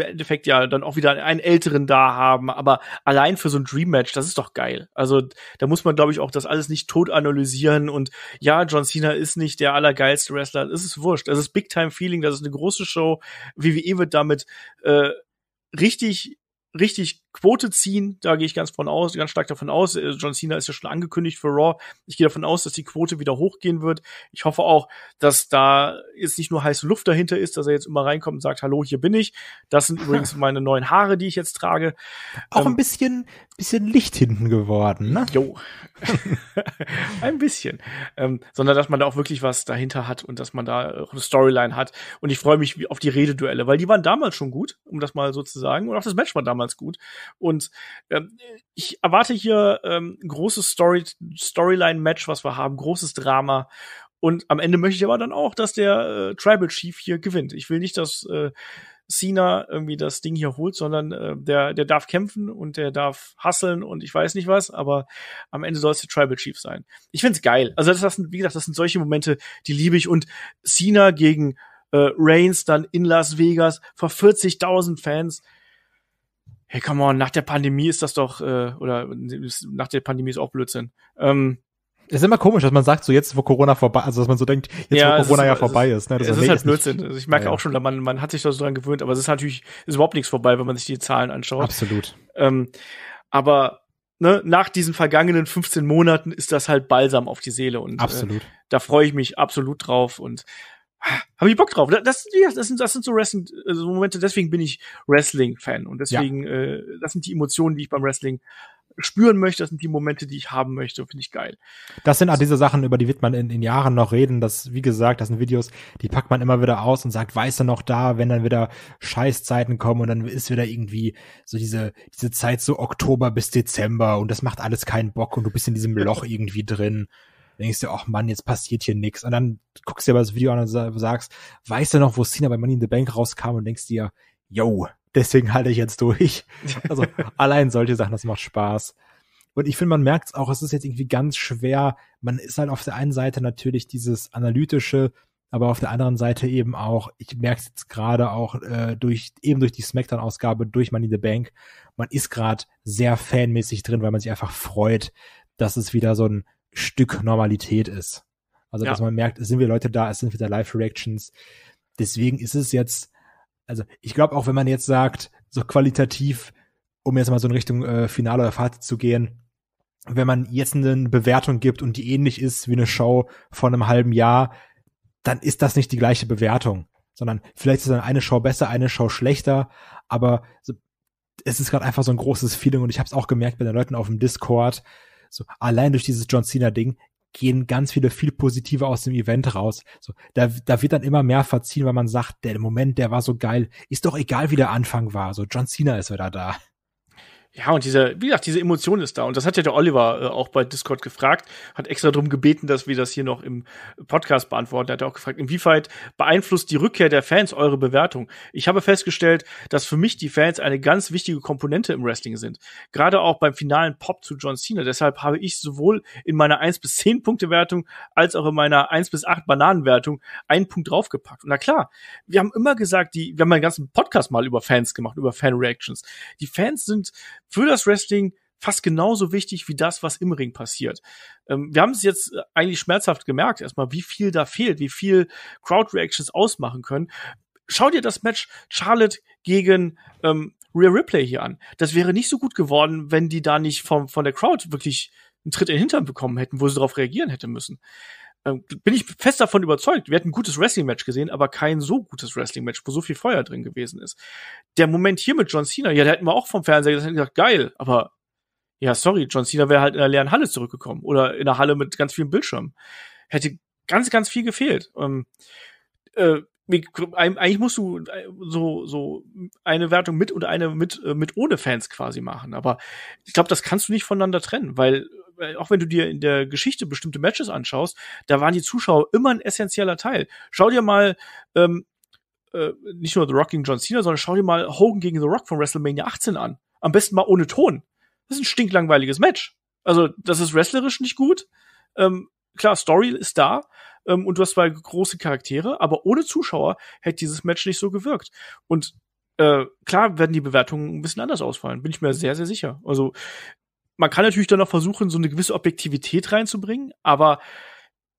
im Endeffekt ja dann auch wieder einen älteren da haben, aber allein für so ein Dream Match, das ist doch geil. Also da muss man glaube ich auch das alles nicht tot analysieren und ja, John Cena ist nicht der allergeilste Wrestler, das ist wurscht. Das ist Big Time Feeling, das ist eine große Show. WWE wird damit äh, richtig richtig Quote ziehen. Da gehe ich ganz von aus, ganz stark davon aus. Äh, John Cena ist ja schon angekündigt für Raw. Ich gehe davon aus, dass die Quote wieder hochgehen wird. Ich hoffe auch, dass da jetzt nicht nur heiße Luft dahinter ist, dass er jetzt immer reinkommt und sagt, hallo, hier bin ich. Das sind *laughs* übrigens meine neuen Haare, die ich jetzt trage. Auch ähm, ein bisschen, bisschen Licht hinten geworden, ne? Jo. *laughs* ein bisschen. Ähm, sondern, dass man da auch wirklich was dahinter hat und dass man da auch eine Storyline hat. Und ich freue mich auf die Rededuelle, weil die waren damals schon gut, um das mal so zu sagen. Und auch das Match war damals gut. Und ähm, ich erwarte hier ähm, großes Story Storyline-Match, was wir haben, großes Drama. Und am Ende möchte ich aber dann auch, dass der äh, Tribal Chief hier gewinnt. Ich will nicht, dass äh, Cena irgendwie das Ding hier holt, sondern äh, der, der darf kämpfen und der darf hasseln und ich weiß nicht was, aber am Ende soll es der Tribal Chief sein. Ich find's geil. Also das, das sind, wie gesagt, das sind solche Momente, die liebe ich und Cena gegen äh, Reigns dann in Las Vegas vor 40.000 Fans hey, come on, nach der Pandemie ist das doch, äh, oder nach der Pandemie ist auch Blödsinn. Ähm, es ist immer komisch, dass man sagt, so jetzt, wo Corona vorbei, also dass man so denkt, jetzt, ja, wo Corona ist, ja vorbei ist. Ne? Das es ist, halt Blödsinn. Also ich merke ja, auch schon, man, man hat sich da so dran gewöhnt, aber es ist natürlich, ist überhaupt nichts vorbei, wenn man sich die Zahlen anschaut. Absolut. Ähm, aber ne, nach diesen vergangenen 15 Monaten ist das halt Balsam auf die Seele und äh, absolut. Äh, da freue ich mich absolut drauf und habe ich Bock drauf. Das, das, sind, das sind so Wrestling also Momente, deswegen bin ich Wrestling-Fan. Und deswegen, ja. äh, das sind die Emotionen, die ich beim Wrestling spüren möchte. Das sind die Momente, die ich haben möchte. Finde ich geil. Das sind auch diese Sachen, über die wird man in, in Jahren noch reden. Das, wie gesagt, das sind Videos, die packt man immer wieder aus und sagt, weißt du noch da, wenn dann wieder Scheißzeiten kommen und dann ist wieder irgendwie so diese, diese Zeit so Oktober bis Dezember und das macht alles keinen Bock und du bist in diesem Loch *laughs* irgendwie drin denkst du, ach Mann, jetzt passiert hier nichts. Und dann guckst du dir aber das Video an und sagst, weißt du noch, wo Cena bei Money in the Bank rauskam und denkst dir, yo, deswegen halte ich jetzt durch. *laughs* Also allein solche Sachen, das macht Spaß. Und ich finde, man merkt es auch, es ist jetzt irgendwie ganz schwer. Man ist halt auf der einen Seite natürlich dieses analytische, aber auf der anderen Seite eben auch, ich merke es jetzt gerade auch äh, durch, eben durch die Smackdown-Ausgabe, durch Money in the Bank, man ist gerade sehr fanmäßig drin, weil man sich einfach freut, dass es wieder so ein Stück Normalität ist. Also, ja. dass man merkt, es sind wir Leute da, es sind wieder Live-Reactions. Deswegen ist es jetzt, also ich glaube auch, wenn man jetzt sagt, so qualitativ, um jetzt mal so in Richtung äh, Finale oder Fazit zu gehen, wenn man jetzt eine Bewertung gibt und die ähnlich ist wie eine Show von einem halben Jahr, dann ist das nicht die gleiche Bewertung, sondern vielleicht ist dann eine Show besser, eine Show schlechter, aber so, es ist gerade einfach so ein großes Feeling und ich habe es auch gemerkt bei den Leuten auf dem Discord, so, allein durch dieses John Cena-Ding gehen ganz viele viel positive aus dem Event raus. So, da, da wird dann immer mehr verziehen, weil man sagt, der Moment, der war so geil. Ist doch egal, wie der Anfang war. So, John Cena ist wieder da ja, und diese, wie gesagt, diese Emotion ist da. Und das hat ja der Oliver äh, auch bei Discord gefragt, hat extra darum gebeten, dass wir das hier noch im Podcast beantworten. Er hat auch gefragt, inwieweit beeinflusst die Rückkehr der Fans eure Bewertung? Ich habe festgestellt, dass für mich die Fans eine ganz wichtige Komponente im Wrestling sind. Gerade auch beim finalen Pop zu John Cena. Deshalb habe ich sowohl in meiner 1 bis 10 Punkte Wertung als auch in meiner 1 bis 8 Bananen Wertung einen Punkt draufgepackt. Und na klar, wir haben immer gesagt, die, wir haben einen ganzen Podcast mal über Fans gemacht, über Fan-Reactions. Die Fans sind für das Wrestling fast genauso wichtig wie das, was im Ring passiert. Ähm, wir haben es jetzt äh, eigentlich schmerzhaft gemerkt, erstmal, wie viel da fehlt, wie viel Crowd-Reactions ausmachen können. Schau dir das Match Charlotte gegen ähm, Rhea Ripley hier an. Das wäre nicht so gut geworden, wenn die da nicht vom, von der Crowd wirklich einen Tritt in den Hintern bekommen hätten, wo sie darauf reagieren hätte müssen. Ähm, bin ich fest davon überzeugt. Wir hätten ein gutes Wrestling-Match gesehen, aber kein so gutes Wrestling-Match, wo so viel Feuer drin gewesen ist. Der Moment hier mit John Cena, ja, da hätten wir auch vom Fernseher gesagt, gesagt geil, aber ja, sorry, John Cena wäre halt in einer leeren Halle zurückgekommen oder in einer Halle mit ganz vielen Bildschirmen. Hätte ganz, ganz viel gefehlt. Ähm, äh, eigentlich musst du äh, so so eine Wertung mit und eine mit äh, mit ohne Fans quasi machen, aber ich glaube, das kannst du nicht voneinander trennen, weil äh, auch wenn du dir in der Geschichte bestimmte Matches anschaust, da waren die Zuschauer immer ein essentieller Teil. Schau dir mal ähm, äh, nicht nur The Rock gegen John Cena, sondern schau dir mal Hogan gegen The Rock von WrestleMania 18 an. Am besten mal ohne Ton. Das ist ein stinklangweiliges Match. Also, das ist wrestlerisch nicht gut. Ähm, klar, Story ist da ähm, und du hast zwei große Charaktere, aber ohne Zuschauer hätte dieses Match nicht so gewirkt. Und äh, klar werden die Bewertungen ein bisschen anders ausfallen, bin ich mir sehr, sehr sicher. Also man kann natürlich dann noch versuchen, so eine gewisse Objektivität reinzubringen, aber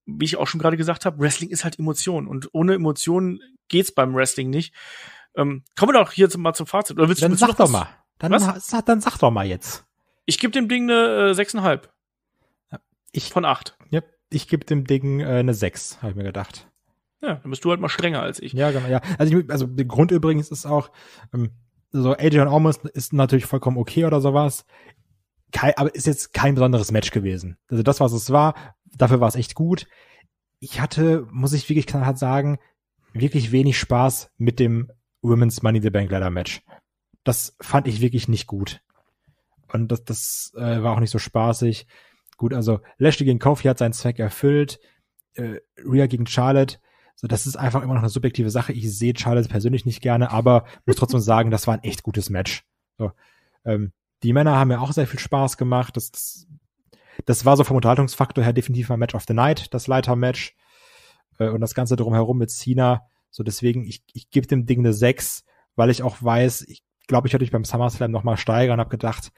wie ich auch schon gerade gesagt habe, Wrestling ist halt Emotion und ohne Emotionen geht's beim Wrestling nicht. Ähm, kommen wir doch hier zum, mal zum Fazit. Oder willst, dann willst sag du doch was? mal. Dann, was? Sag, dann sag doch mal jetzt. Ich gebe dem Ding eine äh, 6,5. Von 8. Ja, ich gebe dem Ding äh, eine 6, habe ich mir gedacht. Ja, dann bist du halt mal strenger als ich. Ja, genau, ja. Also, ich, also der Grund übrigens ist auch, ähm, so Adrian und Almost ist natürlich vollkommen okay oder sowas kein, aber ist jetzt kein besonderes Match gewesen. Also das, was es war, dafür war es echt gut. Ich hatte, muss ich wirklich knallhart sagen, wirklich wenig Spaß mit dem Women's Money the Bank Ladder Match. Das fand ich wirklich nicht gut. Und das, das äh, war auch nicht so spaßig. Gut, also Lashley gegen Kofi hat seinen Zweck erfüllt. Äh, Rhea gegen Charlotte. So, das ist einfach immer noch eine subjektive Sache. Ich sehe Charlotte persönlich nicht gerne, aber muss trotzdem *laughs* sagen, das war ein echt gutes Match. So, ähm, die Männer haben mir auch sehr viel Spaß gemacht. Das, das, das war so vom Unterhaltungsfaktor her definitiv mein Match of the Night, das Leiter-Match. Äh, und das Ganze drumherum mit Cena. So deswegen, ich, ich gebe dem Ding eine 6, weil ich auch weiß, ich glaube, ich hätte mich beim SummerSlam nochmal steigern und habe gedacht,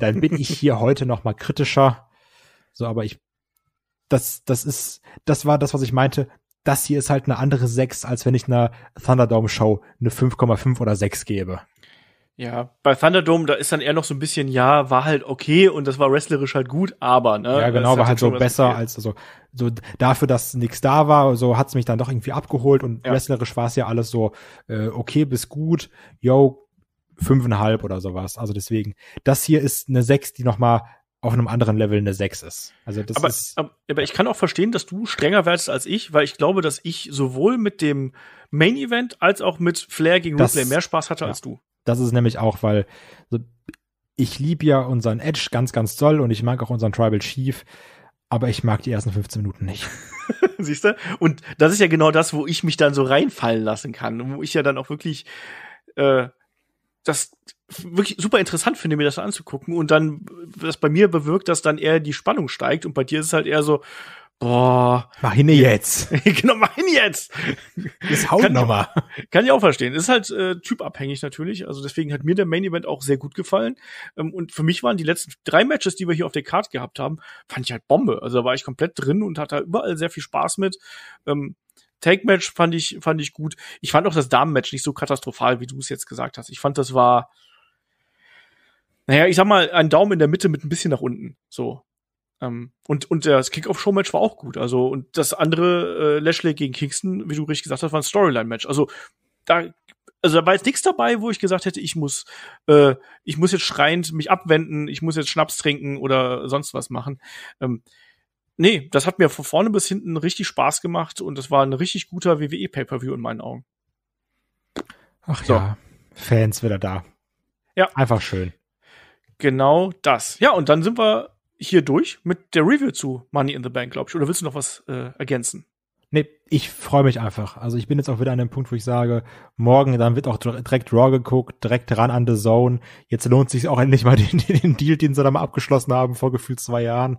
dann bin ich hier heute nochmal kritischer. So, aber ich, das, das ist, das war das, was ich meinte. Das hier ist halt eine andere 6, als wenn ich einer Thunderdome-Show eine 5,5 oder 6 gebe. Ja, bei Thunderdome, da ist dann eher noch so ein bisschen, ja, war halt okay und das war wrestlerisch halt gut, aber, ne? Ja, genau, war halt so besser okay. als, also, so dafür, dass nix da war, so hat's mich dann doch irgendwie abgeholt und ja. wrestlerisch war es ja alles so, äh, okay bis gut, yo, fünfeinhalb oder sowas. Also deswegen, das hier ist eine Sechs, die nochmal auf einem anderen Level eine 6 ist. Also das aber, ist aber, aber ich kann auch verstehen, dass du strenger wärst als ich, weil ich glaube, dass ich sowohl mit dem Main Event als auch mit Flair gegen Ripley mehr Spaß hatte ja. als du. Das ist nämlich auch, weil ich liebe ja unseren Edge ganz, ganz toll und ich mag auch unseren Tribal Chief, aber ich mag die ersten 15 Minuten nicht. *laughs* Siehst du? Und das ist ja genau das, wo ich mich dann so reinfallen lassen kann, und wo ich ja dann auch wirklich äh, das wirklich super interessant finde, mir das anzugucken und dann das bei mir bewirkt, dass dann eher die Spannung steigt und bei dir ist es halt eher so, Boah. Mach ihn jetzt. *laughs* genau, mach ihn jetzt. Das haut nochmal. Kann ich auch verstehen. Ist halt äh, typabhängig natürlich. Also deswegen hat mir der Main Event auch sehr gut gefallen. Ähm, und für mich waren die letzten drei Matches, die wir hier auf der Karte gehabt haben, fand ich halt Bombe. Also da war ich komplett drin und hatte halt überall sehr viel Spaß mit. Ähm, Take match fand ich, fand ich gut. Ich fand auch das Damen-Match nicht so katastrophal, wie du es jetzt gesagt hast. Ich fand, das war, naja, ich sag mal, ein Daumen in der Mitte mit ein bisschen nach unten. So. Ähm, und, und das Kick-Off-Show-Match war auch gut. Also, und das andere äh, Lashley gegen Kingston, wie du richtig gesagt hast, war ein Storyline-Match. Also, da also da war jetzt nichts dabei, wo ich gesagt hätte, ich muss, äh, ich muss jetzt schreiend mich abwenden, ich muss jetzt Schnaps trinken oder sonst was machen. Ähm, nee, das hat mir von vorne bis hinten richtig Spaß gemacht und das war ein richtig guter WWE Pay-per-View in meinen Augen. Ach so. ja, Fans wieder da. Ja. Einfach schön. Genau das. Ja, und dann sind wir hier durch mit der Review zu Money in the Bank, glaube ich. Oder willst du noch was äh, ergänzen? Nee, ich freue mich einfach. Also ich bin jetzt auch wieder an dem Punkt, wo ich sage, morgen, dann wird auch direkt Raw geguckt, direkt ran an The Zone. Jetzt lohnt sich auch endlich mal *laughs* den, den Deal, den sie da mal abgeschlossen haben vor gefühlt zwei Jahren.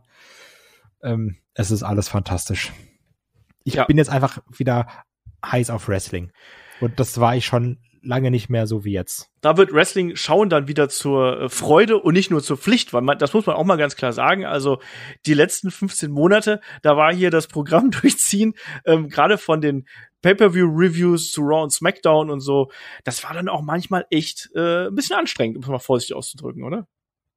Ähm, es ist alles fantastisch. Ich ja. bin jetzt einfach wieder heiß auf Wrestling. Und das war ich schon lange nicht mehr so wie jetzt. Da wird Wrestling schauen dann wieder zur äh, Freude und nicht nur zur Pflicht, weil man, das muss man auch mal ganz klar sagen. Also die letzten 15 Monate, da war hier das Programm *laughs* durchziehen, ähm, gerade von den Pay-per-view-Reviews zu Raw und SmackDown und so. Das war dann auch manchmal echt äh, ein bisschen anstrengend, um es mal vorsichtig auszudrücken, oder?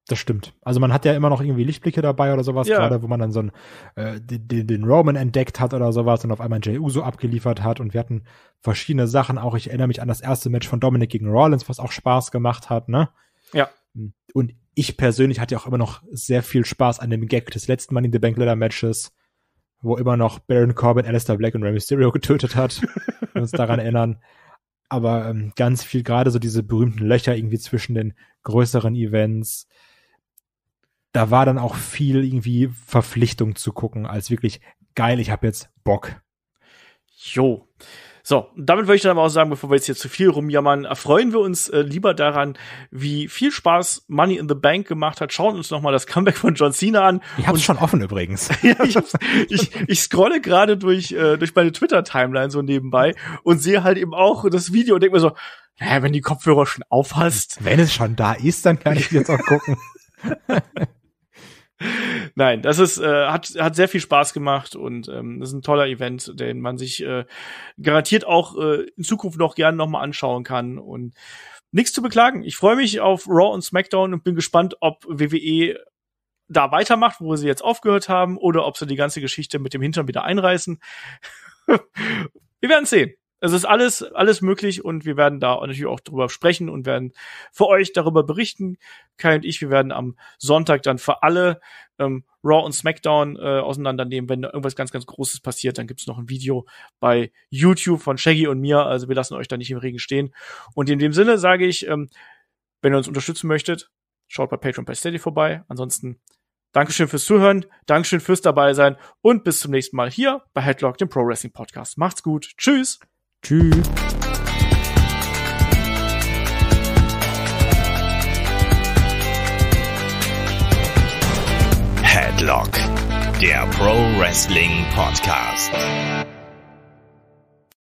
Das stimmt. Also man hat ja immer noch irgendwie Lichtblicke dabei oder sowas, ja. gerade wo man dann so einen, äh, den, den Roman entdeckt hat oder sowas und auf einmal J.U. so abgeliefert hat und wir hatten verschiedene Sachen. Auch ich erinnere mich an das erste Match von Dominic gegen Rollins, was auch Spaß gemacht hat, ne? Ja. Und ich persönlich hatte auch immer noch sehr viel Spaß an dem Gag des letzten Money in the Bank Leather Matches, wo immer noch Baron Corbin, Alistair Black und Rey Mysterio *laughs* getötet hat, wenn wir uns daran erinnern. Aber ähm, ganz viel, gerade so diese berühmten Löcher irgendwie zwischen den größeren Events, da war dann auch viel irgendwie Verpflichtung zu gucken, als wirklich geil, ich habe jetzt Bock. Jo. So, damit würde ich dann aber auch sagen, bevor wir jetzt hier zu viel rumjammern, erfreuen wir uns äh, lieber daran, wie viel Spaß Money in the Bank gemacht hat. Schauen uns nochmal das Comeback von John Cena an. Ich hab's und, schon offen übrigens. *laughs* ja, ich, ich, ich scrolle gerade durch, äh, durch meine Twitter-Timeline so nebenbei und sehe halt eben auch das Video und denke mir so, naja, wenn die Kopfhörer schon aufhast. Wenn es schon da ist, dann kann ich jetzt auch gucken. *laughs* Nein, das ist äh, hat hat sehr viel Spaß gemacht und ähm, das ist ein toller Event, den man sich äh, garantiert auch äh, in Zukunft noch gerne nochmal anschauen kann und nichts zu beklagen. Ich freue mich auf Raw und SmackDown und bin gespannt, ob WWE da weitermacht, wo sie jetzt aufgehört haben oder ob sie die ganze Geschichte mit dem Hintern wieder einreißen. *laughs* Wir werden sehen. Es ist alles, alles möglich und wir werden da natürlich auch drüber sprechen und werden für euch darüber berichten. Kai und ich, wir werden am Sonntag dann für alle ähm, Raw und SmackDown äh, auseinandernehmen. Wenn da irgendwas ganz, ganz Großes passiert, dann gibt's noch ein Video bei YouTube von Shaggy und mir. Also wir lassen euch da nicht im Regen stehen. Und in dem Sinne sage ich, ähm, wenn ihr uns unterstützen möchtet, schaut bei Patreon bei Steady vorbei. Ansonsten Dankeschön fürs Zuhören, Dankeschön fürs dabei sein und bis zum nächsten Mal hier bei Headlock, dem Pro Wrestling Podcast. Macht's gut. Tschüss. Tschüss. Headlock, der Pro Wrestling Podcast.